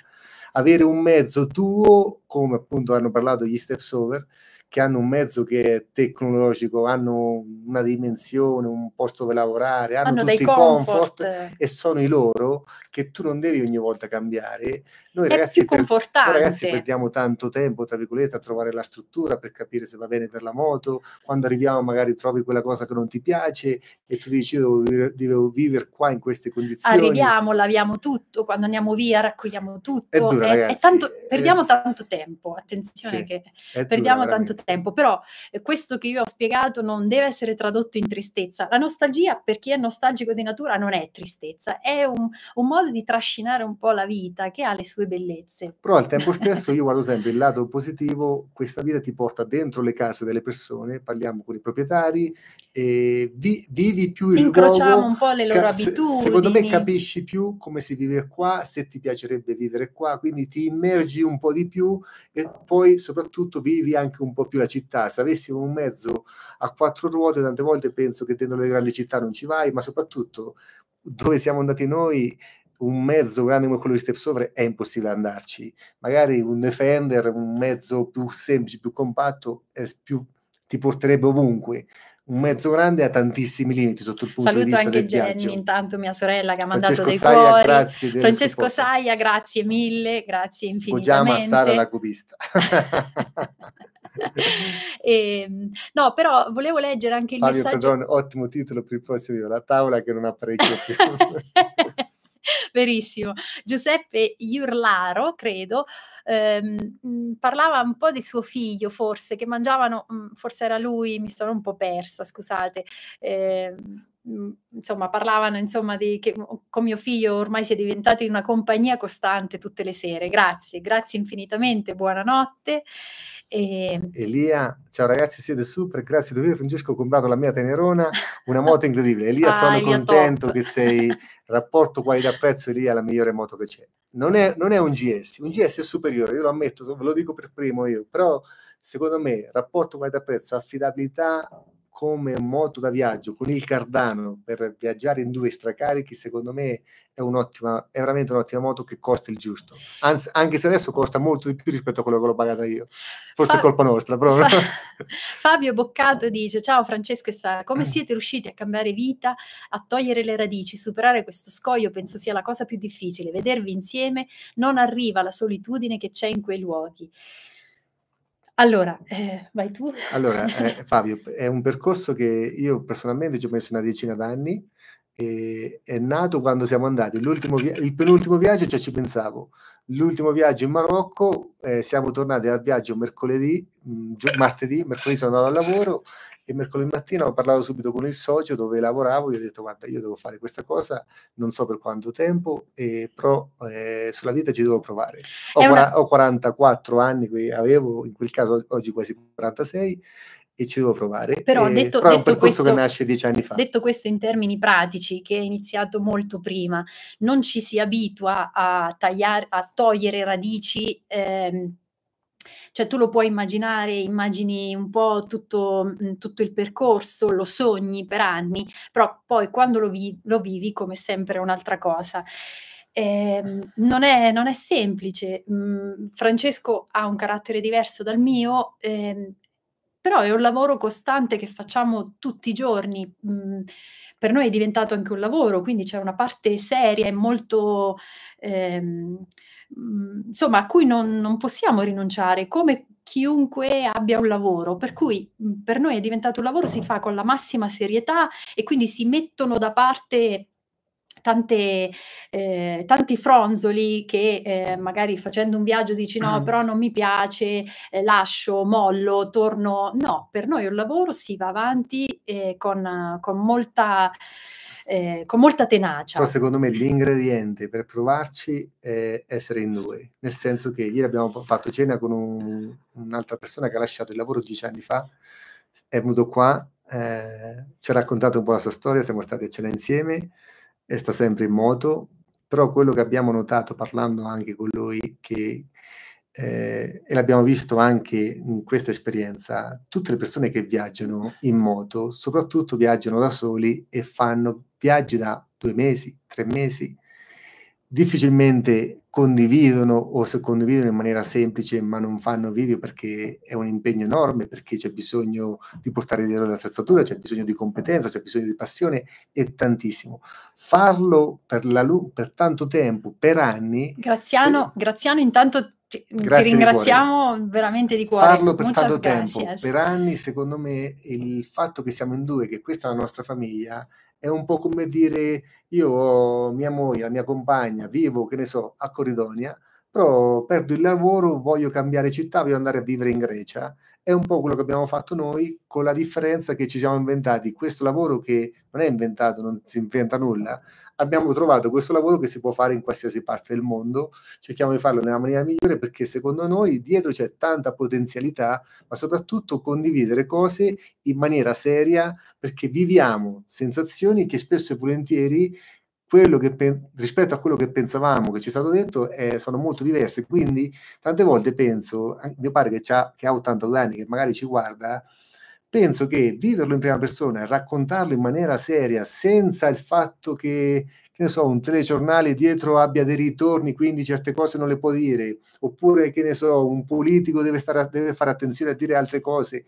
avere un mezzo tuo, come appunto hanno parlato gli steps over, che hanno un mezzo che è tecnologico, hanno una dimensione, un posto per lavorare, hanno, hanno tutti i comfort. comfort. e sono i loro che tu non devi ogni volta cambiare. Noi, ragazzi, per, noi ragazzi, perdiamo tanto tempo, tra virgolette, a trovare la struttura per capire se va bene per la moto, quando arriviamo magari trovi quella cosa che non ti piace e tu dici devo, devo vivere qua in queste condizioni. Arriviamo, laviamo tutto, quando andiamo via raccogliamo tutto. È dura, è, ragazzi, è tanto, perdiamo tanto tempo, attenzione sì, che perdiamo dura, tanto veramente tempo, però eh, questo che io ho spiegato non deve essere tradotto in tristezza. La nostalgia, per chi è nostalgico di natura, non è tristezza, è un, un modo di trascinare un po' la vita che ha le sue bellezze. Però al tempo stesso io vado sempre il lato positivo, questa vita ti porta dentro le case delle persone, parliamo con i proprietari, eh, vi, vivi più il Incrociamo luogo, un po' le loro ca- abitudini. Secondo me capisci più come si vive qua, se ti piacerebbe vivere qua, quindi ti immergi un po' di più e poi soprattutto vivi anche un po' più la città. Se avessimo un mezzo a quattro ruote, tante volte penso che dentro le grandi città non ci vai, ma soprattutto dove siamo andati noi, un mezzo grande come quello di Step Stepsover è impossibile andarci. Magari un Defender, un mezzo più semplice, più compatto, più, ti porterebbe ovunque un mezzo grande ha tantissimi limiti sotto il punto Saluto di vista del Jenny, viaggio. Saluto anche Jenny, intanto mia sorella che ha mandato dei Saia, cuori. Grazie Francesco Saia, grazie mille, grazie infinitamente. Poggiamo a Sara la cubista. e, no, però volevo leggere anche il Fabio messaggio. Fabio ottimo titolo per il prossimo video, la tavola che non apparecchia più. verissimo. Giuseppe Iurlaro, credo, ehm, mhmm, parlava un po' di suo figlio, forse, che mangiavano, mhmm, forse era lui, mi sono un po' persa, scusate. Eh, insomma, parlavano insomma di che con mio figlio ormai si è diventato in una compagnia costante tutte le sere. Grazie, grazie infinitamente, buonanotte. E... Ehm Elia, ciao ragazzi, siete super, grazie di Francesco, ho comprato la mia Tenerona, una moto incredibile. Elia, ah, sono Elia contento top. che sei rapporto qualità-prezzo, Elia, la migliore moto che c'è. Non è, non è un GS, un GS è superiore, io lo ammetto, ve lo dico per primo io, però secondo me rapporto qualità-prezzo, affidabilità come moto da viaggio con il Cardano per viaggiare in due stracarichi, secondo me è, un'ottima, è veramente un'ottima moto che costa il giusto. Anzi, anche se adesso costa molto di più rispetto a quello che l'ho pagata io. Forse Fab- è colpa nostra, però. Fabio Boccato dice: Ciao Francesco e Sara, come mm. siete riusciti a cambiare vita, a togliere le radici, superare questo scoglio? Penso sia la cosa più difficile. Vedervi insieme non arriva la solitudine che c'è in quei luoghi. Allora, eh, vai tu. Allora, eh, Fabio, è un percorso che io personalmente ci ho messo una decina d'anni e è nato quando siamo andati. L'ultimo Via- il penultimo viaggio già ci pensavo. L'ultimo viaggio in Marocco, eh, siamo tornati al viaggio mercoledì, mh, mm, martedì, mercoledì sono andato al lavoro e mercoledì mattina ho parlato subito con il socio dove lavoravo, io ho detto guarda io devo fare questa cosa, non so per quanto tempo, eh, però eh, sulla vita ci devo provare. Ho, una... ho 44 anni, que- avevo in quel caso oggi quasi 46 e ci devo provare. Però, eh, detto, però è un percorso questo, che nasce dieci anni fa. Detto questo in termini pratici, che è iniziato molto prima, non ci si abitua a, tagliare, a togliere radici ehm, cioè tu lo puoi immaginare, immagini un po' tutto, tutto il percorso, lo sogni per anni, però poi quando lo, vi, lo vivi come sempre è un'altra cosa. Eh, non, è, non, è, semplice, mm, Francesco ha un carattere diverso dal mio, eh, però è un lavoro costante che facciamo tutti i giorni. Mm, per noi è diventato anche un lavoro, quindi c'è una parte seria e molto... Ehm, Mhmm, insomma, a cui non, non possiamo rinunciare, come chiunque abbia un lavoro, per cui mhmm, per noi è diventato un lavoro, si fa con la massima serietà e quindi si mettono da parte Tante, eh, tanti fronzoli che eh, magari facendo un viaggio dici no, ah. però non mi piace, eh, lascio, mollo, torno. No, per noi è un lavoro, si va avanti eh, con, con molta eh, con molta tenacia. Però secondo me l'ingrediente per provarci è essere in due, nel senso che ieri abbiamo fatto cena con un, un'altra persona che ha lasciato il lavoro dieci anni fa, è venuto qua, eh, ci ha raccontato un po' la sua storia, siamo stati a cena insieme, e sta sempre in moto, però quello che abbiamo notato parlando anche con lui che eh, e l'abbiamo visto anche in questa esperienza, tutte le persone che viaggiano in moto, soprattutto viaggiano da soli e fanno viaggi da due mesi, tre mesi, difficilmente condividono o se condividono in maniera semplice ma non fanno video perché è un impegno enorme, perché c'è bisogno di portare dietro la attrezzatura, c'è bisogno di competenza, c'è bisogno di passione e tantissimo. Farlo per, la, per tanto tempo, per anni... Graziano, se... Graziano intanto ti, ti ringraziamo di veramente di cuore. Farlo per Muchas tanto gracias. tempo, per anni, secondo me, il fatto che siamo in due, che questa è la nostra famiglia, è un po' come dire io ho mia moglie, la mia compagna, vivo, che ne so, a Coridonia, però perdo il lavoro, voglio cambiare città, voglio andare a vivere in Grecia è un po' quello che abbiamo fatto noi, con la differenza che ci siamo inventati questo lavoro che non è inventato, non si inventa nulla. Abbiamo trovato questo lavoro che si può fare in qualsiasi parte del mondo, cerchiamo di farlo nella maniera migliore perché secondo noi dietro c'è tanta potenzialità, ma soprattutto condividere cose in maniera seria perché viviamo sensazioni che spesso e volentieri che, rispetto a quello che pensavamo che ci è stato detto eh, sono molto diverse, quindi tante volte penso, mio padre che, ha, che ha 82 anni, che magari ci guarda, penso che viverlo in prima persona, raccontarlo in maniera seria, senza il fatto che, che ne so, un telegiornale dietro abbia dei ritorni, quindi certe cose non le può dire, oppure che ne so, un politico deve, stare, deve fare attenzione a dire altre cose.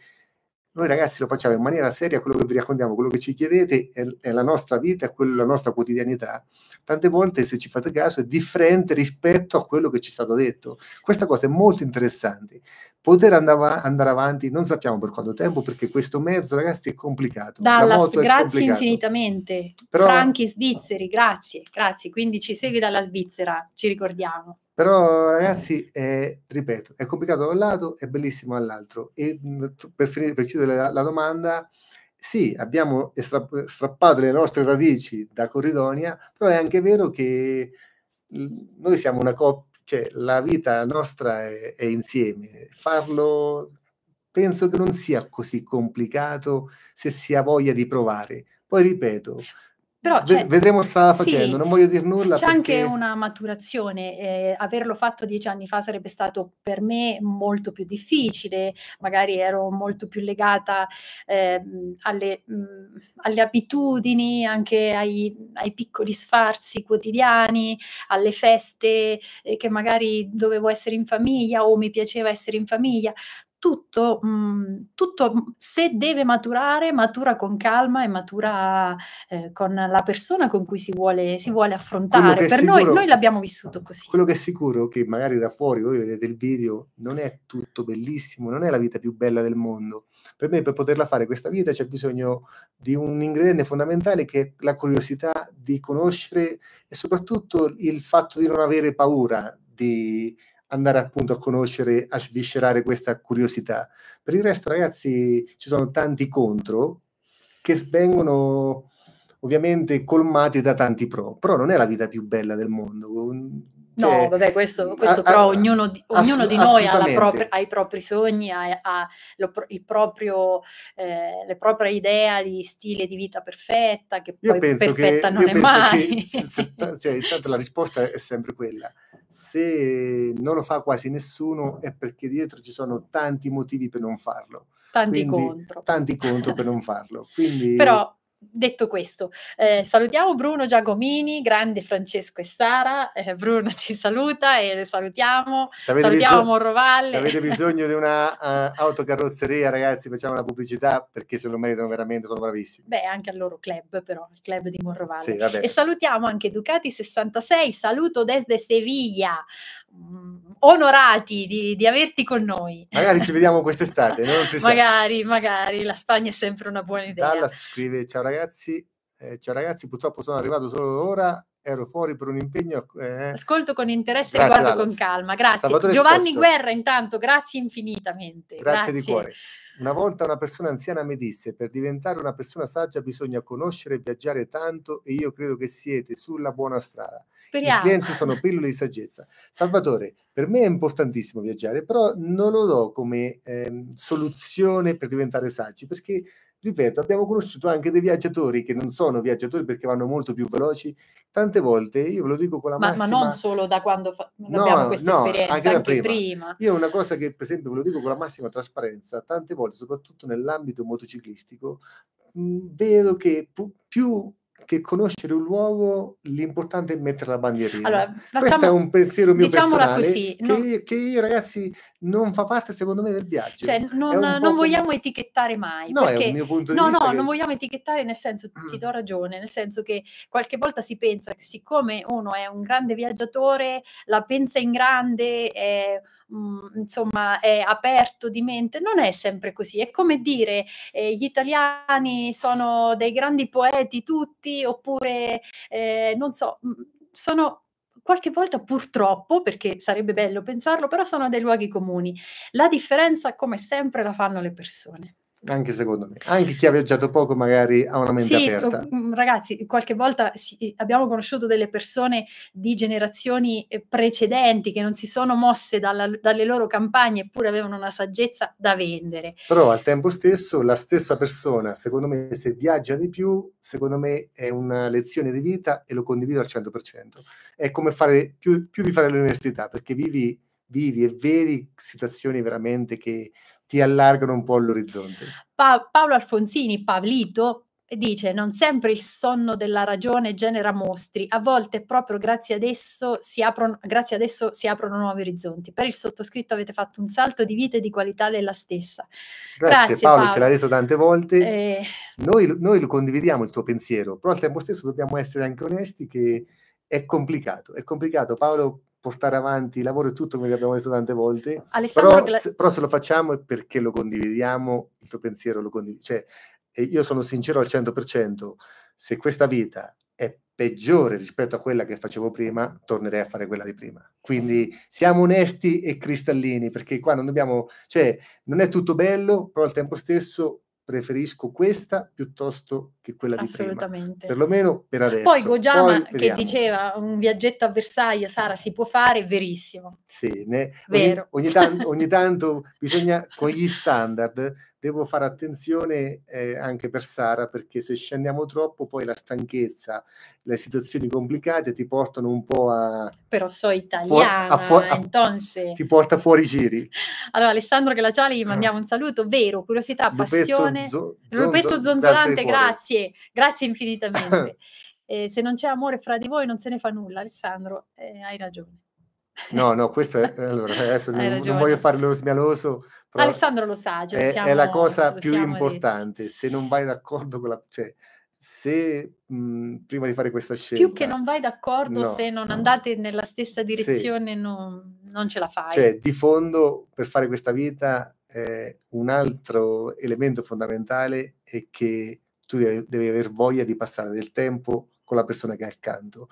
Noi ragazzi lo facciamo in maniera seria, quello che vi raccontiamo, quello che ci chiedete è, è la nostra vita, è quella, la nostra quotidianità. Tante volte, se ci fate caso, è differente rispetto a quello che ci è stato detto. Questa cosa è molto interessante. Poter andava, andare avanti, non sappiamo per quanto tempo, perché questo mezzo, ragazzi, è complicato. Dallas, è grazie complicato. infinitamente. Però... Franchi Svizzeri, grazie, grazie. Quindi ci segui dalla Svizzera, ci ricordiamo. Però ragazzi, è, ripeto, è complicato da un lato, è bellissimo dall'altro. E per, finire, per chiudere la, la domanda, sì, abbiamo estra- strappato le nostre radici da Corridonia, però è anche vero che noi siamo una coppia, cioè la vita nostra è, è, insieme. Farlo penso che non sia così complicato se si ha voglia di provare. Poi ripeto, però vedremo sta facendo, sì, non voglio dire nulla. C'è perché... anche una maturazione, eh, averlo fatto dieci anni fa sarebbe stato per me molto più difficile, magari ero molto più legata eh, alle, mh, mm, alle, abitudini, anche ai, ai, piccoli sfarzi quotidiani, alle feste eh, che magari dovevo essere in famiglia o mi piaceva essere in famiglia tutto, mh, mm, tutto, mm, se deve maturare, matura con calma e matura eh, con la persona con cui si vuole, si vuole affrontare. Per sicuro, noi, noi l'abbiamo vissuto così. Quello che è sicuro è che magari da fuori voi vedete il video, non è tutto bellissimo, non è la vita più bella del mondo. Per me, per poterla fare questa vita, c'è bisogno di un ingrediente fondamentale che è la curiosità di conoscere e soprattutto il fatto di non avere paura di andare appunto a conoscere, a sviscerare questa curiosità. Per il resto, ragazzi, ci sono tanti contro che vengono ovviamente colmati da tanti pro, però non è la vita più bella del mondo. Cioè, no, vabbè, questo, questo a, però a, ognuno di, ognuno di noi ha, propria, ha, i propri sogni, ha, ha lo, il proprio, eh, la propria idea di stile di vita perfetta, che poi perfetta che, non è mai. Che, se, se, cioè, intanto la risposta è sempre quella se non lo fa quasi nessuno è perché dietro ci sono tanti motivi per non farlo. Tanti Quindi, contro. Tanti contro per non farlo. Quindi, Però detto questo, eh, salutiamo Bruno Giacomini, grande Francesco e Sara. Eh, Bruno ci saluta e le salutiamo. salutiamo bisog- Morrovalle. Se avete bisogno di una uh, autocarrozzeria, ragazzi, facciamo una pubblicità perché se lo meritano veramente, sono bravissimi. Beh, anche al loro club, però, il club di Morrovalle. Sì, e salutiamo anche Ducati 66. Saluto desde Seviglia Mm, onorati di, di, averti con noi. Magari ci vediamo quest'estate, non si magari, sa. magari, la Spagna è sempre una buona idea. Dallas scrive, ciao ragazzi, eh, ciao ragazzi, purtroppo sono arrivato solo ora, ero fuori per un impegno. Eh. Ascolto con interesse e guardo Dallas. con calma, grazie. Salvatore Giovanni Sposto. Guerra intanto, grazie infinitamente. Grazie, grazie. di cuore. Una volta una persona anziana mi disse, per diventare una persona saggia bisogna conoscere e viaggiare tanto e io credo che siete sulla buona strada. Speriamo. I silenzi sono pillole di saggezza. Salvatore, per me è importantissimo viaggiare, però non lo do come eh, soluzione per diventare saggi, perché ripeto, abbiamo conosciuto anche dei viaggiatori che non sono viaggiatori perché vanno molto più veloci. Tante volte io ve lo dico con la ma, massima. Ma non solo da quando fa... no, abbiamo questa no, esperienza, anche, anche prima. prima. Io una cosa che, per esempio, ve lo dico con la massima trasparenza: tante volte, soprattutto nell'ambito motociclistico, mh, vedo che pu- più che conoscere un luogo l'importante è mettere la bandierina. Allora, facciamo, Questo è un pensiero mio personale così, non... che, che, ragazzi non fa parte secondo me del viaggio. Cioè, non, non vogliamo come... etichettare mai. No, perché... è un mio punto di no, vista. No, no, che... non vogliamo etichettare nel senso, mm. ti do ragione, nel senso che qualche volta si pensa che siccome uno è un grande viaggiatore, la pensa in grande, è, mh, mm, insomma è aperto di mente, non è sempre così. È come dire eh, gli italiani sono dei grandi poeti tutti, morti oppure eh, non so, mm, sono qualche volta purtroppo, perché sarebbe bello pensarlo, però sono dei luoghi comuni. La differenza come sempre la fanno le persone. Anche secondo me, anche chi ha viaggiato poco magari ha una mente sì, aperta. Mm, ragazzi, qualche volta abbiamo conosciuto delle persone di generazioni eh, precedenti che non si sono mosse dalla, dalle loro campagne eppure avevano una saggezza da vendere. Però al tempo stesso la stessa persona, secondo me, se viaggia di più, secondo me è una lezione di vita e lo condivido al 100%. È come fare più, più di fare l'università perché vivi vivi e vedi situazioni veramente che ti allargano un po' l'orizzonte. Pa- Paolo Alfonsini, Pavlito, dice non sempre il sonno della ragione genera mostri, a volte proprio grazie ad, esso si aprono, grazie ad esso si aprono, nuovi orizzonti. Per il sottoscritto avete fatto un salto di vita e di qualità della stessa. Grazie, grazie Paolo, Paolo, ce l'ha detto tante volte. Eh... Noi, noi lo condividiamo il tuo pensiero, però al tempo stesso dobbiamo essere anche onesti che è complicato, è complicato Paolo portare avanti il lavoro e tutto come abbiamo detto tante volte però, Gla- se, però, se, lo facciamo è perché lo condividiamo il tuo pensiero lo condividiamo cioè, io sono sincero al 100% se questa vita è peggiore rispetto a quella che facevo prima tornerei a fare quella di prima quindi siamo onesti e cristallini perché qua non dobbiamo cioè non è tutto bello però al tempo stesso preferisco questa piuttosto che quella di prima. Assolutamente. prima. Perlomeno per adesso. Poi Gojama Poi che diceva un viaggetto a Versailles, Sara, si può fare, è verissimo. Sì, ne, Vero. Ogni, ogni, tanto, ogni tanto bisogna con gli standard devo fare attenzione eh, anche per Sara perché se scendiamo troppo poi la stanchezza, le situazioni complicate ti portano un po' a... Però so italiana, fuor- a fu- a- Ti porta fuori i giri. Allora Alessandro Glaciali gli ah. mandiamo un saluto, vero, curiosità, passione. Rubetto, zo- Lupetto Zonzolante, grazie, grazie infinitamente. eh, se non c'è amore fra di voi non se ne fa nulla, Alessandro, eh, hai ragione. No, no, questo è... Eh, allora, adesso non, non, voglio fare lo smialoso. Però Alessandro lo sa, è, è la cosa più importante. Detti. Se non vai d'accordo con la... Cioè, se mh, mhmm, prima di fare questa scelta... Più che non vai d'accordo, no, se non no. andate nella stessa direzione, sì. non, non, ce la fai. Cioè, di fondo, per fare questa vita, eh, un altro elemento fondamentale è che tu devi, devi aver voglia di passare del tempo con la persona che è accanto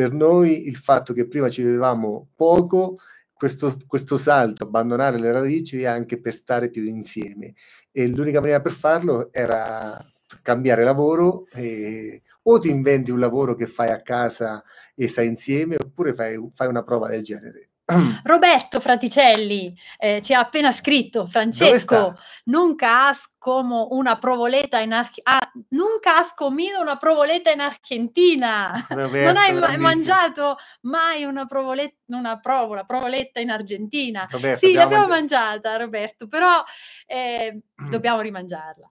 per noi il fatto che prima ci vedevamo poco, questo, questo salto, abbandonare le radici è anche per stare più insieme. E l'unica maniera per farlo era cambiare lavoro e, o ti inventi un lavoro che fai a casa e stai insieme oppure fai, fai una prova del genere Roberto Fraticelli eh, ci ha appena scritto, Francesco, nunca has, una provoleta in Ar- ah, nunca has una provoleta in Argentina, Roberto, non hai mai mangiato mai una, provolet- una provola, provoletta in Argentina. Roberto, sì, l'abbiamo mangi- mangiata Roberto, però eh, dobbiamo rimangiarla.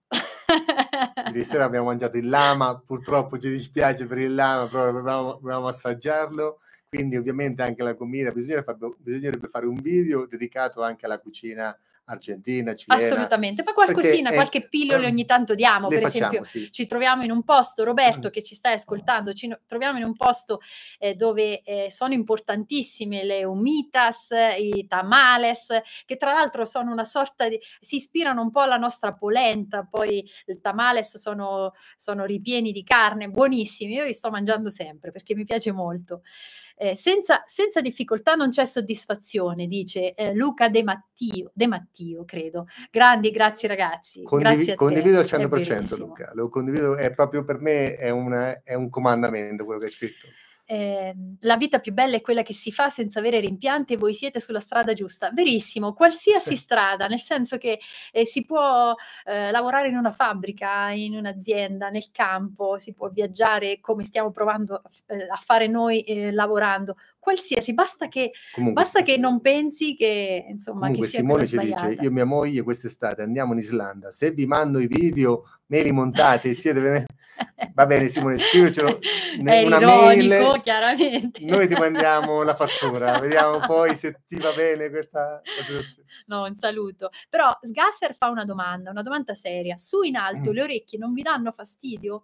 Ieri sera abbiamo mangiato il lama, purtroppo ci dispiace per il lama, però dobbiamo assaggiarlo quindi ovviamente anche la comida, bisognerebbe fare un video dedicato anche alla cucina argentina, cilena. Assolutamente, ma qualcosina, qualche pillole ogni tanto diamo, per facciamo, esempio sì. ci troviamo in un posto, Roberto mm. che ci stai ascoltando, ci troviamo in un posto eh, dove eh, sono importantissime le umitas i tamales, che tra l'altro sono una sorta di, si ispirano un po' alla nostra polenta, poi i tamales sono, sono ripieni di carne, buonissimi, io li sto mangiando sempre perché mi piace molto. Eh, senza, senza, difficoltà non c'è soddisfazione, dice eh, Luca De Mattio, De Mattio, credo. Grandi, grazie ragazzi. Condiv- grazie condivido al 100% Luca, lo condivido, è proprio per me è, una, è un comandamento quello che hai scritto eh, la vita più bella è quella che si fa senza avere rimpianti e voi siete sulla strada giusta. Verissimo, qualsiasi sì. strada, nel senso che eh, si può eh, lavorare in una fabbrica, in un'azienda, nel campo, si può viaggiare come stiamo provando a eh, fare noi eh, lavorando qualsiasi, basta che, comunque, basta che non pensi che insomma comunque, che Simone ci dice io e mia moglie quest'estate andiamo in Islanda se vi mando i video me li montate siete va bene Simone scrivicelo ne, una ironico, mail chiaramente noi ti mandiamo la fattura vediamo poi se ti va bene questa situazione no un saluto però Sgasser fa una domanda una domanda seria su in alto mm. le orecchie non vi danno fastidio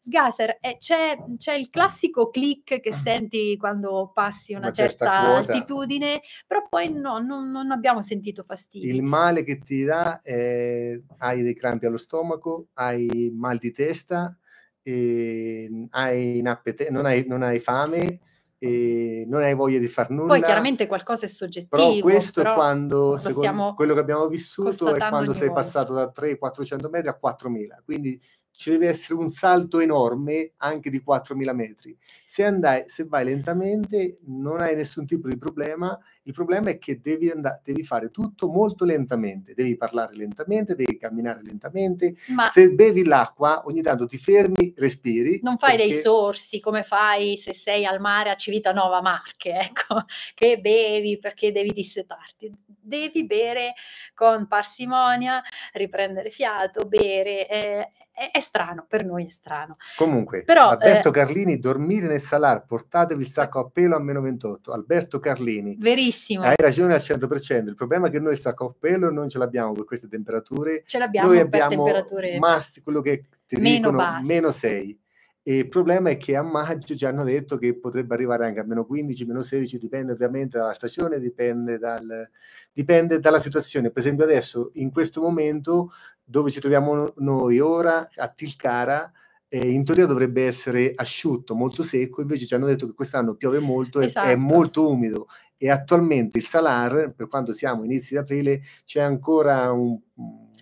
Sgaser, eh, c'è, c'è, il classico click che mm. senti quando passi una, una certa, certa altitudine, però poi no, non, non, abbiamo sentito fastidio. Il male che ti dà è hai dei crampi allo stomaco, hai mal di testa, ehm, hai inappete- non, hai, non hai fame ehm, non hai voglia di far nulla. Poi chiaramente qualcosa è soggettivo. Però questo però è quando, secondo quello che abbiamo vissuto, è quando sei volta. passato da 300-400 metri a 4.000. Quindi ci deve essere un salto enorme anche di 4.000 metri. Se, andai, se vai lentamente non hai nessun tipo di problema il problema è che devi, and- devi fare tutto molto lentamente, devi parlare lentamente, devi camminare lentamente. Ma se bevi l'acqua, ogni tanto ti fermi, respiri. Non fai perché... dei sorsi come fai se sei al mare a Civitanova Marche, ecco, che bevi perché devi dissetarti. Devi bere con parsimonia, riprendere fiato, bere. Eh, è, strano, per noi è strano. Comunque, Però, Alberto eh, Carlini, dormire nel salar, portatevi il sacco a pelo a meno 28. Alberto Carlini. Verissimo bellissimo. Hai ragione al 100%. Il problema è che noi il pelo non ce l'abbiamo per queste temperature. Ce l'abbiamo noi per abbiamo temperature massi, quello che ti meno dicono bassi. meno 6. E il problema è che a maggio ci hanno detto che potrebbe arrivare anche a meno 15, meno 16, dipende ovviamente dalla stagione, dipende, dal, dipende dalla situazione. Per esempio adesso, in questo momento, dove ci troviamo noi ora, a Tilcara, eh, in teoria dovrebbe essere asciutto, molto secco, invece ci hanno detto che quest'anno piove molto e esatto. è molto umido e attualmente il Salar, per quanto siamo inizi di aprile, c'è ancora un,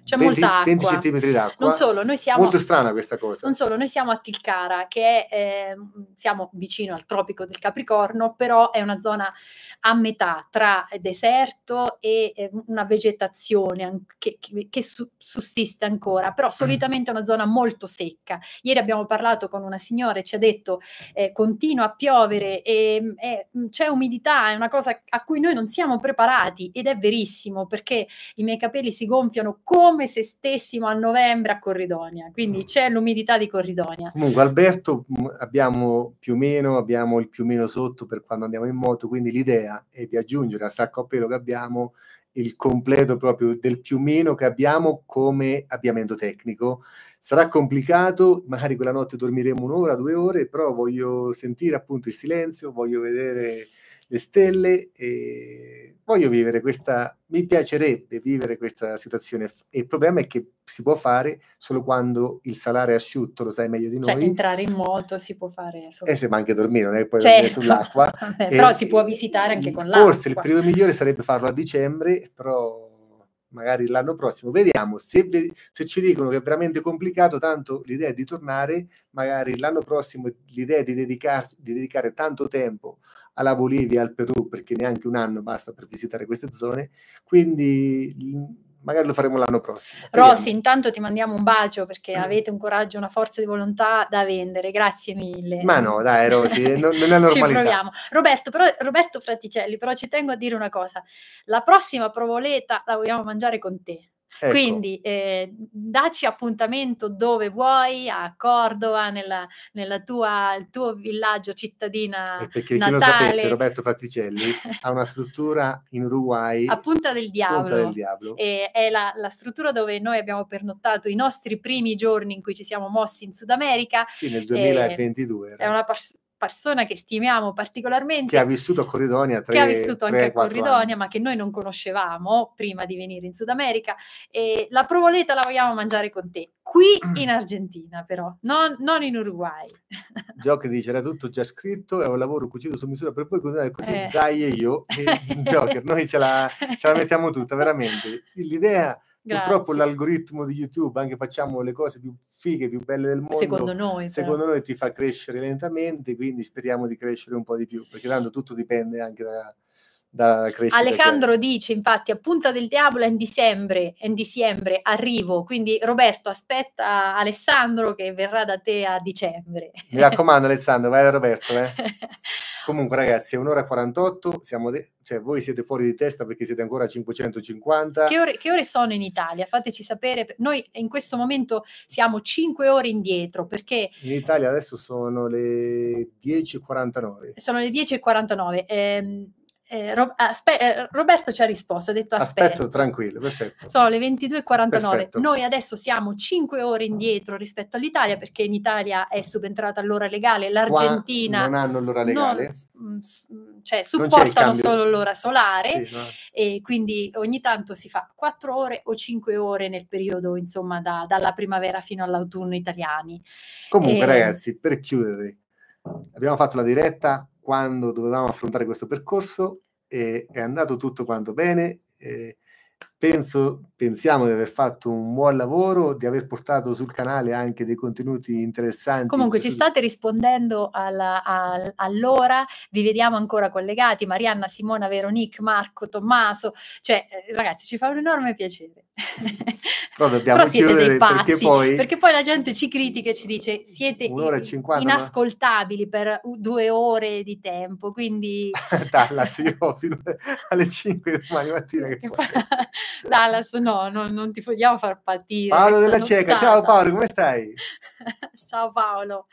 c'è 20, molta acqua. 20 centimetri d'acqua. Non solo, noi siamo... Molto strana questa cosa. Non solo, noi siamo a Tilcara, che è, eh, siamo vicino al tropico del Capricorno, però è una zona a metà tra deserto e eh, una vegetazione che, che, che su, sussiste ancora, però mm. solitamente è una zona molto secca. Ieri abbiamo parlato con una signora e ci ha detto eh, continua a piovere e, e mm, mm, c'è umidità, è una cosa a cui noi non siamo preparati ed è verissimo perché i miei capelli si gonfiano come come se stessimo a novembre a Corridonia, quindi mm. c'è l'umidità di Corridonia. Comunque Alberto mm, abbiamo più o meno, abbiamo il più o meno sotto per quando andiamo in moto, quindi l'idea è di aggiungere al sacco a pelo che abbiamo il completo proprio del più o meno che abbiamo come abbiamento tecnico. Sarà complicato, magari quella notte dormiremo un'ora, due ore, però voglio sentire appunto il silenzio, voglio vedere le stelle e voglio vivere questa, mi piacerebbe vivere questa situazione e il problema è che si può fare solo quando il salario è asciutto, lo sai meglio di cioè, noi. Cioè entrare in moto si può fare. Solo... E eh, se ma anche dormire, non è che certo. sull'acqua. Vabbè, però e, si può visitare anche con forse l'acqua. Forse il periodo migliore sarebbe farlo a dicembre, però magari l'anno prossimo, vediamo se, se, ci dicono che è veramente complicato, tanto l'idea è di tornare, magari l'anno prossimo l'idea è di, di dedicare tanto tempo alla Bolivia al Perù, perché neanche un anno basta per visitare queste zone, quindi magari lo faremo l'anno prossimo. Rossi, intanto ti mandiamo un bacio perché mm. avete un coraggio, una forza di volontà da vendere, grazie mille. Ma no, dai Rossi, eh, non, non è normalità. Ci proviamo. Roberto, però, Roberto Fraticelli, però ci tengo a dire una cosa, la prossima provoleta la vogliamo mangiare con te. Ecco. Quindi eh, dacci appuntamento dove vuoi, a Cordova, nella, nella tua, il tuo villaggio cittadina. E perché natale. chi lo sapesse, Roberto Fatticelli ha una struttura in Uruguay. A Punta del Diavolo. Punta del Diablo. E, è la, la, struttura dove noi abbiamo pernottato i nostri primi giorni in cui ci siamo mossi in Sud America. Sì, nel 2022. Ehm, eh, è una, persona che stimiamo particolarmente. Che ha vissuto a Corridonia tre, Che ha vissuto anche a Corridonia, anni. ma che noi non conoscevamo prima di venire in Sud America. E la provoleta la vogliamo mangiare con te, qui mm. in Argentina però, non, non in Uruguay. Giochi dice, era tutto già scritto, è un lavoro cucito su misura per voi, continuate così, eh. dai e io. E Joker, noi ce la, ce la mettiamo tutta, veramente. L'idea Grazie. Purtroppo l'algoritmo di YouTube, anche facciamo le cose più fighe, più belle del mondo, secondo noi, secondo noi ti fa crescere lentamente, quindi speriamo di crescere un po' di più, perché tanto tutto dipende anche da, da crescere. Cioè Alejandro che... dice infatti a Punta del Diavolo è in dicembre, è in dicembre arrivo, quindi Roberto aspetta Alessandro che verrà da te a dicembre. Mi raccomando Alessandro, vai da Roberto. Eh. Comunque ragazzi è un'ora e 48, siamo de- cioè voi siete fuori di testa perché siete ancora a 550. Che ore, che ore sono in Italia? Fateci sapere, noi in questo momento siamo 5 ore indietro perché... In Italia adesso sono le 10.49. Sono le 10.49. Ehm eh, Ro- ah, aspe- eh, Roberto ci ha risposto, ha detto aspetta. Aspetto, tranquillo, perfetto. Sono le 22.49. Perfetto. Noi adesso siamo 5 ore indietro rispetto all'Italia perché in Italia è subentrata l'ora legale, l'Argentina... Qua non hanno l'ora legale? Mm, mm, cioè non, cioè, supportano solo l'ora solare sì, no? e quindi ogni tanto si fa 4 ore o 5 ore nel periodo, insomma, da, dalla primavera fino all'autunno italiani. Comunque e... Eh, ragazzi, per chiudere, abbiamo fatto la diretta quando dovevamo affrontare questo percorso eh, è andato tutto quanto bene, eh, Penso, pensiamo di aver fatto un buon lavoro, di aver portato sul canale anche dei contenuti interessanti. Comunque ci state rispondendo alla, all, all'ora, vi vediamo ancora collegati, Marianna, Simona, Veronique, Marco, Tommaso, cioè eh, ragazzi ci fa un enorme piacere. Però dobbiamo Però siete dei pazzi, perché poi... perché poi... la gente ci critica e ci dice siete 50, inascoltabili ma... per due ore di tempo, quindi... Dalla, sì, io fino alle 5 domani mattina che, poi... Dallas, no, no, non ti vogliamo far partire. Paolo della Cieca, ciao Paolo, come stai? ciao Paolo.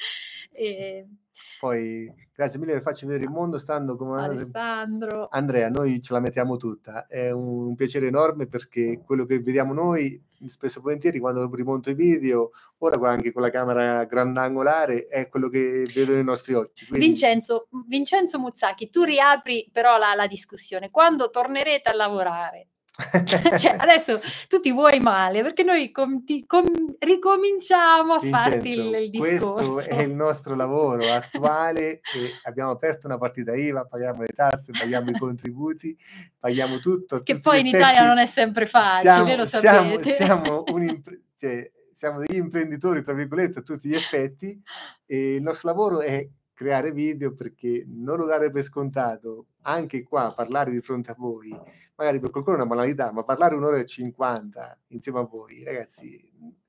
E... Poi grazie mille per farci vedere il mondo, stando come Alessandro. Andrea, noi ce la mettiamo tutta, è un, un piacere enorme perché quello che vediamo noi spesso e volentieri quando rimonto i video, ora anche con la camera grandangolare, è quello che vedo nei nostri occhi. Quindi... Vincenzo, Vincenzo Muzzacchi, tu riapri però la, la discussione. Quando tornerete a lavorare? cioè, adesso tu ti vuoi male perché noi com- ti, com- ricominciamo a Vincenzo, farti il, il discorso. Questo è il nostro lavoro attuale abbiamo aperto una partita IVA, paghiamo le tasse, paghiamo i contributi, paghiamo tutto. Che poi in Italia non è sempre facile, siamo, lo sapete. Siamo, siamo un impre- cioè, siamo degli imprenditori, tra virgolette, a tutti gli effetti, e il nostro lavoro è creare video perché non lo dare per scontato, anche qua parlare di fronte a voi, magari per qualcuno è una banalità, ma parlare un'ora e cinquanta insieme a voi, ragazzi,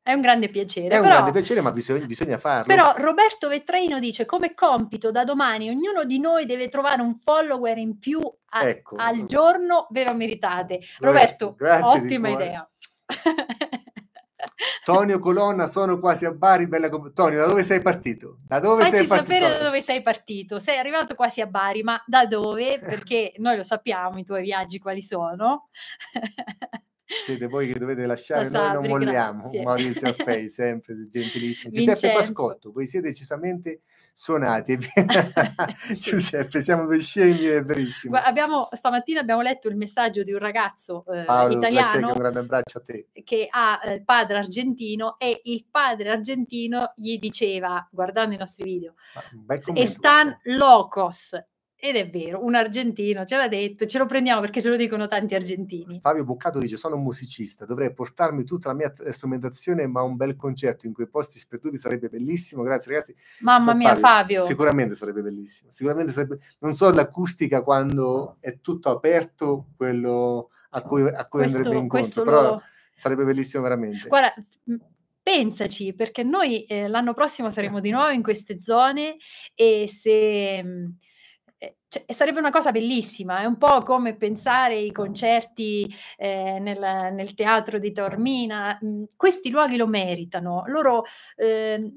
è un grande piacere. È un però, grande piacere, ma bisogna, bisogna, farlo. Però Roberto Vettraino dice: come compito da domani, ognuno di noi deve trovare un follower in più a, ecco. al giorno, ve lo meritate. Roberto, Roberto ottima idea. Tonio Colonna, sono quasi a Bari, bella com- Tonio, da dove sei partito? Da dove Facci sei partito? sapere da dove sei partito, sei arrivato quasi a Bari, ma da dove? Perché noi lo sappiamo i tuoi viaggi quali sono. Siete voi che dovete lasciare, Sabri, noi non molliamo. Grazie. Maurizio Affei, sempre gentilissimo. Giuseppe Vincenzo. Pascotto, voi siete decisamente suonati. sì. Giuseppe, siamo per scemi, è verissimo. Abbiamo, stamattina abbiamo letto il messaggio di un ragazzo eh, Paolo, italiano. Che ha eh, il eh, padre argentino e il padre argentino gli diceva, guardando i nostri video, commento, Estan locos, ed è vero, un argentino ce l'ha detto, ce lo prendiamo perché ce lo dicono tanti argentini. Fabio Boccato dice: Sono un musicista, dovrei portarmi tutta la mia strumentazione, ma un bel concerto in quei posti sperduti sarebbe bellissimo. Grazie, ragazzi. Mamma so, mia, Fabio, Fabio, Sicuramente sarebbe bellissimo. Sicuramente sarebbe. Non so l'acustica quando è tutto aperto, quello a cui, a cui questo, andrebbe incontro, però lo... sarebbe bellissimo veramente. Guarda, pensaci, perché noi eh, l'anno prossimo saremo di nuovo in queste zone e se. Mm, eh, cioè, sarebbe una cosa bellissima, è un po' come pensare ai concerti eh, nel, nel, teatro di Tormina, mm, questi luoghi lo meritano, loro eh,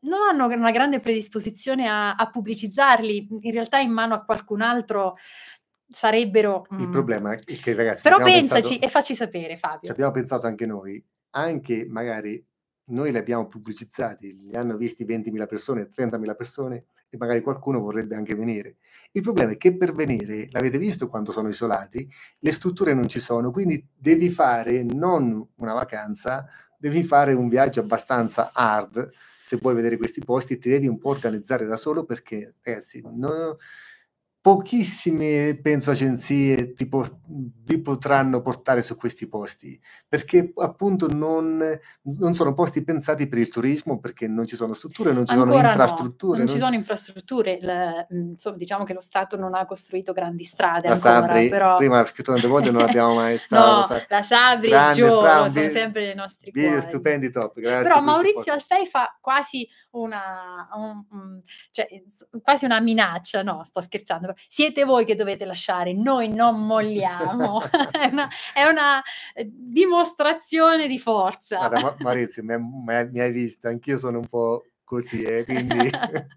non hanno una grande predisposizione a, a, pubblicizzarli, in realtà in mano a qualcun altro sarebbero... Mm, Il mh. problema è che ragazzi... Però pensaci pensato, e facci sapere Fabio. Ci abbiamo pensato anche noi, anche magari noi li abbiamo pubblicizzati, li hanno visti 20.000 persone, 30.000 persone e magari qualcuno vorrebbe anche venire. Il problema è che per venire, l'avete visto quando sono isolati, le strutture non ci sono, quindi devi fare non una vacanza, devi fare un viaggio abbastanza hard se vuoi vedere questi posti, ti devi un po' organizzare da solo perché, ragazzi, no, pochissime, penso, agenzie ti por- vi potranno portare su questi posti, perché appunto non, non, sono posti pensati per il turismo, perché non ci sono strutture, non ci Ancora sono infrastrutture. No, non, non, ci sono infrastrutture, il, insomma, mm, diciamo che lo Stato non ha costruito grandi strade. La ancora, Sabri, però... prima ho scritto tante volte, non abbiamo mai stato. no, la Sabri, grande, Gio, Fran, sono sempre nei nostri video stupendi top, grazie. Però Maurizio Alfei fa quasi una, un, un, cioè, quasi una minaccia, no, sto scherzando siete voi che dovete lasciare, noi non molliamo. è, una, è, una, eh, dimostrazione di forza. Guarda, ma, Maurizio, mi, mi hai vista, anch'io sono un po' così, eh, quindi...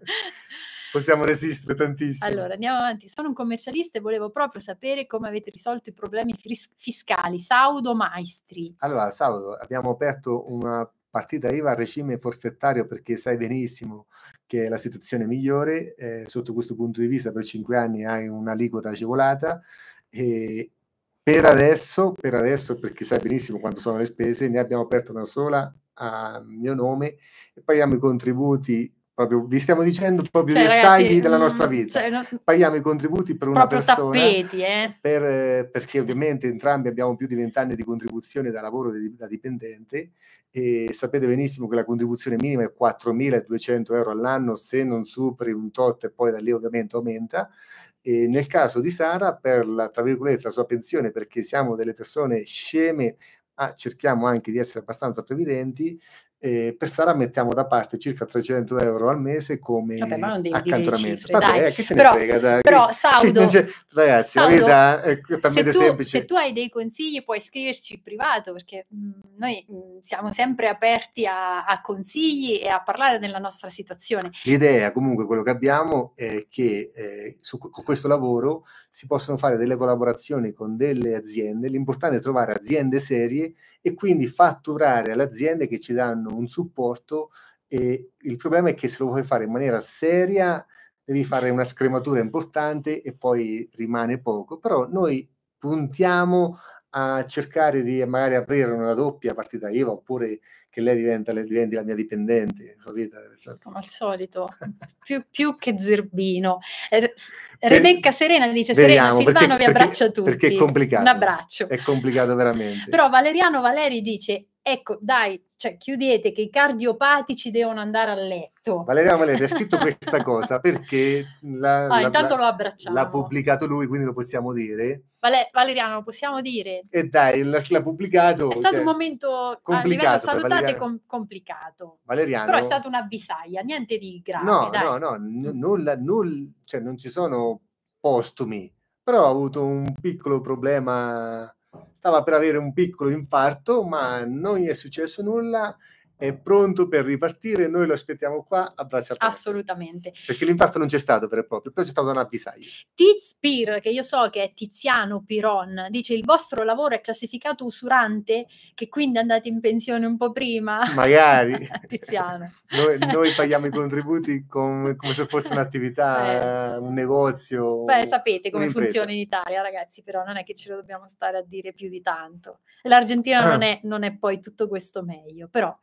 possiamo resistere tantissimo. Allora, andiamo avanti. Sono un commercialista e volevo proprio sapere come avete risolto i problemi fiscali. Saudo Maestri. Allora, Saudo, abbiamo aperto una partita IVA a regime forfettario perché sai benissimo che è la situazione migliore, eh, sotto questo punto di vista per 5 anni hai un'aliquota agevolata e per adesso, per adesso, perché sai benissimo quanto sono le spese, ne abbiamo aperto una sola a mio nome e paghiamo i contributi Proprio, vi stiamo dicendo proprio cioè, i dettagli della mm, nostra vita. Cioè, no, Paghiamo i contributi per una persona. Tappeti, eh? per, perché ovviamente entrambi abbiamo più di vent'anni di contribuzione da lavoro di, da dipendente e sapete benissimo che la contribuzione minima è 4.200 euro all'anno se non superi un tot e poi da lì ovviamente aumenta. E nel caso di Sara, per la, la sua pensione, perché siamo delle persone sceme ma cerchiamo anche di essere abbastanza previdenti, eh, per Sara mettiamo da parte circa 300 euro al mese come Vabbè, ma non devi accantonamento. Cifre, Vabbè, dai. che se ne però, frega? Da, però, Saudo, che ragazzi, Saudo, vita è talmente se tu, semplice. Se tu hai dei consigli puoi scriverci in privato perché mm, noi mm, siamo sempre aperti a, a, consigli e a parlare della nostra situazione. L'idea, comunque, quello che abbiamo è che eh, su, con questo lavoro si possono fare delle collaborazioni con delle aziende. L'importante è trovare aziende serie e quindi fatturare alle aziende che ci danno danno un supporto e il problema è che se lo vuoi fare in maniera seria devi fare una scrematura importante e poi rimane poco, però noi puntiamo a cercare di magari aprire una doppia partita IVA oppure che lei diventa, lei diventi la mia dipendente. Come al solito, più, più, che zerbino. Eh, Rebecca Serena dice: Vediamo, Serena Silvano, perché, vi abbraccio perché, tutti. Perché è complicato. Un abbraccio. È complicato veramente. Però Valeriano Valeri dice: Ecco, dai, cioè chiudete che i cardiopatici devono andare a letto. Valeria Valeria ha scritto questa cosa perché la, ah, la, l'ha pubblicato lui, quindi lo possiamo dire. Vale, Valeriano, lo possiamo dire. E dai, l'ha pubblicato. È stato cioè, un momento complicato. A livello com- complicato. Valeriano. Però è stata un'avvisaglia, niente di grave. No, dai. no, no, n- nulla, nulla, cioè non ci sono postumi, però ho avuto un piccolo problema stava per avere un piccolo infarto, ma non gli è successo nulla è pronto per ripartire, noi lo aspettiamo qua a braccia aperte. Assolutamente. Perché l'impatto non c'è stato per proprio, però c'è stato un avvisaglio. Tiz Pir, che io so che è Tiziano Piron, dice il vostro lavoro è classificato usurante, che quindi andate in pensione un po' prima. Magari. Tiziano. noi, noi, paghiamo i contributi come, come se fosse un'attività, eh. un negozio. Beh, sapete come funziona in Italia, ragazzi, però non è che ce lo dobbiamo stare a dire più di tanto. L'Argentina non, ah. è, non è poi tutto questo meglio, però...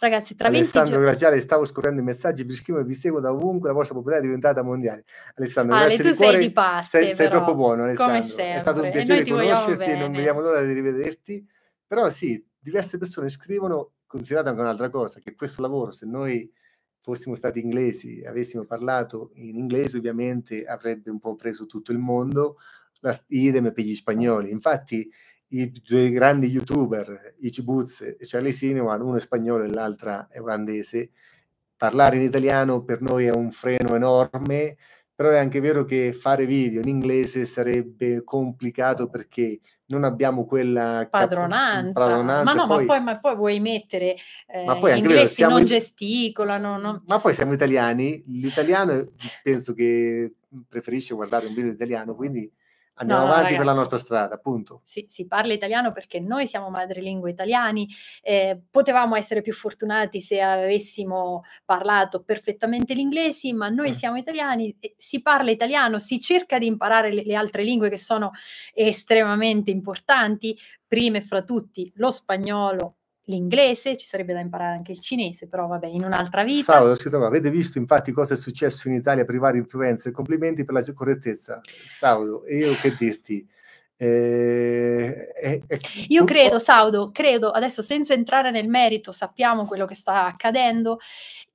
Ragazzi, tra Alessandro 20 Graziale, stavo scorrendo i messaggi, vi scrivo e vi seguo da ovunque, la vostra popolarità è diventata mondiale. Alessandro, Ale, grazie tu di sei Di paste, sei, sei troppo buono, Alessandro. È stato un piacere e conoscerti e non vediamo l'ora di rivederti. Però sì, diverse persone scrivono, considerate anche un'altra cosa, che questo lavoro, se noi fossimo stati inglesi, avessimo parlato in inglese, ovviamente avrebbe un po' preso tutto il mondo, la, idem per gli spagnoli. Infatti i due grandi youtuber, Ichibuz e Charlie Sinewan, uno è spagnolo e l'altra è olandese, parlare in italiano per noi è un freno enorme, però è anche vero che fare video in inglese sarebbe complicato perché non abbiamo quella padronanza, cap- padronanza. ma no poi, ma, poi, ma poi vuoi mettere eh, ma poi inglesi vero, siamo, non gesticolano non... ma poi siamo italiani l'italiano penso che preferisce guardare un video italiano quindi andiamo no, avanti ragazzi, per la nostra strada, appunto. Si, si, parla italiano perché noi siamo madrelingua italiani, eh, potevamo essere più fortunati se avessimo parlato perfettamente l'inglese, ma noi mm. siamo italiani, si parla italiano, si cerca di imparare le, le altre lingue che sono estremamente importanti, prime fra tutti lo spagnolo, l'inglese, ci sarebbe da imparare anche il cinese, però vabbè, in un'altra vita. Salvo, ho scritto avete visto infatti cosa è successo in Italia per varie influenze, complimenti per la correttezza. Saudo, io che dirti? Eh, eh, eh, Io credo, Saudo, credo, adesso senza entrare nel merito, sappiamo quello che sta accadendo,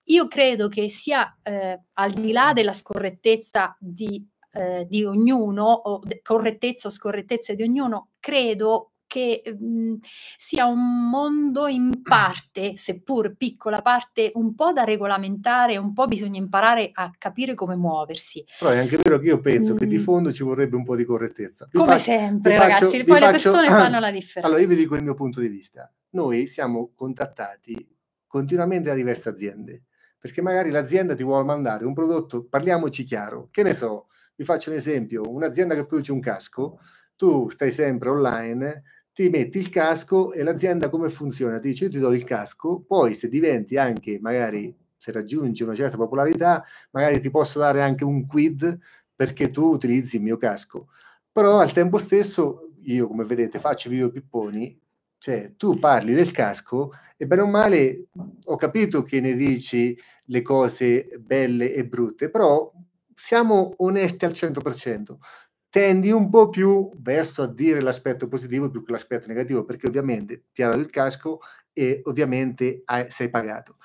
io credo che sia eh, al di là della scorrettezza di, eh, di ognuno, o correttezza o scorrettezza di ognuno, credo che mh, ehm, sia un mondo in parte, seppur piccola parte, un po' da regolamentare, un po' bisogna imparare a capire come muoversi. Però è anche vero che io penso mm. che di mm. fondo ci vorrebbe un po' di correttezza. Vi come faccio, sempre, ragazzi, poi le faccio... persone fanno la differenza. Allora, io vi dico il mio punto di vista. Noi siamo contattati continuamente da diverse aziende, perché magari l'azienda ti vuole mandare un prodotto, parliamoci chiaro, che ne so, vi faccio un esempio, un'azienda che produce un casco, tu stai sempre online, ti metti il casco e l'azienda come funziona? Ti dice io ti do il casco, poi se diventi anche magari se raggiungi una certa popolarità, magari ti posso dare anche un quid perché tu utilizzi il mio casco. Però al tempo stesso, io come vedete faccio video pipponi, cioè tu parli del casco e bene o male ho capito che ne dici le cose belle e brutte, però siamo onesti al 100% tendi un po' più verso a dire l'aspetto positivo più che l'aspetto negativo, perché ovviamente ti ha dato il casco e ovviamente hai, sei pagato.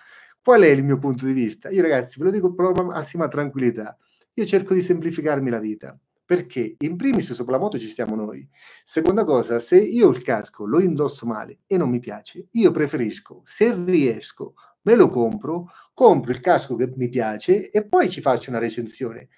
Qual è il mio punto di vista? Io ragazzi ve lo dico con la massima tranquillità, io cerco di semplificarmi la vita, perché in primis sopra la moto ci stiamo noi, seconda cosa, se io il casco lo indosso male e non mi piace, io preferisco, se riesco, me lo compro, compro il casco che mi piace e poi ci faccio una recensione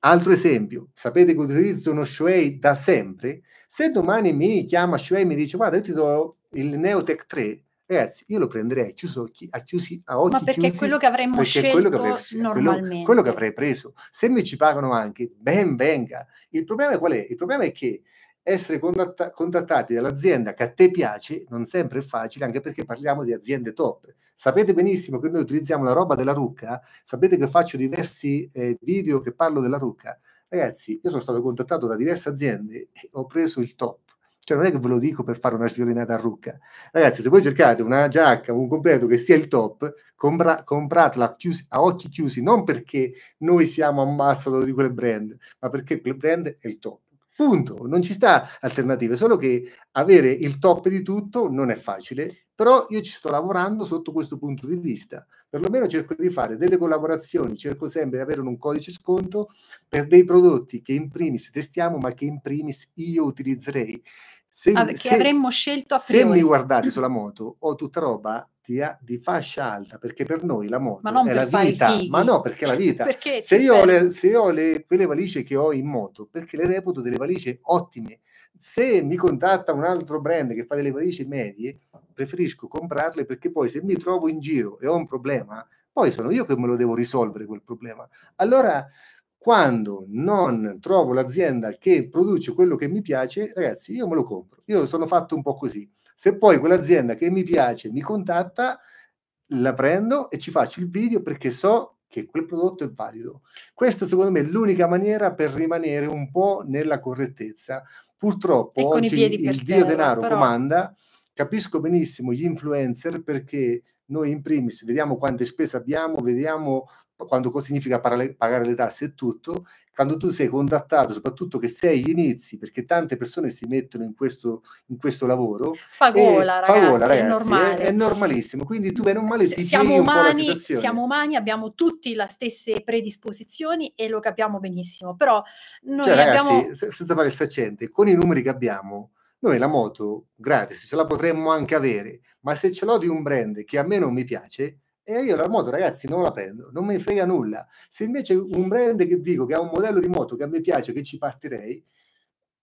Altro esempio, sapete che utilizzo uno Shuei da sempre? Se domani mi chiama Shuei e mi dice guarda io ti do il Neotech 3, ragazzi io lo prenderei a, chiuso, a, chiusi, a occhi Ma perché chiusi, è quello che avremmo scelto quello che avrei, normalmente. Quello, quello, che avrei preso. Se mi ci pagano anche, ben venga. Il problema qual è? Il problema è che essere contattati dall'azienda che a te piace non sempre è facile, anche perché parliamo di aziende top. Sapete benissimo che noi utilizziamo la roba della Rucca, sapete che faccio diversi eh, video che parlo della Rucca. Ragazzi, io sono stato contattato da diverse aziende e ho preso il top. Cioè, non è che ve lo dico per fare una sviolinata a Rucca. Ragazzi, se voi cercate una giacca, un completo che sia il top, compra- compratela chiusi, a occhi chiusi, non perché noi siamo ambassador di quel brand, ma perché quel brand è il top. Punto, non ci sta alternative, solo che avere il top di tutto non è facile, però io ci sto lavorando sotto questo punto di vista. Perlomeno cerco di fare delle collaborazioni, cerco sempre di avere un codice sconto per dei prodotti che in primis testiamo, ma che in primis io utilizzerei se, ah, che se, avremmo scelto a priori. Se mi guardate sulla moto, ho tutta roba di, di, fascia alta, perché per noi la moto è la vita. Ma no, perché è la vita. se, io le, se, io ho le, quelle valigie che ho in moto, perché le reputo delle valigie ottime. Se mi contatta un altro brand che fa delle valigie medie, preferisco comprarle perché poi se mi trovo in giro e ho un problema, poi sono io che me lo devo risolvere quel problema. Allora quando non trovo l'azienda che produce quello che mi piace, ragazzi, io me lo compro. Io sono fatto un po' così. Se poi quell'azienda che mi piace mi contatta, la prendo e ci faccio il video perché so che quel prodotto è valido. Questa secondo me è l'unica maniera per rimanere un po' nella correttezza. Purtroppo oggi il dio terra, denaro però... comanda. Capisco benissimo gli influencer perché noi in primis vediamo quante spese abbiamo, vediamo quando significa pagare le tasse e tutto, quando tu sei contattato, soprattutto che sei agli inizi, perché tante persone si mettono in questo, in questo lavoro. Fa gola, ragazzi, fa gola, ragazzi è, è, è, normalissimo. Quindi tu bene o male ti siamo umani, Siamo umani, abbiamo tutti le stesse predisposizioni e lo capiamo benissimo, però noi cioè, Ragazzi, se, senza fare il saccente, con i numeri che abbiamo, noi la moto gratis ce la potremmo anche avere, ma se ce l'ho di un brand che a me non mi piace, e io la moto, ragazzi, non la prendo, non mi frega nulla. Se invece un brand che dico che ha un modello di moto che a me piace, che ci partirei,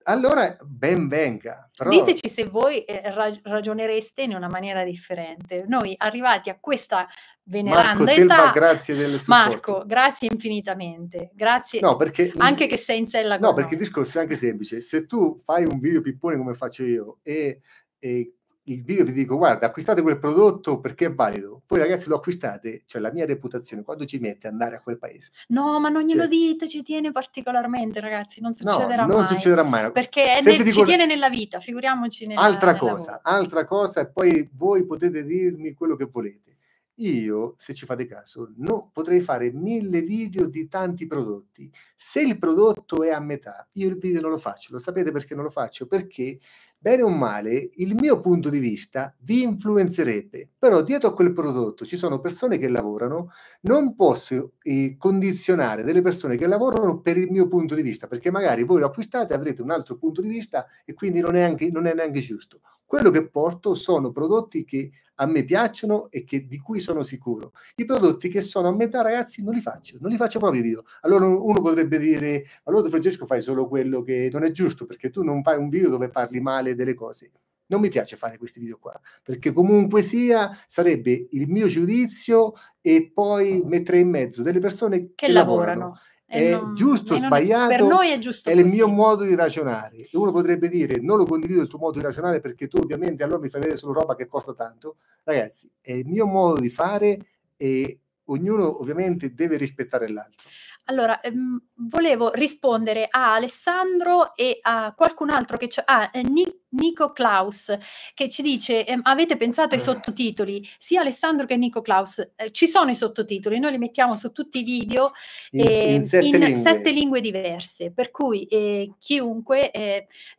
allora ben venga. Però... Diteci se voi eh, ragionereste in una maniera differente. Noi arrivati a questa veneranda Marco Selva, età, grazie del supporto. Marco, grazie infinitamente. Grazie no, perché, anche che sei in sella No, perché noi. il discorso è anche semplice. Se tu fai un video pippone come faccio io e, e il video vi dico guarda acquistate quel prodotto perché è valido poi ragazzi lo acquistate cioè la mia reputazione quando ci mette andare a quel paese no ma non glielo cioè, dite ci tiene particolarmente ragazzi non succederà no, non mai succederà mai perché nel, dico, ci tiene nella vita figuriamoci nella, altra nella cosa vita. altra cosa e poi voi potete dirmi quello che volete io se ci fate caso no, potrei fare mille video di tanti prodotti se il prodotto è a metà io il video non lo faccio lo sapete perché non lo faccio perché bene o male, il mio punto di vista vi influenzerebbe, però dietro a quel prodotto ci sono persone che lavorano, non posso eh, condizionare delle persone che lavorano per il mio punto di vista, perché magari voi lo acquistate, avrete un altro punto di vista e quindi non è, anche, non è neanche giusto. Quello che porto sono prodotti che a me piacciono e che, di cui sono sicuro. I prodotti che sono a metà, ragazzi, non li faccio, non li faccio proprio i video. Allora uno potrebbe dire, allora Francesco fai solo quello che non è giusto, perché tu non fai un video dove parli male delle cose. Non mi piace fare questi video qua, perché comunque sia sarebbe il mio giudizio e poi mettere in mezzo delle persone che, che lavorano. lavorano è non, giusto, non, sbagliato, per noi è giusto. È così. il mio modo di ragionare. uno potrebbe dire non lo condivido il tuo modo di ragionare perché tu ovviamente allora mi fai vedere solo roba che costa tanto. Ragazzi, è il mio modo di fare e ognuno ovviamente deve rispettare l'altro. Allora, ehm, volevo rispondere a Alessandro e a qualcun altro che c'è, ah, eh, Nico Klaus, che ci dice, ehm, avete pensato ai eh. sottotitoli? Sia Alessandro che Nico Klaus, eh, ci sono i sottotitoli, noi li mettiamo su tutti i video eh, in, in, ehm, sette, in lingue. sette, lingue. diverse, per cui eh, chiunque,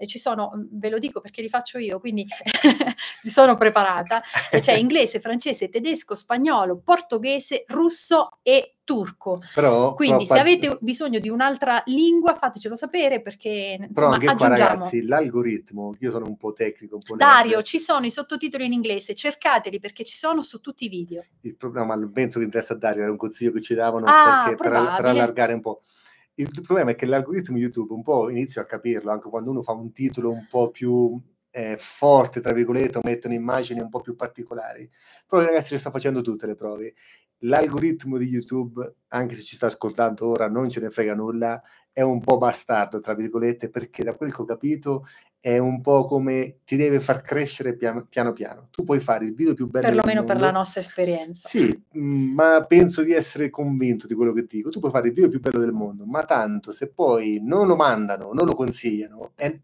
ci sono, mm, ve lo dico perché li faccio io, quindi ci sono preparata, c'è inglese, francese, tedesco, spagnolo, portoghese, russo e turco. Però, Quindi però, se avete bisogno di un'altra lingua fatecelo sapere perché insomma, Però anche qua ragazzi, l'algoritmo, io sono un po' tecnico, un po' Dario, ci sono i sottotitoli in inglese, cercateli perché ci sono su tutti i video. Il problema, no, penso che interessa a Dario, era un consiglio che ci davano ah, perché, per, per allargare un po'. Il problema è che l'algoritmo YouTube un po' inizio a capirlo, anche quando uno fa un titolo un po' più eh, forte, tra virgolette, o mettono immagini un po' più particolari. Però ragazzi le sto facendo tutte le prove l'algoritmo di YouTube, anche se ci sta ascoltando ora, non ce ne frega nulla, è un po' bastardo, tra virgolette, perché da quel che ho capito è un po' come ti deve far crescere piano piano. piano. Tu puoi fare il video più bello. Per lo meno per la nostra esperienza. Sì, mm, ma penso di essere convinto di quello che dico. Tu puoi fare il video più bello del mondo, ma tanto se poi non lo mandano, non lo consigliano, è,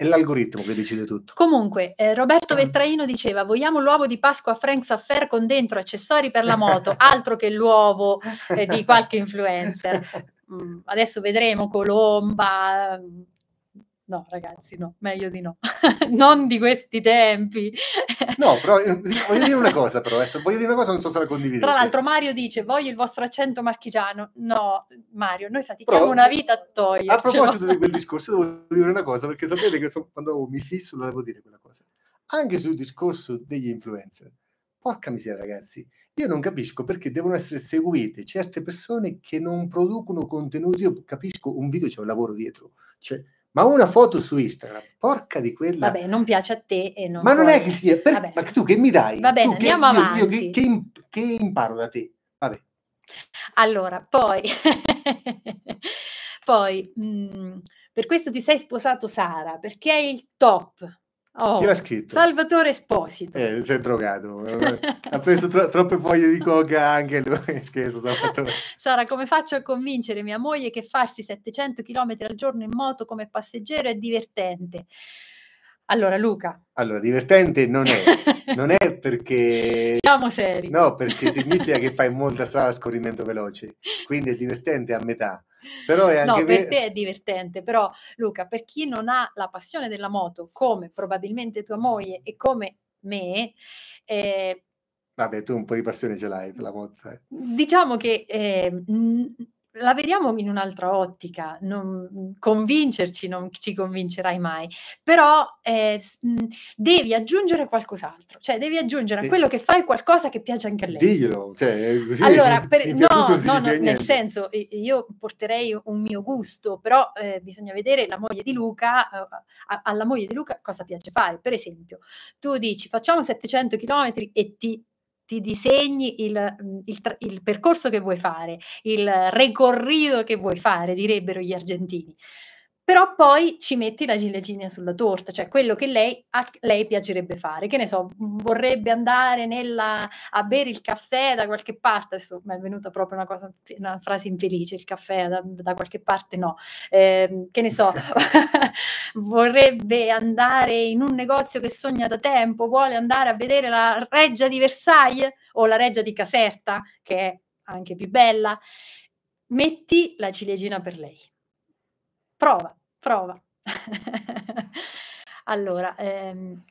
è l'algoritmo che decide tutto. Comunque, eh, Roberto ah. Vetraino diceva: Vogliamo l'uovo di Pasqua Frank's Affair con dentro accessori per la moto, altro che l'uovo eh, di qualche influencer. Mm, adesso vedremo Colomba, No, ragazzi, no, meglio di no. non di questi tempi. no, però eh, voglio dire una cosa, però adesso voglio dire una cosa, non so se la condividete. Tra l'altro, Mario dice: Voglio il vostro accento marchigiano. No, Mario, noi fatichiamo però, una vita a togliere. A proposito di quel discorso, devo dire una cosa, perché sapete che sono, quando mi fisso lo devo dire quella cosa. Anche sul discorso degli influencer. Porca miseria, ragazzi, io non capisco perché devono essere seguite certe persone che non producono contenuti. Io capisco, un video c'è un lavoro dietro, cioè ma una foto su Instagram, porca di quella. Vabbè, non piace a te e non. Ma puoi... non è che sia. Per... Ma tu che mi dai? Va bene, che, andiamo io, avanti. Io che, che, che, imparo da te? Vabbè. Allora, poi. poi mh, mm, per questo ti sei sposato Sara, perché è il top Oh, Chi l'ha scritto? Salvatore Esposito. Eh, si è drogato. ha preso tro- troppe foglie di coca anche lui. Scherzo, Salvatore. Sara, come faccio a convincere mia moglie che farsi 700 km al giorno in moto come passeggero è divertente? Allora, Luca. Allora, divertente non è. Non è perché... Siamo seri. No, perché significa che fai molta strada a scorrimento veloce. Quindi è divertente a metà. Però è anche no, per te è divertente, però Luca, per chi non ha la passione della moto, come probabilmente tua moglie e come me, eh, Vabbè, tu un po' di passione ce l'hai per la moto. Eh. Diciamo che eh, la vediamo in un'altra ottica, non, mm, convincerci non ci convincerai mai, però eh, mm, devi aggiungere qualcos'altro, cioè devi aggiungere a quello che fai qualcosa che piace anche a lei. Dillo, cioè, eh, così, allora, per, si, no, no, no nel senso, io porterei un mio gusto, però eh, bisogna vedere la moglie di Luca, eh, alla moglie di Luca cosa piace fare, per esempio, tu dici facciamo 700 km e ti ti disegni il, mm, il, il percorso che vuoi fare, il recorrido che vuoi fare, direbbero gli argentini però poi ci metti la ciliegina sulla torta, cioè quello che lei, a lei piacerebbe fare, che ne so, mm, vorrebbe andare nella, a bere il caffè da qualche parte, adesso mi è venuta proprio una, cosa, una frase infelice, il caffè da, da qualche parte no, eh, che ne so, vorrebbe andare in un negozio che sogna da tempo, vuole andare a vedere la reggia di Versailles o la reggia di Caserta, che è anche più bella, metti la ciliegina per lei. Prova. Prova. allora, ehm...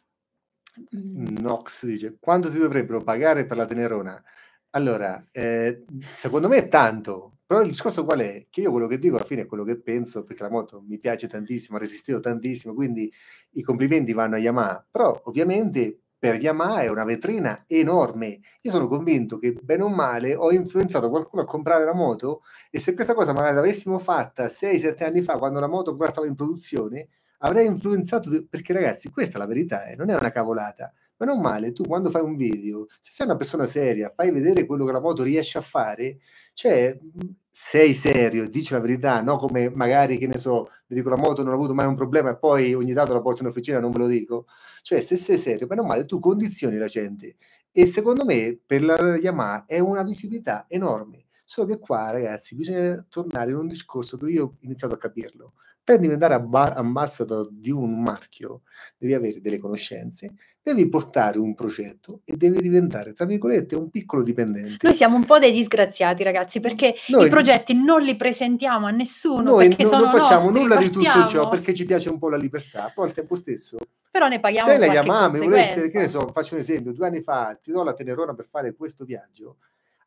Mm. Nox dice, quanto ti dovrebbero pagare per la Tenerona? Allora, eh, secondo me è tanto, però il discorso qual è? Che io quello che dico alla fine è quello che penso, perché la moto mi piace tantissimo, ha resistito tantissimo, quindi i complimenti vanno a Yamaha, però ovviamente per Yamaha è una vetrina enorme. Io sono convinto che bene o male ho influenzato qualcuno a comprare la moto e se questa cosa magari l'avessimo fatta 6-7 anni fa quando la moto ancora stava in produzione, avrei influenzato perché ragazzi, questa è la verità, eh, non è una cavolata. Ma non male, tu quando fai un video, se sei una persona seria, fai vedere quello che la moto riesce a fare, cioè mm, sei serio, dici la verità, no come magari, che ne so, vi dico la moto non ha avuto mai un problema e poi ogni tanto la porto in officina, e non ve lo dico. Cioè se sei serio, ma non male, tu condizioni la gente. E secondo me per la Yamaha è una visibilità enorme. Solo che qua, ragazzi, bisogna tornare in un discorso dove io ho iniziato a capirlo per diventare abba- ambassador di un marchio devi avere delle conoscenze, devi portare un progetto e devi diventare, tra virgolette, un piccolo dipendente. Noi siamo un po' dei disgraziati, ragazzi, perché noi, i progetti non li presentiamo a nessuno. Noi no, non facciamo nostri, nulla partiamo. di tutto ciò perché ci piace un po' la libertà, poi al tempo stesso. Però ne paghiamo Se lei amame, volesse, che ne so, faccio un esempio, due anni fa ti do la Tenerona per fare questo viaggio,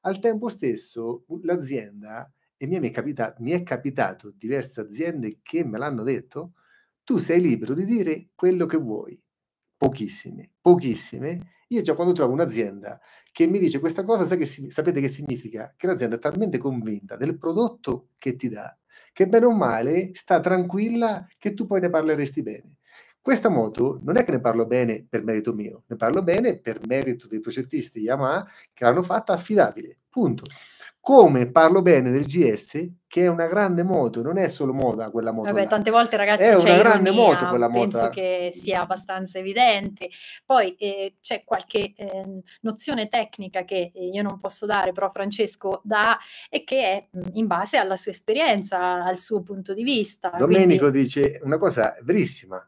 al tempo stesso l'azienda e mi è, capita- mi è capitato diverse aziende che me l'hanno detto, tu sei libero di dire quello che vuoi. Pochissime, pochissime. Io già quando trovo un'azienda che mi dice questa cosa, che sapete che significa? Che l'azienda è talmente convinta del prodotto che ti dà, che bene o male sta tranquilla che tu poi ne parleresti bene. Questa moto non è che ne parlo bene per merito mio, ne parlo bene per merito dei progettisti Yamaha che l'hanno fatta affidabile. Punto come parlo bene del GS che è una grande moto, non è solo moda quella moto. Vabbè, là. tante volte ragazzi è una grande ironia, moto quella moto. Penso là. che sia abbastanza evidente. Poi eh, c'è qualche eh, nozione tecnica che eh, io non posso dare, però Francesco dà e che è in base alla sua esperienza, al suo punto di vista. Domenico quindi... dice una cosa verissima,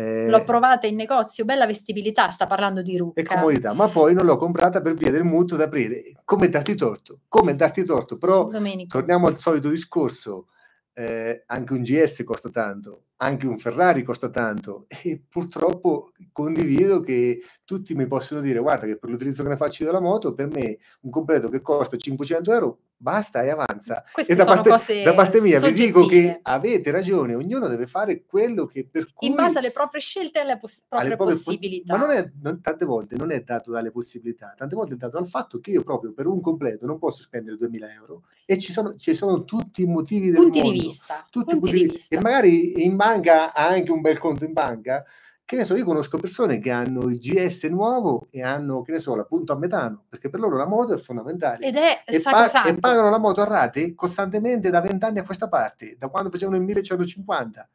eh, l'ho provata in negozio, bella vestibilità, sta parlando di Rucca. E comodità, ma poi non l'ho comprata per via del mutuo da aprire. Come darti torto? Come darti torto? Però Domenico. torniamo al solito discorso, eh, anche un GS costa tanto, anche un Ferrari costa tanto e purtroppo condivido che tutti mi possono dire guarda che per l'utilizzo che ne faccio della moto, per me un completo che costa 500 euro basta e avanza. Queste e da parte, da parte, mia vi dico che avete ragione, ognuno deve fare quello che per cui... In base alle proprie scelte e alle, pos- proprie alle proprie possibilità. Po- ma non è, non, tante volte non è dato dalle possibilità, tante volte è dato dal fatto che io proprio per un completo non posso spendere 2000 euro e ci sono, ci sono tutti i motivi del punti mondo. Di vista, tutti punti, punti di vista. E magari in banca ha anche un bel conto in banca, che ne so, io conosco persone che hanno il GS nuovo e hanno, che ne so, la punta a metano, perché per loro la moto è fondamentale. Ed è e, pa- e pagano la moto a rate costantemente da vent'anni a questa parte, da quando facevano il 1150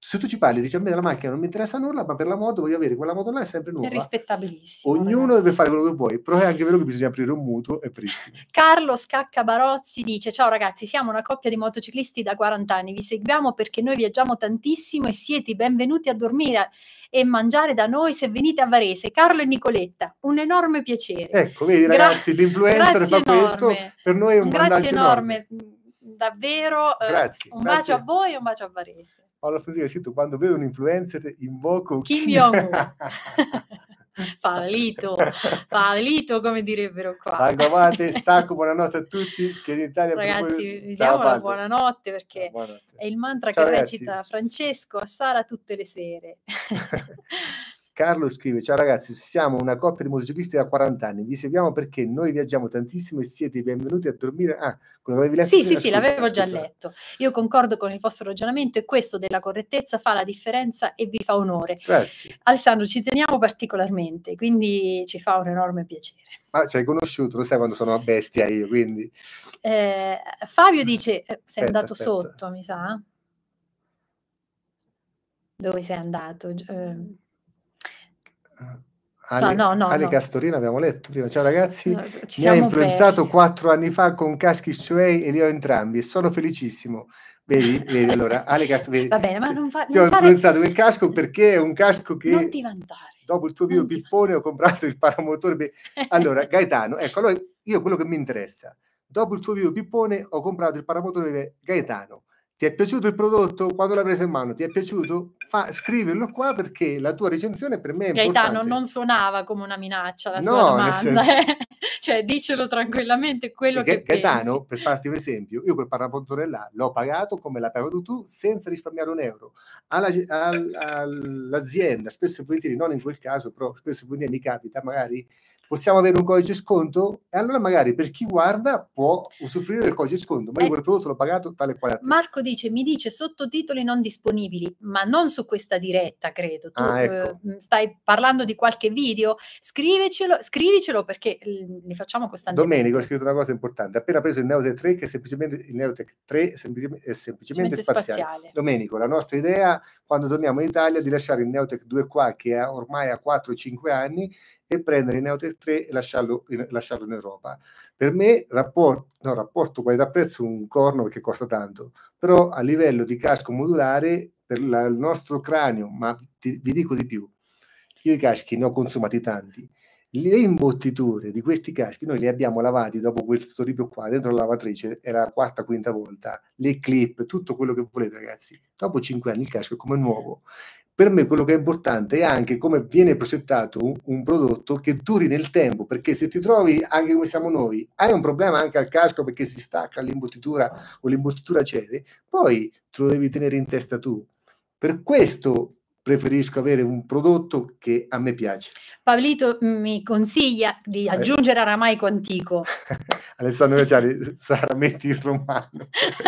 se tu ci parli, dici a me la macchina non mi interessa nulla, ma per la moto voglio avere quella moto là è sempre nuova. È rispettabilissimo. Ognuno ragazzi. deve fare quello che vuoi, però è anche vero che bisogna aprire un mutuo e prissimo. Carlo Scacca Barozzi dice: Ciao ragazzi, siamo una coppia di motociclisti da 40 anni, vi seguiamo perché noi viaggiamo tantissimo e siete benvenuti a dormire e mangiare da noi se venite a Varese. Carlo e Nicoletta, un enorme piacere. Ecco, vedi ragazzi, Gra- l'influencer fa enorme. questo, per noi è un, un vantaggio enorme. enorme davvero. Eh, grazie, un grazie. bacio a voi e un bacio a Varese. Paolo Franceschi ha scritto quando vedo un influencer invoco Kim, Kim Jong-un. Paolito, Paolito come direbbero qua. Ragomate, stacco, buonanotte a tutti. Che in Italia Ragazzi, diciamo la buonanotte perché buonanotte. è il mantra Ciao, che ragazzi. recita Francesco a Sara tutte le sere. Carlo scrive: Ciao ragazzi, siamo una coppia di motociclisti da 40 anni. Vi seguiamo perché noi viaggiamo tantissimo e siete i benvenuti a dormire. Ah, quello avevi letto? Sì, sì, sì, l'avevo già letto. Io concordo con il vostro ragionamento e questo della correttezza fa la differenza e vi fa onore. Grazie. Eh, Alessandro, ci teniamo particolarmente, quindi ci fa un enorme piacere. Ma ci hai conosciuto, lo sai quando sono a bestia io, quindi. Eh, Fabio dice: eh, Sei aspetta, andato aspetta. sotto, mi sa. Dove sei andato? Eh Ah, Ale, no, no, Ale no. Castorino abbiamo letto prima. Ciao ragazzi, no, mi ha influenzato persi. quattro anni fa con Kashki Shuei e li ho entrambi e sono felicissimo. Vedi, vedi allora, Ale Castorino. Va bene, ma non fa... Ti non ho pare... influenzato quel casco perché è un casco che... Non ti vantare. Dopo il tuo video pippone ho comprato il paramotore. Allora, Gaetano, ecco, allora io quello che mi interessa. Dopo il tuo video pippone ho comprato il paramotore Gaetano. Ti è piaciuto il prodotto? Quando l'hai preso in mano? Ti è piaciuto? Fa, scriverlo qua perché la tua recensione per me è importante. Gaetano non suonava come una minaccia la no, sua domanda. Senso... Eh. cioè, dicelo tranquillamente quello che, che Gaetano, pensi. per farti un esempio, io quel parapontone là l'ho pagato come l'hai pagato tu senza risparmiare un euro. Alla, all, all'azienda, spesso e volentieri, non in quel caso, però spesso e volentieri mi capita magari possiamo avere un codice sconto? E allora magari per chi guarda può usufruire del codice sconto, ma io eh. quel prodotto l'ho pagato tale e quale. Marco dice, mi dice sottotitoli non disponibili, ma non su questa diretta, credo. Tu ah, ecco. Eh, mm, stai parlando di qualche video, scrivicelo, scrivicelo perché mm, ne facciamo costantemente. Domenico ha scritto una cosa importante, appena preso il Neotech 3 che è semplicemente, il Neotech 3 semplicemente, è semplicemente spaziale. spaziale. Domenico, la nostra idea quando torniamo in Italia è di lasciare il Neotech 2 qua che ha ormai ha 4-5 anni e prendere in Neotech 3 e lasciarlo in, lasciarlo in Europa. Per me rapporto, no, rapporto qualità-prezzo un corno perché costa tanto, però a livello di casco modulare per la, il nostro cranio, ma ti, vi dico di più, io i caschi ne ho consumati tanti. Le imbottiture di questi caschi noi li abbiamo lavati dopo questo ripio qua dentro la lavatrice, è la quarta, quinta volta, le clip, tutto quello che volete ragazzi. Dopo cinque anni il casco è come nuovo per me quello che è importante è anche come viene progettato un, un, prodotto che duri nel tempo, perché se ti trovi anche come siamo noi, hai un problema anche al casco perché si stacca l'imbottitura o l'imbottitura cede, poi te lo devi tenere in testa tu. Per questo preferisco avere un prodotto che a me piace. Pablito mi consiglia di eh. aggiungere aramaico antico. Alessandro Verciari, sarà metti il romano.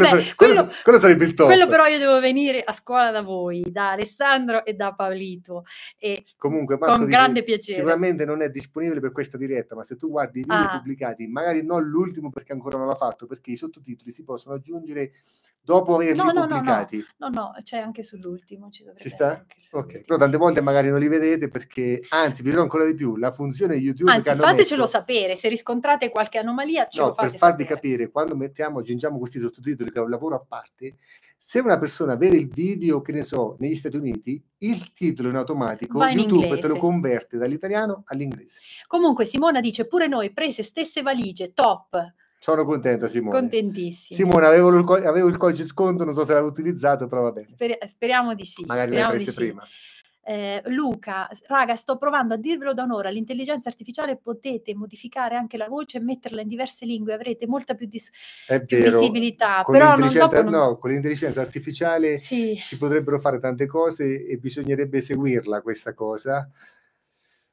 quello, Beh, sare- quello, quello, sarebbe il top. Quello però io devo venire a scuola da voi, da Alessandro e da Paolito. E Comunque, Marco, con dice, grande piacere. Sicuramente non è disponibile per questa diretta, ma se tu guardi i video ah. pubblicati, magari non l'ultimo perché ancora non l'ha fatto, perché i sottotitoli si possono aggiungere dopo averli no, no, pubblicati. No, no, no, c'è anche sull'ultimo. Ci si sta? Ok, però tante volte magari non li vedete perché, anzi, vi dirò ancora di più, la funzione YouTube anzi, che fatecelo messo... sapere, se riscontrate qualche anomalia, ce no, lo fate per farvi sapere. capire, quando mettiamo, aggiungiamo questi sottotitoli che è un lavoro a parte, se una persona vede il video, che ne so, negli Stati Uniti, il titolo in automatico in YouTube inglese. te lo converte dall'italiano all'inglese. Comunque Simona dice pure noi prese stesse valigie, top. Sono contenta Simona. Contentissima. Simona, avevo, avevo il, codice sconto, non so se l'avevo utilizzato, però vabbè. Sper- speriamo di sì. Magari l'hai preso prima. Sì eh, Luca, raga, sto provando a dirvelo da un'ora, l'intelligenza artificiale potete modificare anche la voce e metterla in diverse lingue, avrete molta più, dis- vero, più visibilità. Con Però l'intelligenza, non... no, con l'intelligenza artificiale sì. si potrebbero fare tante cose e bisognerebbe seguirla questa cosa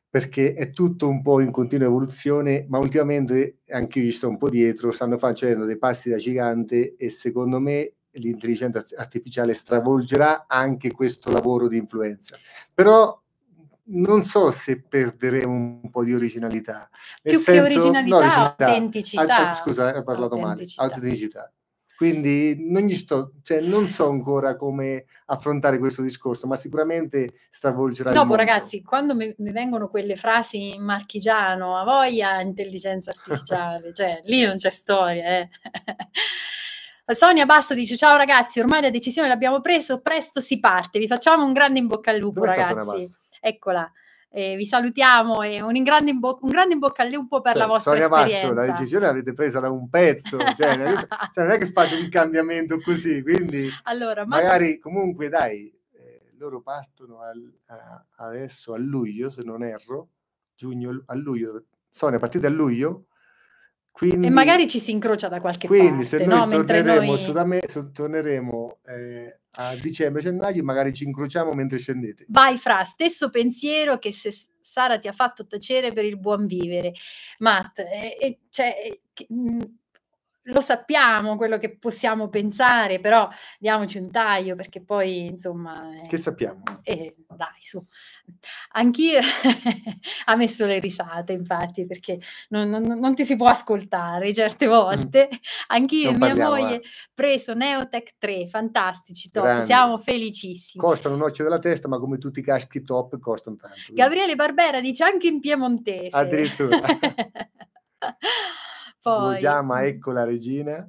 perché è tutto un po' in continua evoluzione, ma ultimamente anche io sto un po' dietro, stanno facendo dei passi da gigante e secondo me l'intelligenza artificiale stravolgerà anche questo lavoro di influenza. Però non so se perderemo un po' di originalità. Nel Più senso, che originalità, no, originalità autenticità. scusa, ho eh, parlato autenticità. male. Autenticità. Quindi non, gli sto, cioè, non, so ancora come affrontare questo discorso, ma sicuramente stravolgerà. Dopo, ragazzi, quando mi, mi, vengono quelle frasi in marchigiano, a voglia intelligenza artificiale, cioè lì non c'è storia. Eh. Sonia Basso dice: Ciao ragazzi, ormai la decisione l'abbiamo presa, presto si parte. Vi facciamo un grande in bocca al lupo, Dove ragazzi. Eccola. Eh, vi salutiamo e un grande, bo- un, grande in bocca al lupo per cioè, la vostra Sonia esperienza. Basso, la decisione l'avete presa da un pezzo, cioè, cioè, non è che fate un cambiamento così, quindi allora, ma... magari comunque dai, eh, loro partono al, a, adesso a luglio, se non erro, giugno a luglio, Sonia partite a luglio, quindi, e magari ci si incrocia da qualche quindi, parte. Quindi se noi no? torneremo, noi... Sudame- torneremo eh, a dicembre-gennaio, magari ci incrociamo mentre scendete. Vai Fra, stesso pensiero che se Sara ti ha fatto tacere per il buon vivere. Matt, eh, eh cioè, eh, che, mm, lo sappiamo quello che possiamo pensare, però diamoci un taglio perché poi insomma... Eh, che sappiamo? Eh, dai, su. Anch'io ha messo le risate infatti perché non, non, non, ti si può ascoltare certe mm. volte. Anch'io e mia moglie eh. preso Neotech 3, fantastici, top, Grandi. siamo felicissimi. Costano un occhio della testa ma come tutti i caschi top costano tanto. Gabriele Barbera dice anche in piemontese. Addirittura. Poi, Lugiama, mhmm, ecco la regina.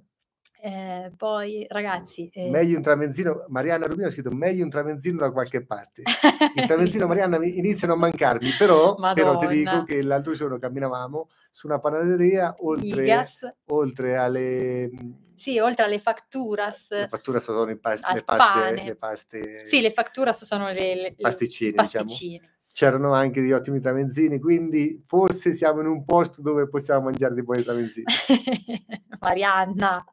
Eh, poi ragazzi, eh... meglio un tramenzino. Mariana Rubino ha scritto meglio un tramenzino da qualche parte. Il tramenzino, Mariana, inizia a non mancarmi, però, però ti dico che l'altro giorno camminavamo su una panaderia oltre, oltre alle. Mhmm, sì, oltre alle facturas. Le facturas sono le paste, le paste, le paste. Sì, le facturas sono le, le pasticcine. pasticcine. Diciamo c'erano anche degli ottimi tramezzini, quindi forse siamo in un posto dove possiamo mangiare dei buoni tramezzini. Marianna,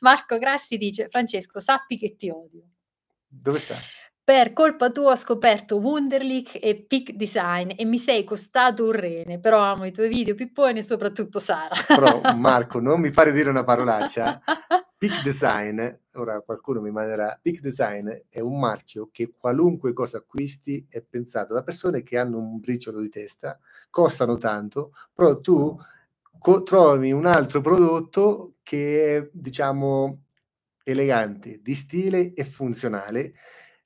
Marco Grassi dice, Francesco, sappi che ti odio. Dove sta? Per colpa tua ho scoperto Wunderlich e Peak Design e mi sei costato un rene, però amo i tuoi video, Pippone e soprattutto Sara. Però Marco, non mi fare dire una parolaccia. Peak Design, ora qualcuno mi manderà, Peak Design è un marchio che qualunque cosa acquisti è pensato da persone che hanno un briciolo di testa, costano tanto, però tu co- trovi un altro prodotto che è, diciamo, elegante, di stile e funzionale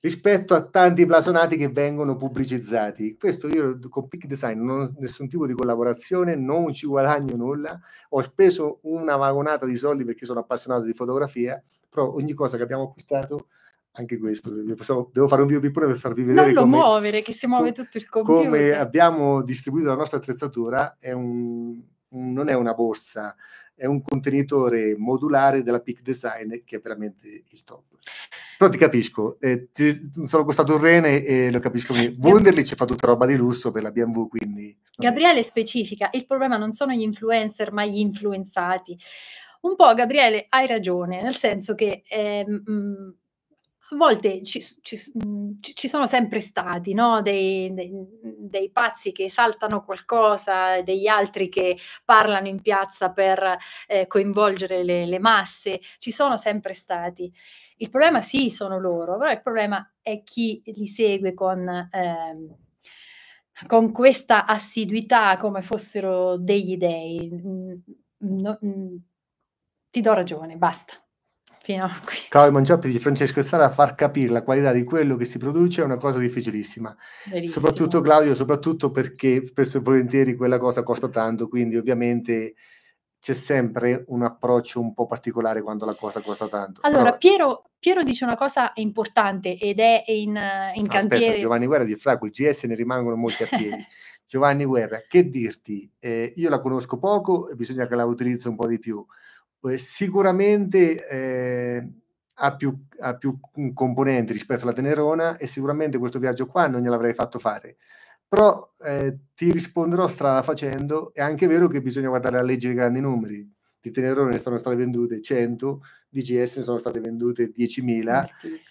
rispetto a tanti blasonati che vengono pubblicizzati. Questo io con Peak Design non ho nessun tipo di collaborazione, non ci guadagno nulla, ho speso una vagonata di soldi perché sono appassionato di fotografia, però ogni cosa che abbiamo acquistato anche questo, possiamo, devo fare un video pippone per farvi vedere. Non lo come, muovere, che si muove tutto il computer. Come abbiamo distribuito la nostra attrezzatura, è un, non è una borsa, è un contenitore modulare della Peak Design che è veramente il top. Però ti capisco, eh, ti, sono costato un rene e lo capisco. Wunderlich fa tutta roba di lusso per la BMW, quindi... Gabriele è. specifica, il problema non sono gli influencer, ma gli influenzati. Un po', Gabriele, hai ragione, nel senso che... Eh, mh, mm, a volte ci, mhmm, ci, ci sono sempre stati no? dei, dei, dei, pazzi che saltano qualcosa, degli altri che parlano in piazza per eh, coinvolgere le, le masse, ci sono sempre stati. Il problema sì sono loro, però il problema è chi li segue con... Ehm, con questa assiduità come fossero degli dei. No, ti do ragione, basta fino a qui. Carmen Gioppi di Francesco Sara, far capire la qualità di quello che si produce è una cosa difficilissima. Verissimo. Soprattutto Claudio, soprattutto perché spesso e volentieri quella cosa costa tanto, quindi ovviamente c'è sempre un approccio un po' particolare quando la cosa costa tanto. Allora, Però... Piero, Piero, dice una cosa importante ed è in, in Aspetta, cantiere... Giovanni Guerra di Fracco, il GS ne rimangono molti a piedi. Giovanni Guerra, che dirti? Eh, io la conosco poco e bisogna che la utilizzi un po' di più. Eh, sicuramente eh, ha, più, ha, più, componenti rispetto alla Tenerona e sicuramente questo viaggio qua non gliel'avrei fatto fare. Però eh, ti risponderò strada facendo, è anche vero che bisogna guardare la legge dei grandi numeri, di Tenerone ne sono state vendute 100, di GS ne sono state vendute 10.000,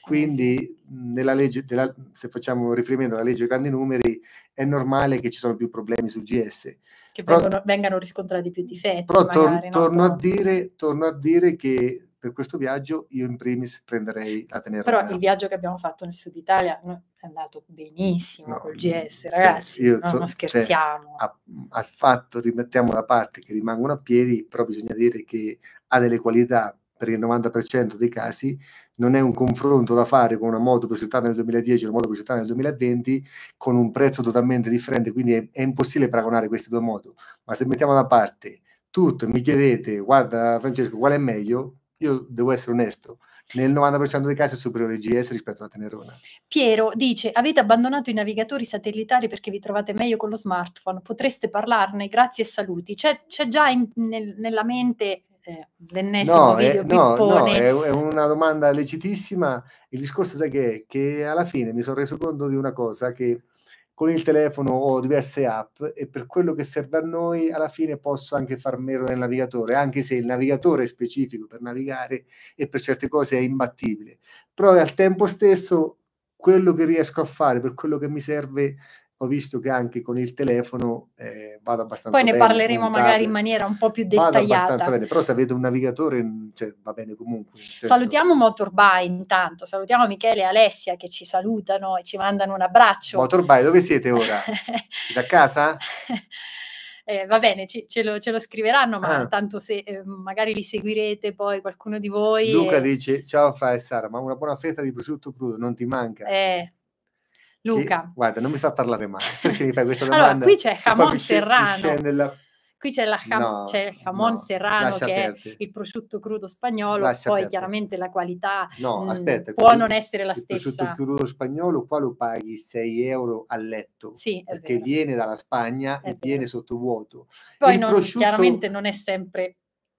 quindi nella legge, della, se facciamo riferimento alla legge dei grandi numeri, è normale che ci sono più problemi sul GS. Che però, vengano riscontrati più difetti. Però magari, tor- no? torno, a dire, torno a dire che per questo viaggio io in primis prenderei la Tenera. Però il viaggio che abbiamo fatto nel sud Italia è andato benissimo no, col mm, GS, cioè, ragazzi, cioè, to- non cioè, scherziamo. Cioè, a, al fatto, rimettiamo da parte che rimangono a piedi, però bisogna dire che ha delle qualità per il 90% dei casi, non è un confronto da fare con una moto progettata nel 2010 e una moto progettata nel 2020 con un prezzo totalmente differente, quindi è, è impossibile paragonare queste due moto. Ma se mettiamo da parte tutto e mi chiedete, guarda Francesco, qual è meglio? io devo essere onesto, nel 90% dei casi è superiore il GS rispetto alla Tenerona. Piero dice, avete abbandonato i navigatori satellitari perché vi trovate meglio con lo smartphone, potreste parlarne, grazie e saluti. C'è, c'è già in, nel, nella mente eh, l'ennesimo no, eh, video è, no, no, è, è, una domanda lecitissima. Il discorso sai che, che alla fine mi sono reso conto di una cosa che con il telefono ho diverse app e per quello che serve a noi alla fine posso anche far meno del navigatore, anche se il navigatore specifico per navigare e per certe cose è imbattibile. Però al tempo stesso quello che riesco a fare, per quello che mi serve, ho visto che anche con il telefono eh, vado abbastanza bene. Poi ne bene, parleremo in magari in maniera un po' più dettagliata. Bene, però se avete un navigatore mm, cioè, va bene comunque. Salutiamo Motorby intanto, salutiamo Michele e Alessia che ci salutano e ci mandano un abbraccio. Motorby, dove siete ora? siete a casa? Eh, va bene, ci, ce, lo, ce, lo, scriveranno, ma ah. tanto se eh, magari li seguirete poi qualcuno di voi. Luca e... dice: Ciao Fra e Sara, ma una buona festa di prosciutto crudo non ti manca. Eh, Luca. Che, guarda, non mi fa parlare male perché mi fai questa domanda. allora, qui c'è Jamon Serrano. Qui c'è, la jam- no, c'è il jamon no, serrano che aperti. è il prosciutto crudo spagnolo, lascia poi aperti. chiaramente la qualità no, mh, mm, aspetta, può non essere la il stessa. Il prosciutto crudo spagnolo qua lo paghi 6 euro a letto, sì, perché vero. viene dalla Spagna è e vero. viene sotto vuoto. Poi non, prosciutto... chiaramente non è sempre...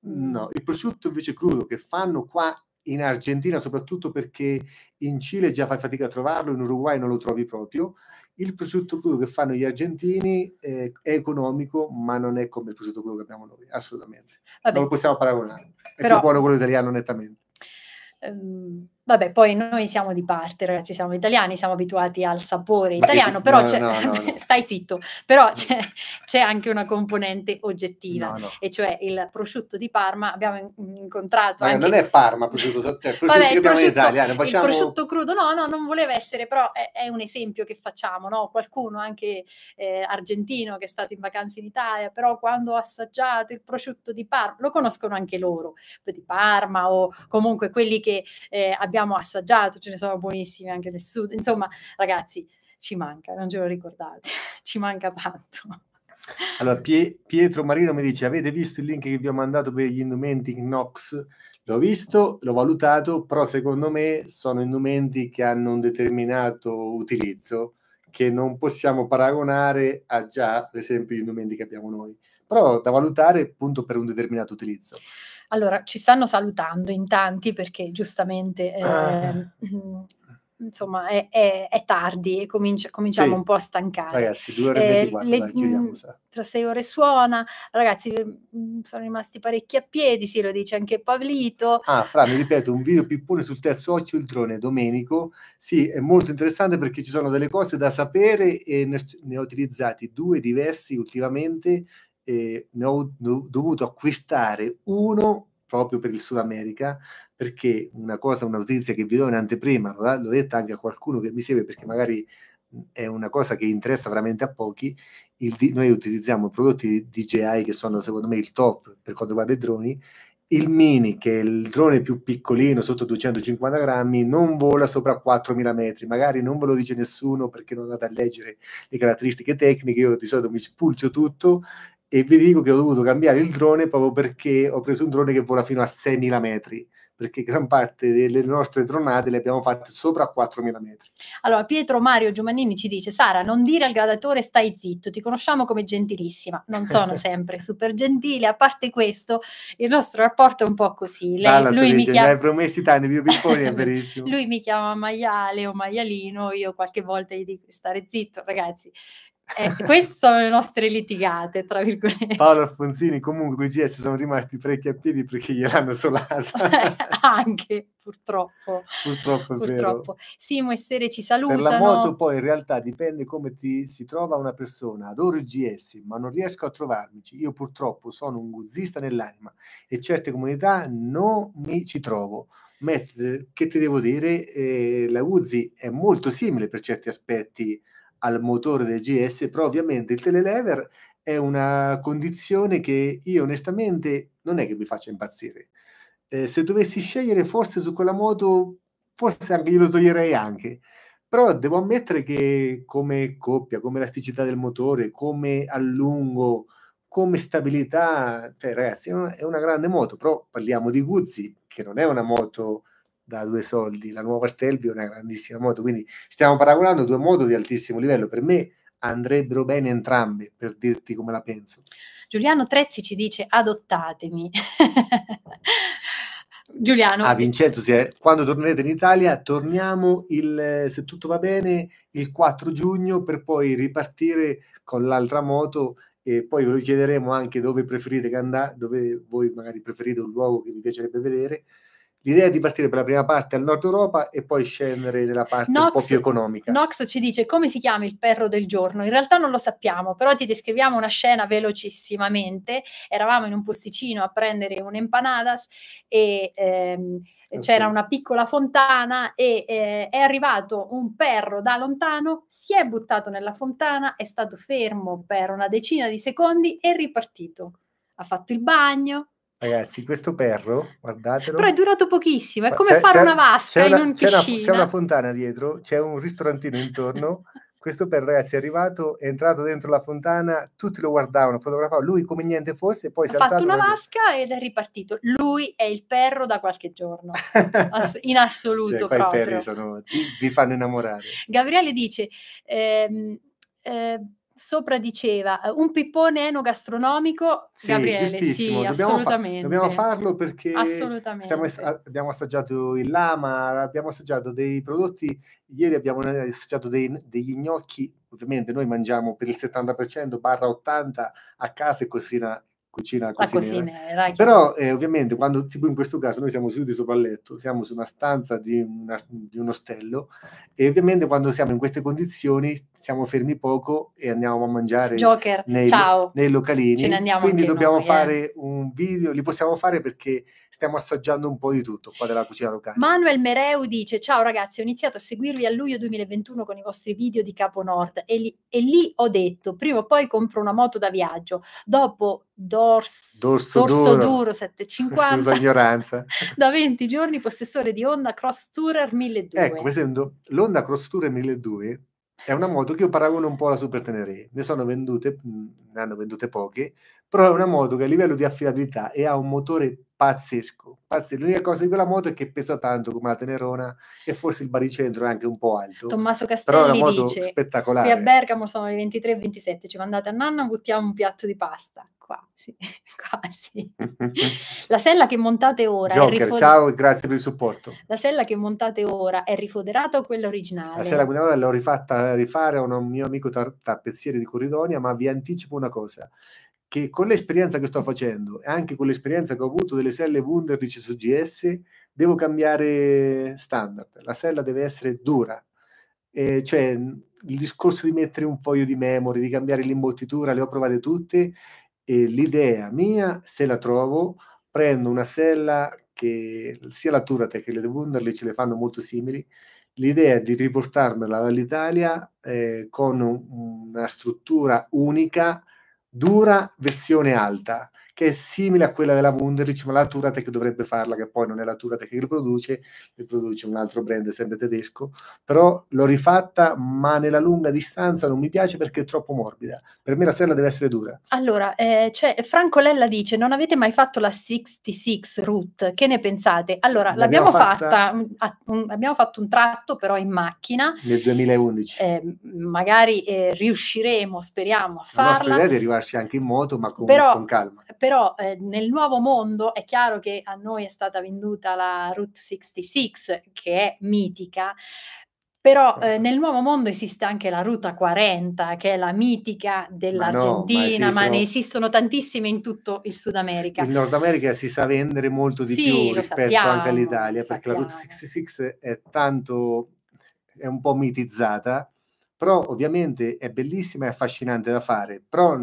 Mm, no, il prosciutto invece crudo che fanno qua in Argentina soprattutto perché in Cile già fai fatica a trovarlo, in Uruguay non lo trovi proprio. Il prosciutto crudo che fanno gli argentini eh, è economico, ma non è come il prosciutto crudo che abbiamo noi, assolutamente. Vabbè. Non lo possiamo paragonare. È Però... più buono quello italiano nettamente. Um Vabbè, poi noi siamo di parte, ragazzi, siamo italiani, siamo abituati al sapore italiano, io, però no, no, no, stai zitto, però c'è, c'è, anche una componente oggettiva, e cioè il prosciutto di Parma, abbiamo incontrato... Ma anche... non è Parma, prosciutto, cioè prosciutto Vabbè, che abbiamo in Italia, ne facciamo... Il prosciutto crudo, no, no, non voleva essere, però è, è un esempio che facciamo, no? Qualcuno anche eh, argentino che è stato in vacanza in Italia, però quando ha assaggiato il prosciutto di Parma, lo conoscono anche loro, di Parma o comunque quelli che... Eh, abbiamo assaggiato, ce ne sono buonissimi anche nel sud. Insomma, ragazzi, ci manca, non ce lo ricordate, ci manca tanto. Allora, Pie- Pietro Marino mi dice: Avete visto il link che vi ho mandato per gli indumenti in Nox? L'ho visto, l'ho valutato, però secondo me sono indumenti che hanno un determinato utilizzo che non possiamo paragonare a già, ad esempio, gli indumenti che abbiamo noi, però da valutare appunto per un determinato utilizzo. Allora, ci stanno salutando in tanti perché giustamente eh, insomma è, è, è, tardi e cominci- cominciamo sì. un po' a stancare. Ragazzi, due ore e eh, 24, le, dai, chiudiamo. Mm, Sa. Tra sei ore suona, ragazzi mm, sono rimasti parecchi a piedi, sì, lo dice anche Pablito. Ah, Fra, mi ripeto, un video pippone sul terzo occhio, il drone, Domenico. Sì, è molto interessante perché ci sono delle cose da sapere e ne, ne ho utilizzati due diversi ultimamente eh, ne ho dovuto acquistare uno proprio per il Sud America, perché una cosa, una notizia che vi do in anteprima, l'ho detta anche a qualcuno che mi segue perché magari mhmm, è una cosa che interessa veramente a pochi, il, noi utilizziamo prodotti DJI che sono secondo me il top per quanto riguarda i droni, il mini che è il drone più piccolino sotto 250 grammi non vola sopra 4.000 metri, magari non ve lo dice nessuno perché non andate a leggere le caratteristiche tecniche, io di solito mi spulcio tutto e vi dico che ho dovuto cambiare il drone proprio perché ho preso un drone che vola fino a 6.000 metri perché gran parte delle nostre dronate le abbiamo fatte sopra 4.000 metri. Allora, Pietro Mario Giumannini ci dice, Sara, non dire al gradatore stai zitto, ti conosciamo come gentilissima, non sono sempre super gentile, a parte questo il nostro rapporto è un po' così. Lei, Dalla, lui mi chiama... hai promessi tanti più piccoli, è verissimo. lui mi chiama maiale o maialino, io qualche volta gli dico stare zitto, ragazzi, eh, queste sono le nostre litigate, tra virgolette. Paolo Alfonsini, comunque, i GS sono rimasti parecchi a piedi perché gliel'hanno solata. Anche, purtroppo. Purtroppo, è purtroppo. vero. Simo e Sere ci salutano. Per la moto poi in realtà dipende come ti, si trova una persona. Adoro il GS, ma non riesco a trovarmici. Io purtroppo sono un guzzista nell'anima e certe comunità non mi ci trovo. Matt, che ti devo dire? Eh, la Uzi è molto simile per certi aspetti al motore del GS, però ovviamente il telelever è una condizione che io onestamente non è che mi faccia impazzire. Eh, se dovessi scegliere forse su quella moto, forse anche glielo toglierei anche, però devo ammettere che come coppia, come elasticità del motore, come allungo, come stabilità, cioè ragazzi è una grande moto, però parliamo di Guzzi, che non è una moto da due soldi, la nuova Castelvi è una grandissima moto, quindi stiamo paragonando due moto di altissimo livello, per me andrebbero bene entrambe, per dirti come la penso. Giuliano Trezzi ci dice adottatemi. Giuliano. Ah, Vincenzo, quando tornerete in Italia, torniamo il, se tutto va bene il 4 giugno per poi ripartire con l'altra moto e poi ve lo chiederemo anche dove preferite che andate, dove voi magari preferite un luogo che vi piacerebbe vedere L'idea è di partire per la prima parte al nord Europa e poi scendere nella parte Nox, un po' più economica. Nox ci dice come si chiama il perro del giorno. In realtà non lo sappiamo, però ti descriviamo una scena velocissimamente. Eravamo in un posticino a prendere un empanadas e... Ehm, ah, c'era una piccola fontana e eh, è arrivato un perro da lontano, si è buttato nella fontana, è stato fermo per una decina di secondi e è ripartito. Ha fatto il bagno, Ragazzi, questo perro, guardatelo. Però è durato pochissimo, è come c'è, fare c'è, una vasca una, in un c'è Una, c'è una fontana dietro, c'è un ristorantino intorno. questo perro, ragazzi, è arrivato, è entrato dentro la fontana, tutti lo guardavano, fotografavano, lui come niente fosse, poi ha si è alzato. Ha fatto una vasca ed è ripartito. Lui è il perro da qualche giorno, in assoluto cioè, proprio. I perri sono, ti, vi fanno innamorare. Gabriele dice... Ehm, eh, sopra diceva eh, un pippone enogastronomico, sì, Gabriele, sì, dobbiamo assolutamente. Fa- dobbiamo farlo perché as- ah, abbiamo assaggiato il lama, abbiamo assaggiato dei prodotti, ieri abbiamo eh, assaggiato dei, degli gnocchi, ovviamente noi mangiamo per il 70% barra 80 a casa e cucina, cucina, la cuciniera. La eh, Però eh, ovviamente quando, tipo in questo caso, noi siamo seduti sopra il letto, siamo su una stanza di, una, di, un ostello e ovviamente quando siamo in queste condizioni siamo fermi poco e andiamo a mangiare Joker, nei, ciao. nei localini. Quindi dobbiamo noi, fare eh. un video, li possiamo fare perché stiamo assaggiando un po' di tutto qua della cucina locale. Manuel Mereu dice, ciao ragazzi, ho iniziato a seguirvi a luglio 2021 con i vostri video di Capo Nord e lì, e lì ho detto, prima o poi compro una moto da viaggio. Dopo Dors, dorso, dorso duro. duro 750 Scusa, ignoranza. da 20 giorni possessore di Honda Cross Tourer 1200 ecco per esempio l'Honda Cross Tourer 1200 è una moto che io paragono un po' alla Super Tenere ne sono vendute ne hanno vendute poche però è una moto che a livello di affidabilità e ha un motore pazzesco, pazzesco. L'unica cosa di quella moto è che pesa tanto come la Tenerona e forse il baricentro è anche un po' alto. Tommaso Castelli però è una moto dice, spettacolare. Qui a Bergamo sono le 23-27, ci mandate a Nanna, buttiamo un piatto di pasta. Quasi, quasi. la sella che montate ora... Joker, rifoder... ciao, grazie per il supporto. La sella che montate ora è rifoderata o quella originale? La sella quella l'ho rifatta rifare a un mio amico tar- tappezziere di Corridonia, ma vi anticipo una cosa che con l'esperienza che sto facendo e anche con l'esperienza che ho avuto delle selle Wunder 10 su devo cambiare standard. La sella deve essere dura. Eh, cioè, il discorso di mettere un foglio di memory, di cambiare l'imbottitura, le ho provate tutte e l'idea mia, se la trovo, prendo una sella che sia la Turate che le Wunderle ce le fanno molto simili, l'idea è di riportarmela dall'Italia eh, con una struttura unica dura versione alta che è simile a quella della Wunderlich, ma la Turatec dovrebbe farla, che poi non è la Turatec che produce, le produce un altro brand sempre tedesco, però l'ho rifatta, ma nella lunga distanza non mi piace perché è troppo morbida. Per me la sella deve essere dura. Allora, eh, cioè, Franco Lella dice, non avete mai fatto la 66 Root, che ne pensate? Allora, l'abbiamo, l'abbiamo fatta, fatta un, abbiamo fatto un tratto però in macchina. Nel 2011. Eh, magari eh, riusciremo, speriamo, a farla. La nostra idea è di arrivarci anche in moto, ma con, però, con calma. Per però eh, nel nuovo mondo è chiaro che a noi è stata venduta la Route 66 che è mitica, però eh, certo. nel nuovo mondo esiste anche la Ruta 40, che è la mitica dell'Argentina, ma, no, ma, ma, ne esistono tantissime in tutto il Sud America. Il Nord America si sa vendere molto di sì, più rispetto sappiamo, anche all'Italia, perché sappiamo. la Route 66 è tanto, è un po' mitizzata, però ovviamente è bellissima e affascinante da fare, però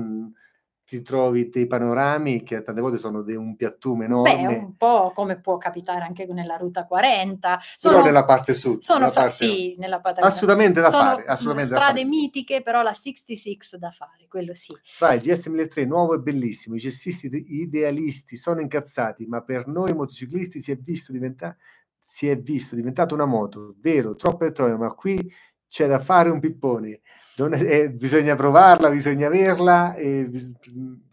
ti trovi dei panorami che tante volte sono di un piattume enorme. Beh, un po' come può capitare anche nella Ruta 40. Sono, però nella parte sud. Sono nella fa- parte, sì, nella parte Assolutamente da sono fare. Assolutamente strade da fare. mitiche, però la 66 da fare, quello sì. Fra il GS1003 nuovo e bellissimo, i cessisti idealisti sono incazzati, ma per noi motociclisti si è visto diventare si è visto diventata una moto, vero, troppo elettronica, ma qui c'è da fare un pippone è, eh, bisogna provarla, bisogna averla, eh, bis-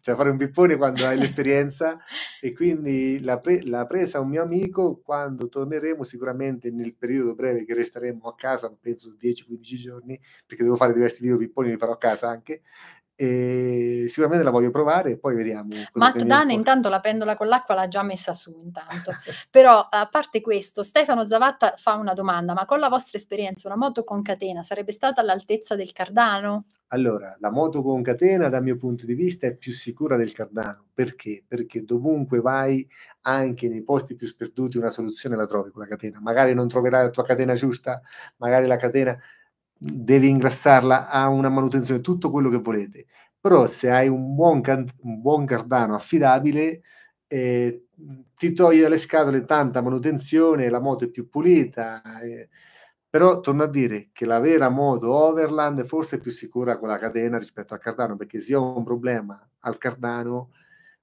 cioè fare un pippone quando hai l'esperienza e quindi l'ha, pre- l'ha, presa un mio amico quando torneremo sicuramente nel periodo breve che resteremo a casa, penso 10-15 giorni, perché devo fare diversi video pipponi, li farò a casa anche, e sicuramente la voglio provare e poi vediamo. Matt Dan intanto la pendola con l'acqua l'ha già messa su intanto, però a parte questo Stefano Zavatta fa una domanda, ma con la vostra esperienza una moto con catena sarebbe stata all'altezza del Cardano? Allora, la moto con catena dal mio punto di vista è più sicura del Cardano, perché? Perché dovunque vai, anche nei posti più sperduti, una soluzione la trovi con la catena, magari non troverai la tua catena giusta, magari la catena devi ingrassarla, a una manutenzione, tutto quello che volete. Però se hai un buon, can- un buon cardano affidabile, eh, ti togli dalle scatole tanta manutenzione, la moto è più pulita. Eh. Però torno a dire che la vera moto Overland forse è più sicura con la catena rispetto al cardano, perché se io ho un problema al cardano,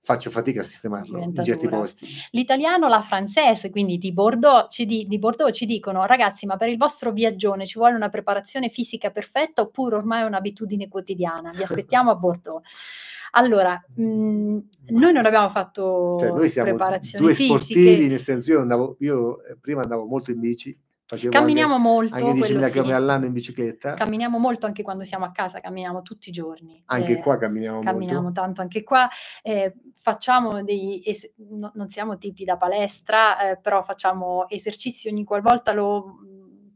faccio fatica a sistemarlo in certi dura. posti. L'italiano, la francese, quindi di Bordeaux, ci di, di Bordeaux ci dicono ragazzi ma per il vostro viaggione ci vuole una preparazione fisica perfetta oppure ormai è un'abitudine quotidiana, vi aspettiamo a Bordeaux. Allora, mh, mm, noi non abbiamo fatto cioè, noi siamo preparazioni due fisiche. sportivi, nel senso io, andavo, io eh, prima andavo molto in bici, Facevo camminiamo anche, molto. Anche 10.000 sì. km all'anno in bicicletta. Camminiamo molto anche quando siamo a casa, camminiamo tutti i giorni. Anche eh, qua camminiamo, camminiamo molto. tanto, anche qua eh, facciamo dei, es- non siamo tipi da palestra, eh, però facciamo esercizi ogni qualvolta lo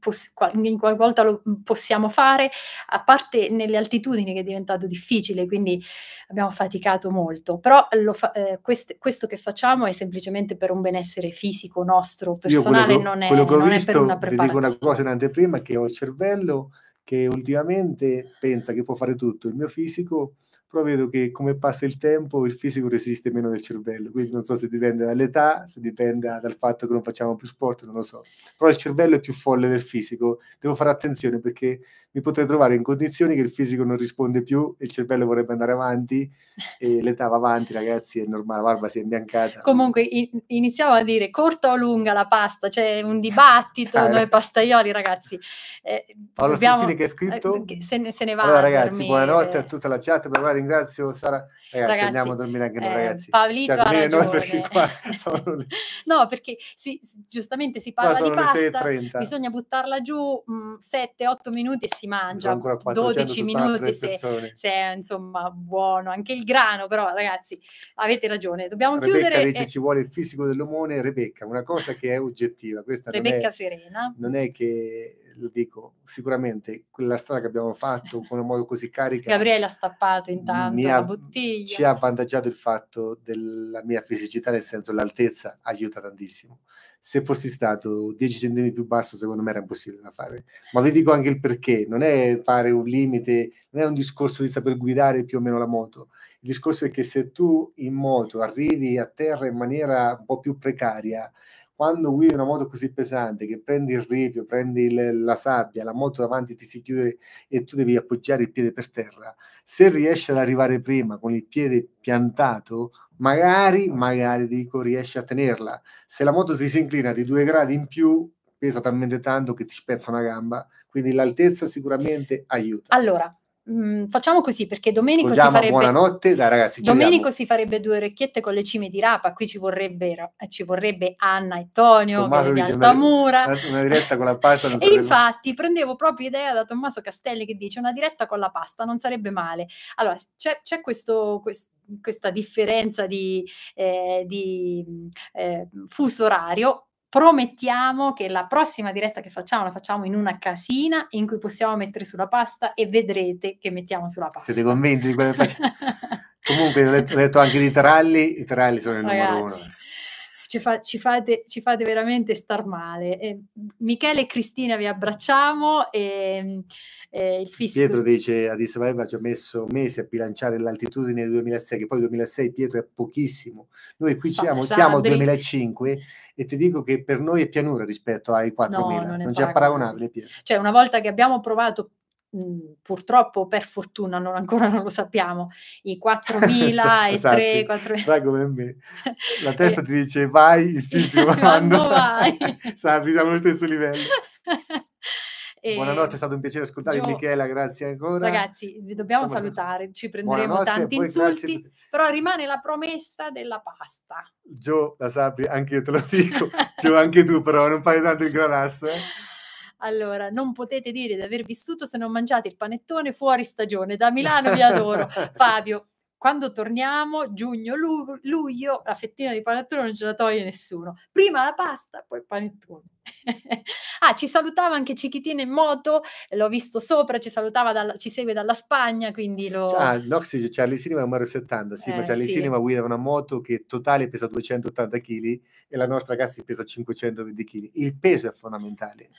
poss- in qualche volta lo possiamo fare, a parte nelle altitudini che è diventato difficile, quindi abbiamo faticato molto, però fa- eh, quest- questo che facciamo è semplicemente per un benessere fisico nostro, personale, Io che, non è, che ho non visto, è per una preparazione. Ti dico una cosa in anteprima, che ho il cervello che ultimamente pensa che può fare tutto, il mio fisico però vedo che come passa il tempo il fisico resiste meno del cervello, quindi non so se dipende dall'età, se dipende dal fatto che non facciamo più sport, non lo so, però il cervello è più folle del fisico, devo fare attenzione perché mi potrei trovare in condizioni che il fisico non risponde più, il cervello vorrebbe andare avanti e l'età va avanti, ragazzi, è normale, la barba si è imbiancata. Comunque iniziamo a dire corta o lunga la pasta, c'è cioè un dibattito, ah, noi eh. pastaioli, ragazzi. Eh, Paolo dobbiamo, Fizzini che ha scritto? Eh, se, ne, se ne va. Allora ragazzi, buonanotte a eh. tutta la chat, per ringrazio Sara Ragazzi, ragazzi, andiamo a dormire anche noi, eh, ragazzi. Eh, Paolito cioè, ha ragione. Perché qua sono... no, perché si, giustamente si parla di pasta, bisogna buttarla giù 7-8 mm, minuti e si mangia, ancora 12 minuti se, se è insomma buono, anche il grano, però ragazzi avete ragione, dobbiamo Rebecca chiudere. Rebecca dice e... ci vuole il fisico dell'omone, Rebecca, una cosa che è oggettiva, questa Rebecca non è, Serena. Non è che lo dico sicuramente, quella strada che abbiamo fatto con un modo così carico Gabriella ha stappato intanto ha, la bottiglia. Ci ha avvantaggiato il fatto della mia fisicità, nel senso l'altezza aiuta tantissimo. Se fossi stato 10 centimetri più basso, secondo me era impossibile da fare. Ma vi dico anche il perché, non è fare un limite, non è un discorso di saper guidare più o meno la moto. Il discorso è che se tu in moto arrivi a terra in maniera un po' più precaria, quando guidi una moto così pesante che prendi il ripio, prendi le, la sabbia, la moto davanti ti si chiude e tu devi appoggiare il piede per terra, se riesci ad arrivare prima con il piede piantato, magari, magari dico, riesci a tenerla. Se la moto si inclina di due gradi in più, pesa talmente tanto che ti spezza una gamba, quindi l'altezza sicuramente aiuta. Allora, mh, mm, facciamo così perché domenico Scusiamo, si farebbe buonanotte dai ragazzi domenico si farebbe due orecchiette con le cime di rapa qui ci vorrebbero eh, ci vorrebbe Anna e Tonio Tommaso di Altamura una, una, diretta con la pasta non e sarebbe... infatti prendevo proprio idea da Tommaso Castelli che dice una diretta con la pasta non sarebbe male allora c'è, c'è questo, questo questa differenza di, eh, di mm, eh, fuso orario promettiamo che la prossima diretta che facciamo la facciamo in una casina in cui possiamo mettere sulla pasta e vedrete che mettiamo sulla pasta. Siete convinti di quello che facciamo? Comunque, ho detto, ho detto, anche di taralli, i taralli sono il Ragazzi. numero uno. Ci, fa, ci, fate, ci, fate, veramente star male. Eh, Michele e Cristina vi abbracciamo. E, eh, il fisco. Pietro dice Addis Abeba ci ha messo mesi a bilanciare l'altitudine del 2006, che poi 2006 Pietro è pochissimo. Noi qui siamo, siamo a 2005 e ti dico che per noi è pianura rispetto ai 4.000, no, non, non c'è paragonabile Pietro. Cioè una volta che abbiamo provato purtroppo per fortuna non, ancora non lo sappiamo i 4000 e 3 4... la testa eh. ti dice vai il fisico quando vai siamo allo stesso livello E... Buonanotte, è stato un piacere ascoltare Gio... Michela, grazie ancora. Ragazzi, vi dobbiamo Come salutare, ci prenderemo Buonanotte, tanti insulti, grazie... però rimane la promessa della pasta. Gio, la sappi, anche io te lo dico, Gio, anche tu però, non fai tanto il granasso, eh? Allora, non potete dire di aver vissuto se non mangiate il panettone fuori stagione. Da Milano vi adoro. Fabio, quando torniamo, giugno, lu- luglio, la fettina di panettone non ce la toglie nessuno. Prima la pasta, poi il panettone. ah, ci salutava anche Cichitine in moto, l'ho visto sopra, ci salutava, dalla, ci segue dalla Spagna, quindi lo... Ah, Nox dice Charlie Cinema è un Mario 70, sì, eh, ma Charlie sì. Cinema guida una moto che totale pesa 280 kg e la nostra ragazzi pesa 520 kg. Il peso è fondamentale.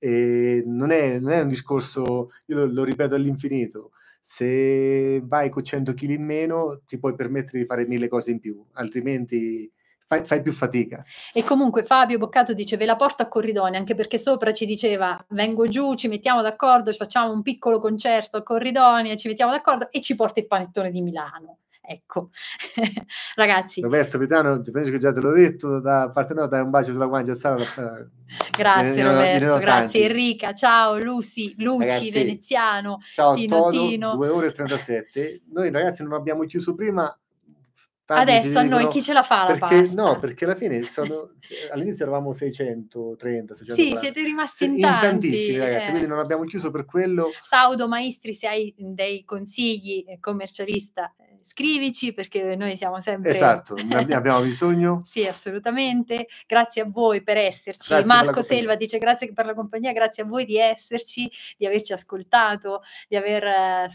Non è, non, è, un discorso, io lo, lo ripeto all'infinito, se vai con 100 kg in meno ti puoi permettere di fare mille cose in più, altrimenti fai, fai più fatica. E comunque Fabio Boccato dice ve la porto a Corridone, anche perché sopra ci diceva vengo giù, ci mettiamo d'accordo, facciamo un piccolo concerto a Corridone, ci mettiamo d'accordo e ci porta il panettone di Milano. Ecco, ragazzi. Roberto ti penso che già te l'ho detto, da parte nostra dai un bacio sulla guancia Sara. grazie ne, eh, eh, Roberto, ne grazie Enrica, ciao Lucy, Luci, ragazzi, Veneziano, ciao Tino, Tino. 2 ore e 37. Noi ragazzi non abbiamo chiuso prima, Adesso a noi chi ce la fa la perché, pasta? No, perché alla fine sono, cioè, all'inizio eravamo 630, 640. Sì, siete rimasti in, tanti, in tantissimi ragazzi, eh. quindi non abbiamo chiuso per quello. Saudo Maestri, se hai dei consigli eh, commercialista, scrivici perché noi siamo sempre... Esatto, ne abbiamo bisogno. sì, assolutamente. Grazie a voi per esserci. Grazie Marco per Selva dice grazie per la compagnia, grazie a voi di esserci, di averci ascoltato, di aver eh,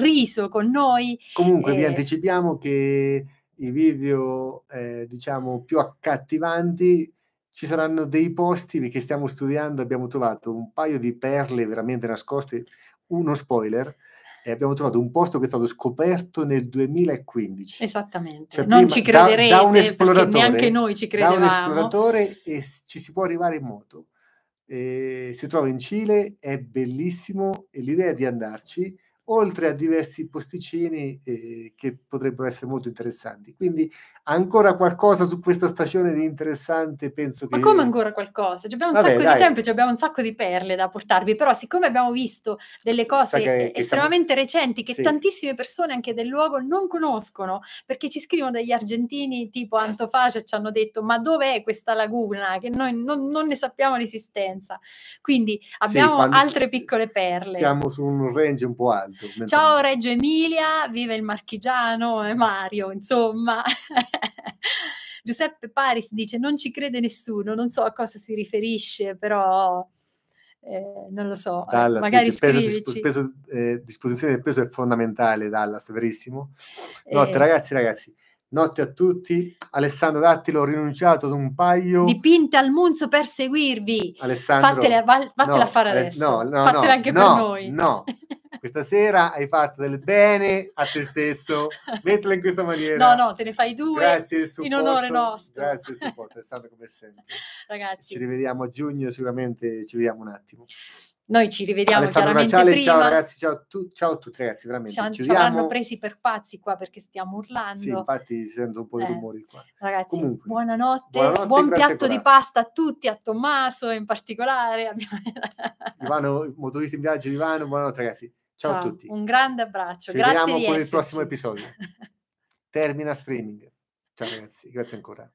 riso con noi. Comunque e... vi eh. anticipiamo che i video, eh, diciamo, più accattivanti ci saranno dei posti che stiamo studiando, abbiamo trovato un paio di perle veramente nascoste, uno spoiler e abbiamo trovato un posto che è stato scoperto nel 2015. Esattamente, cioè, non prima, ci crederete da, da un esploratore, neanche noi ci credevamo. Da un esploratore e ci si può arrivare in moto. Eh, si trova in Cile, è bellissimo e l'idea di andarci oltre a diversi posticini eh, che potrebbero essere molto interessanti. Quindi ancora qualcosa su questa stagione di interessante, penso che... Ma come ancora qualcosa? Ci abbiamo un Vabbè, sacco dai. di tempo, ci abbiamo un sacco di perle da portarvi, però siccome abbiamo visto delle cose che, estremamente che siamo... recenti che sì. tantissime persone anche del luogo non conoscono, perché ci scrivono degli argentini tipo e ci hanno detto ma dov'è questa laguna che noi non, non ne sappiamo l'esistenza. Quindi abbiamo sì, altre piccole perle. Siamo su un range un po' alto tormento. Esatto, Ciao Reggio Emilia, vive il marchigiano e Mario, insomma. Giuseppe Paris dice non ci crede nessuno, non so a cosa si riferisce, però eh, non lo so, eh, Dallas, magari dice, peso, peso, eh, disposizione del peso è fondamentale, Dallas, verissimo. Eh. Notte, eh... ragazzi, ragazzi. Notte a tutti. Alessandro Dattilo, ho rinunciato ad un paio. di pinte al Munzo per seguirvi. Alessandro, fatela, fatela no, fare adesso. No, no, fatela anche per noi. No, questa sera hai fatto del bene a te stesso, mettila in questa maniera. No, no, te ne fai due. Grazie supporto, In onore nostro. Grazie del supporto, Alessandro, come sempre. Ragazzi. Ci rivediamo a giugno, sicuramente ci vediamo un attimo. Noi ci rivediamo Alessandro Bracciale, prima. ciao ragazzi, ciao, tu, ciao, a tutti ragazzi, veramente. Ci, ci avranno presi per pazzi qua perché stiamo urlando. Sì, infatti si sentono un po' di eh, rumori qua. Ragazzi, Comunque, buonanotte, buonanotte buon piatto di pasta a tutti, a Tommaso in particolare. Ivano, motorista in viaggio di Ivano, buonanotte ragazzi. Ciao, Ciao, a tutti. Un grande abbraccio. Ci Grazie vediamo con il prossimo episodio. Termina streaming. Ciao ragazzi, grazie ancora.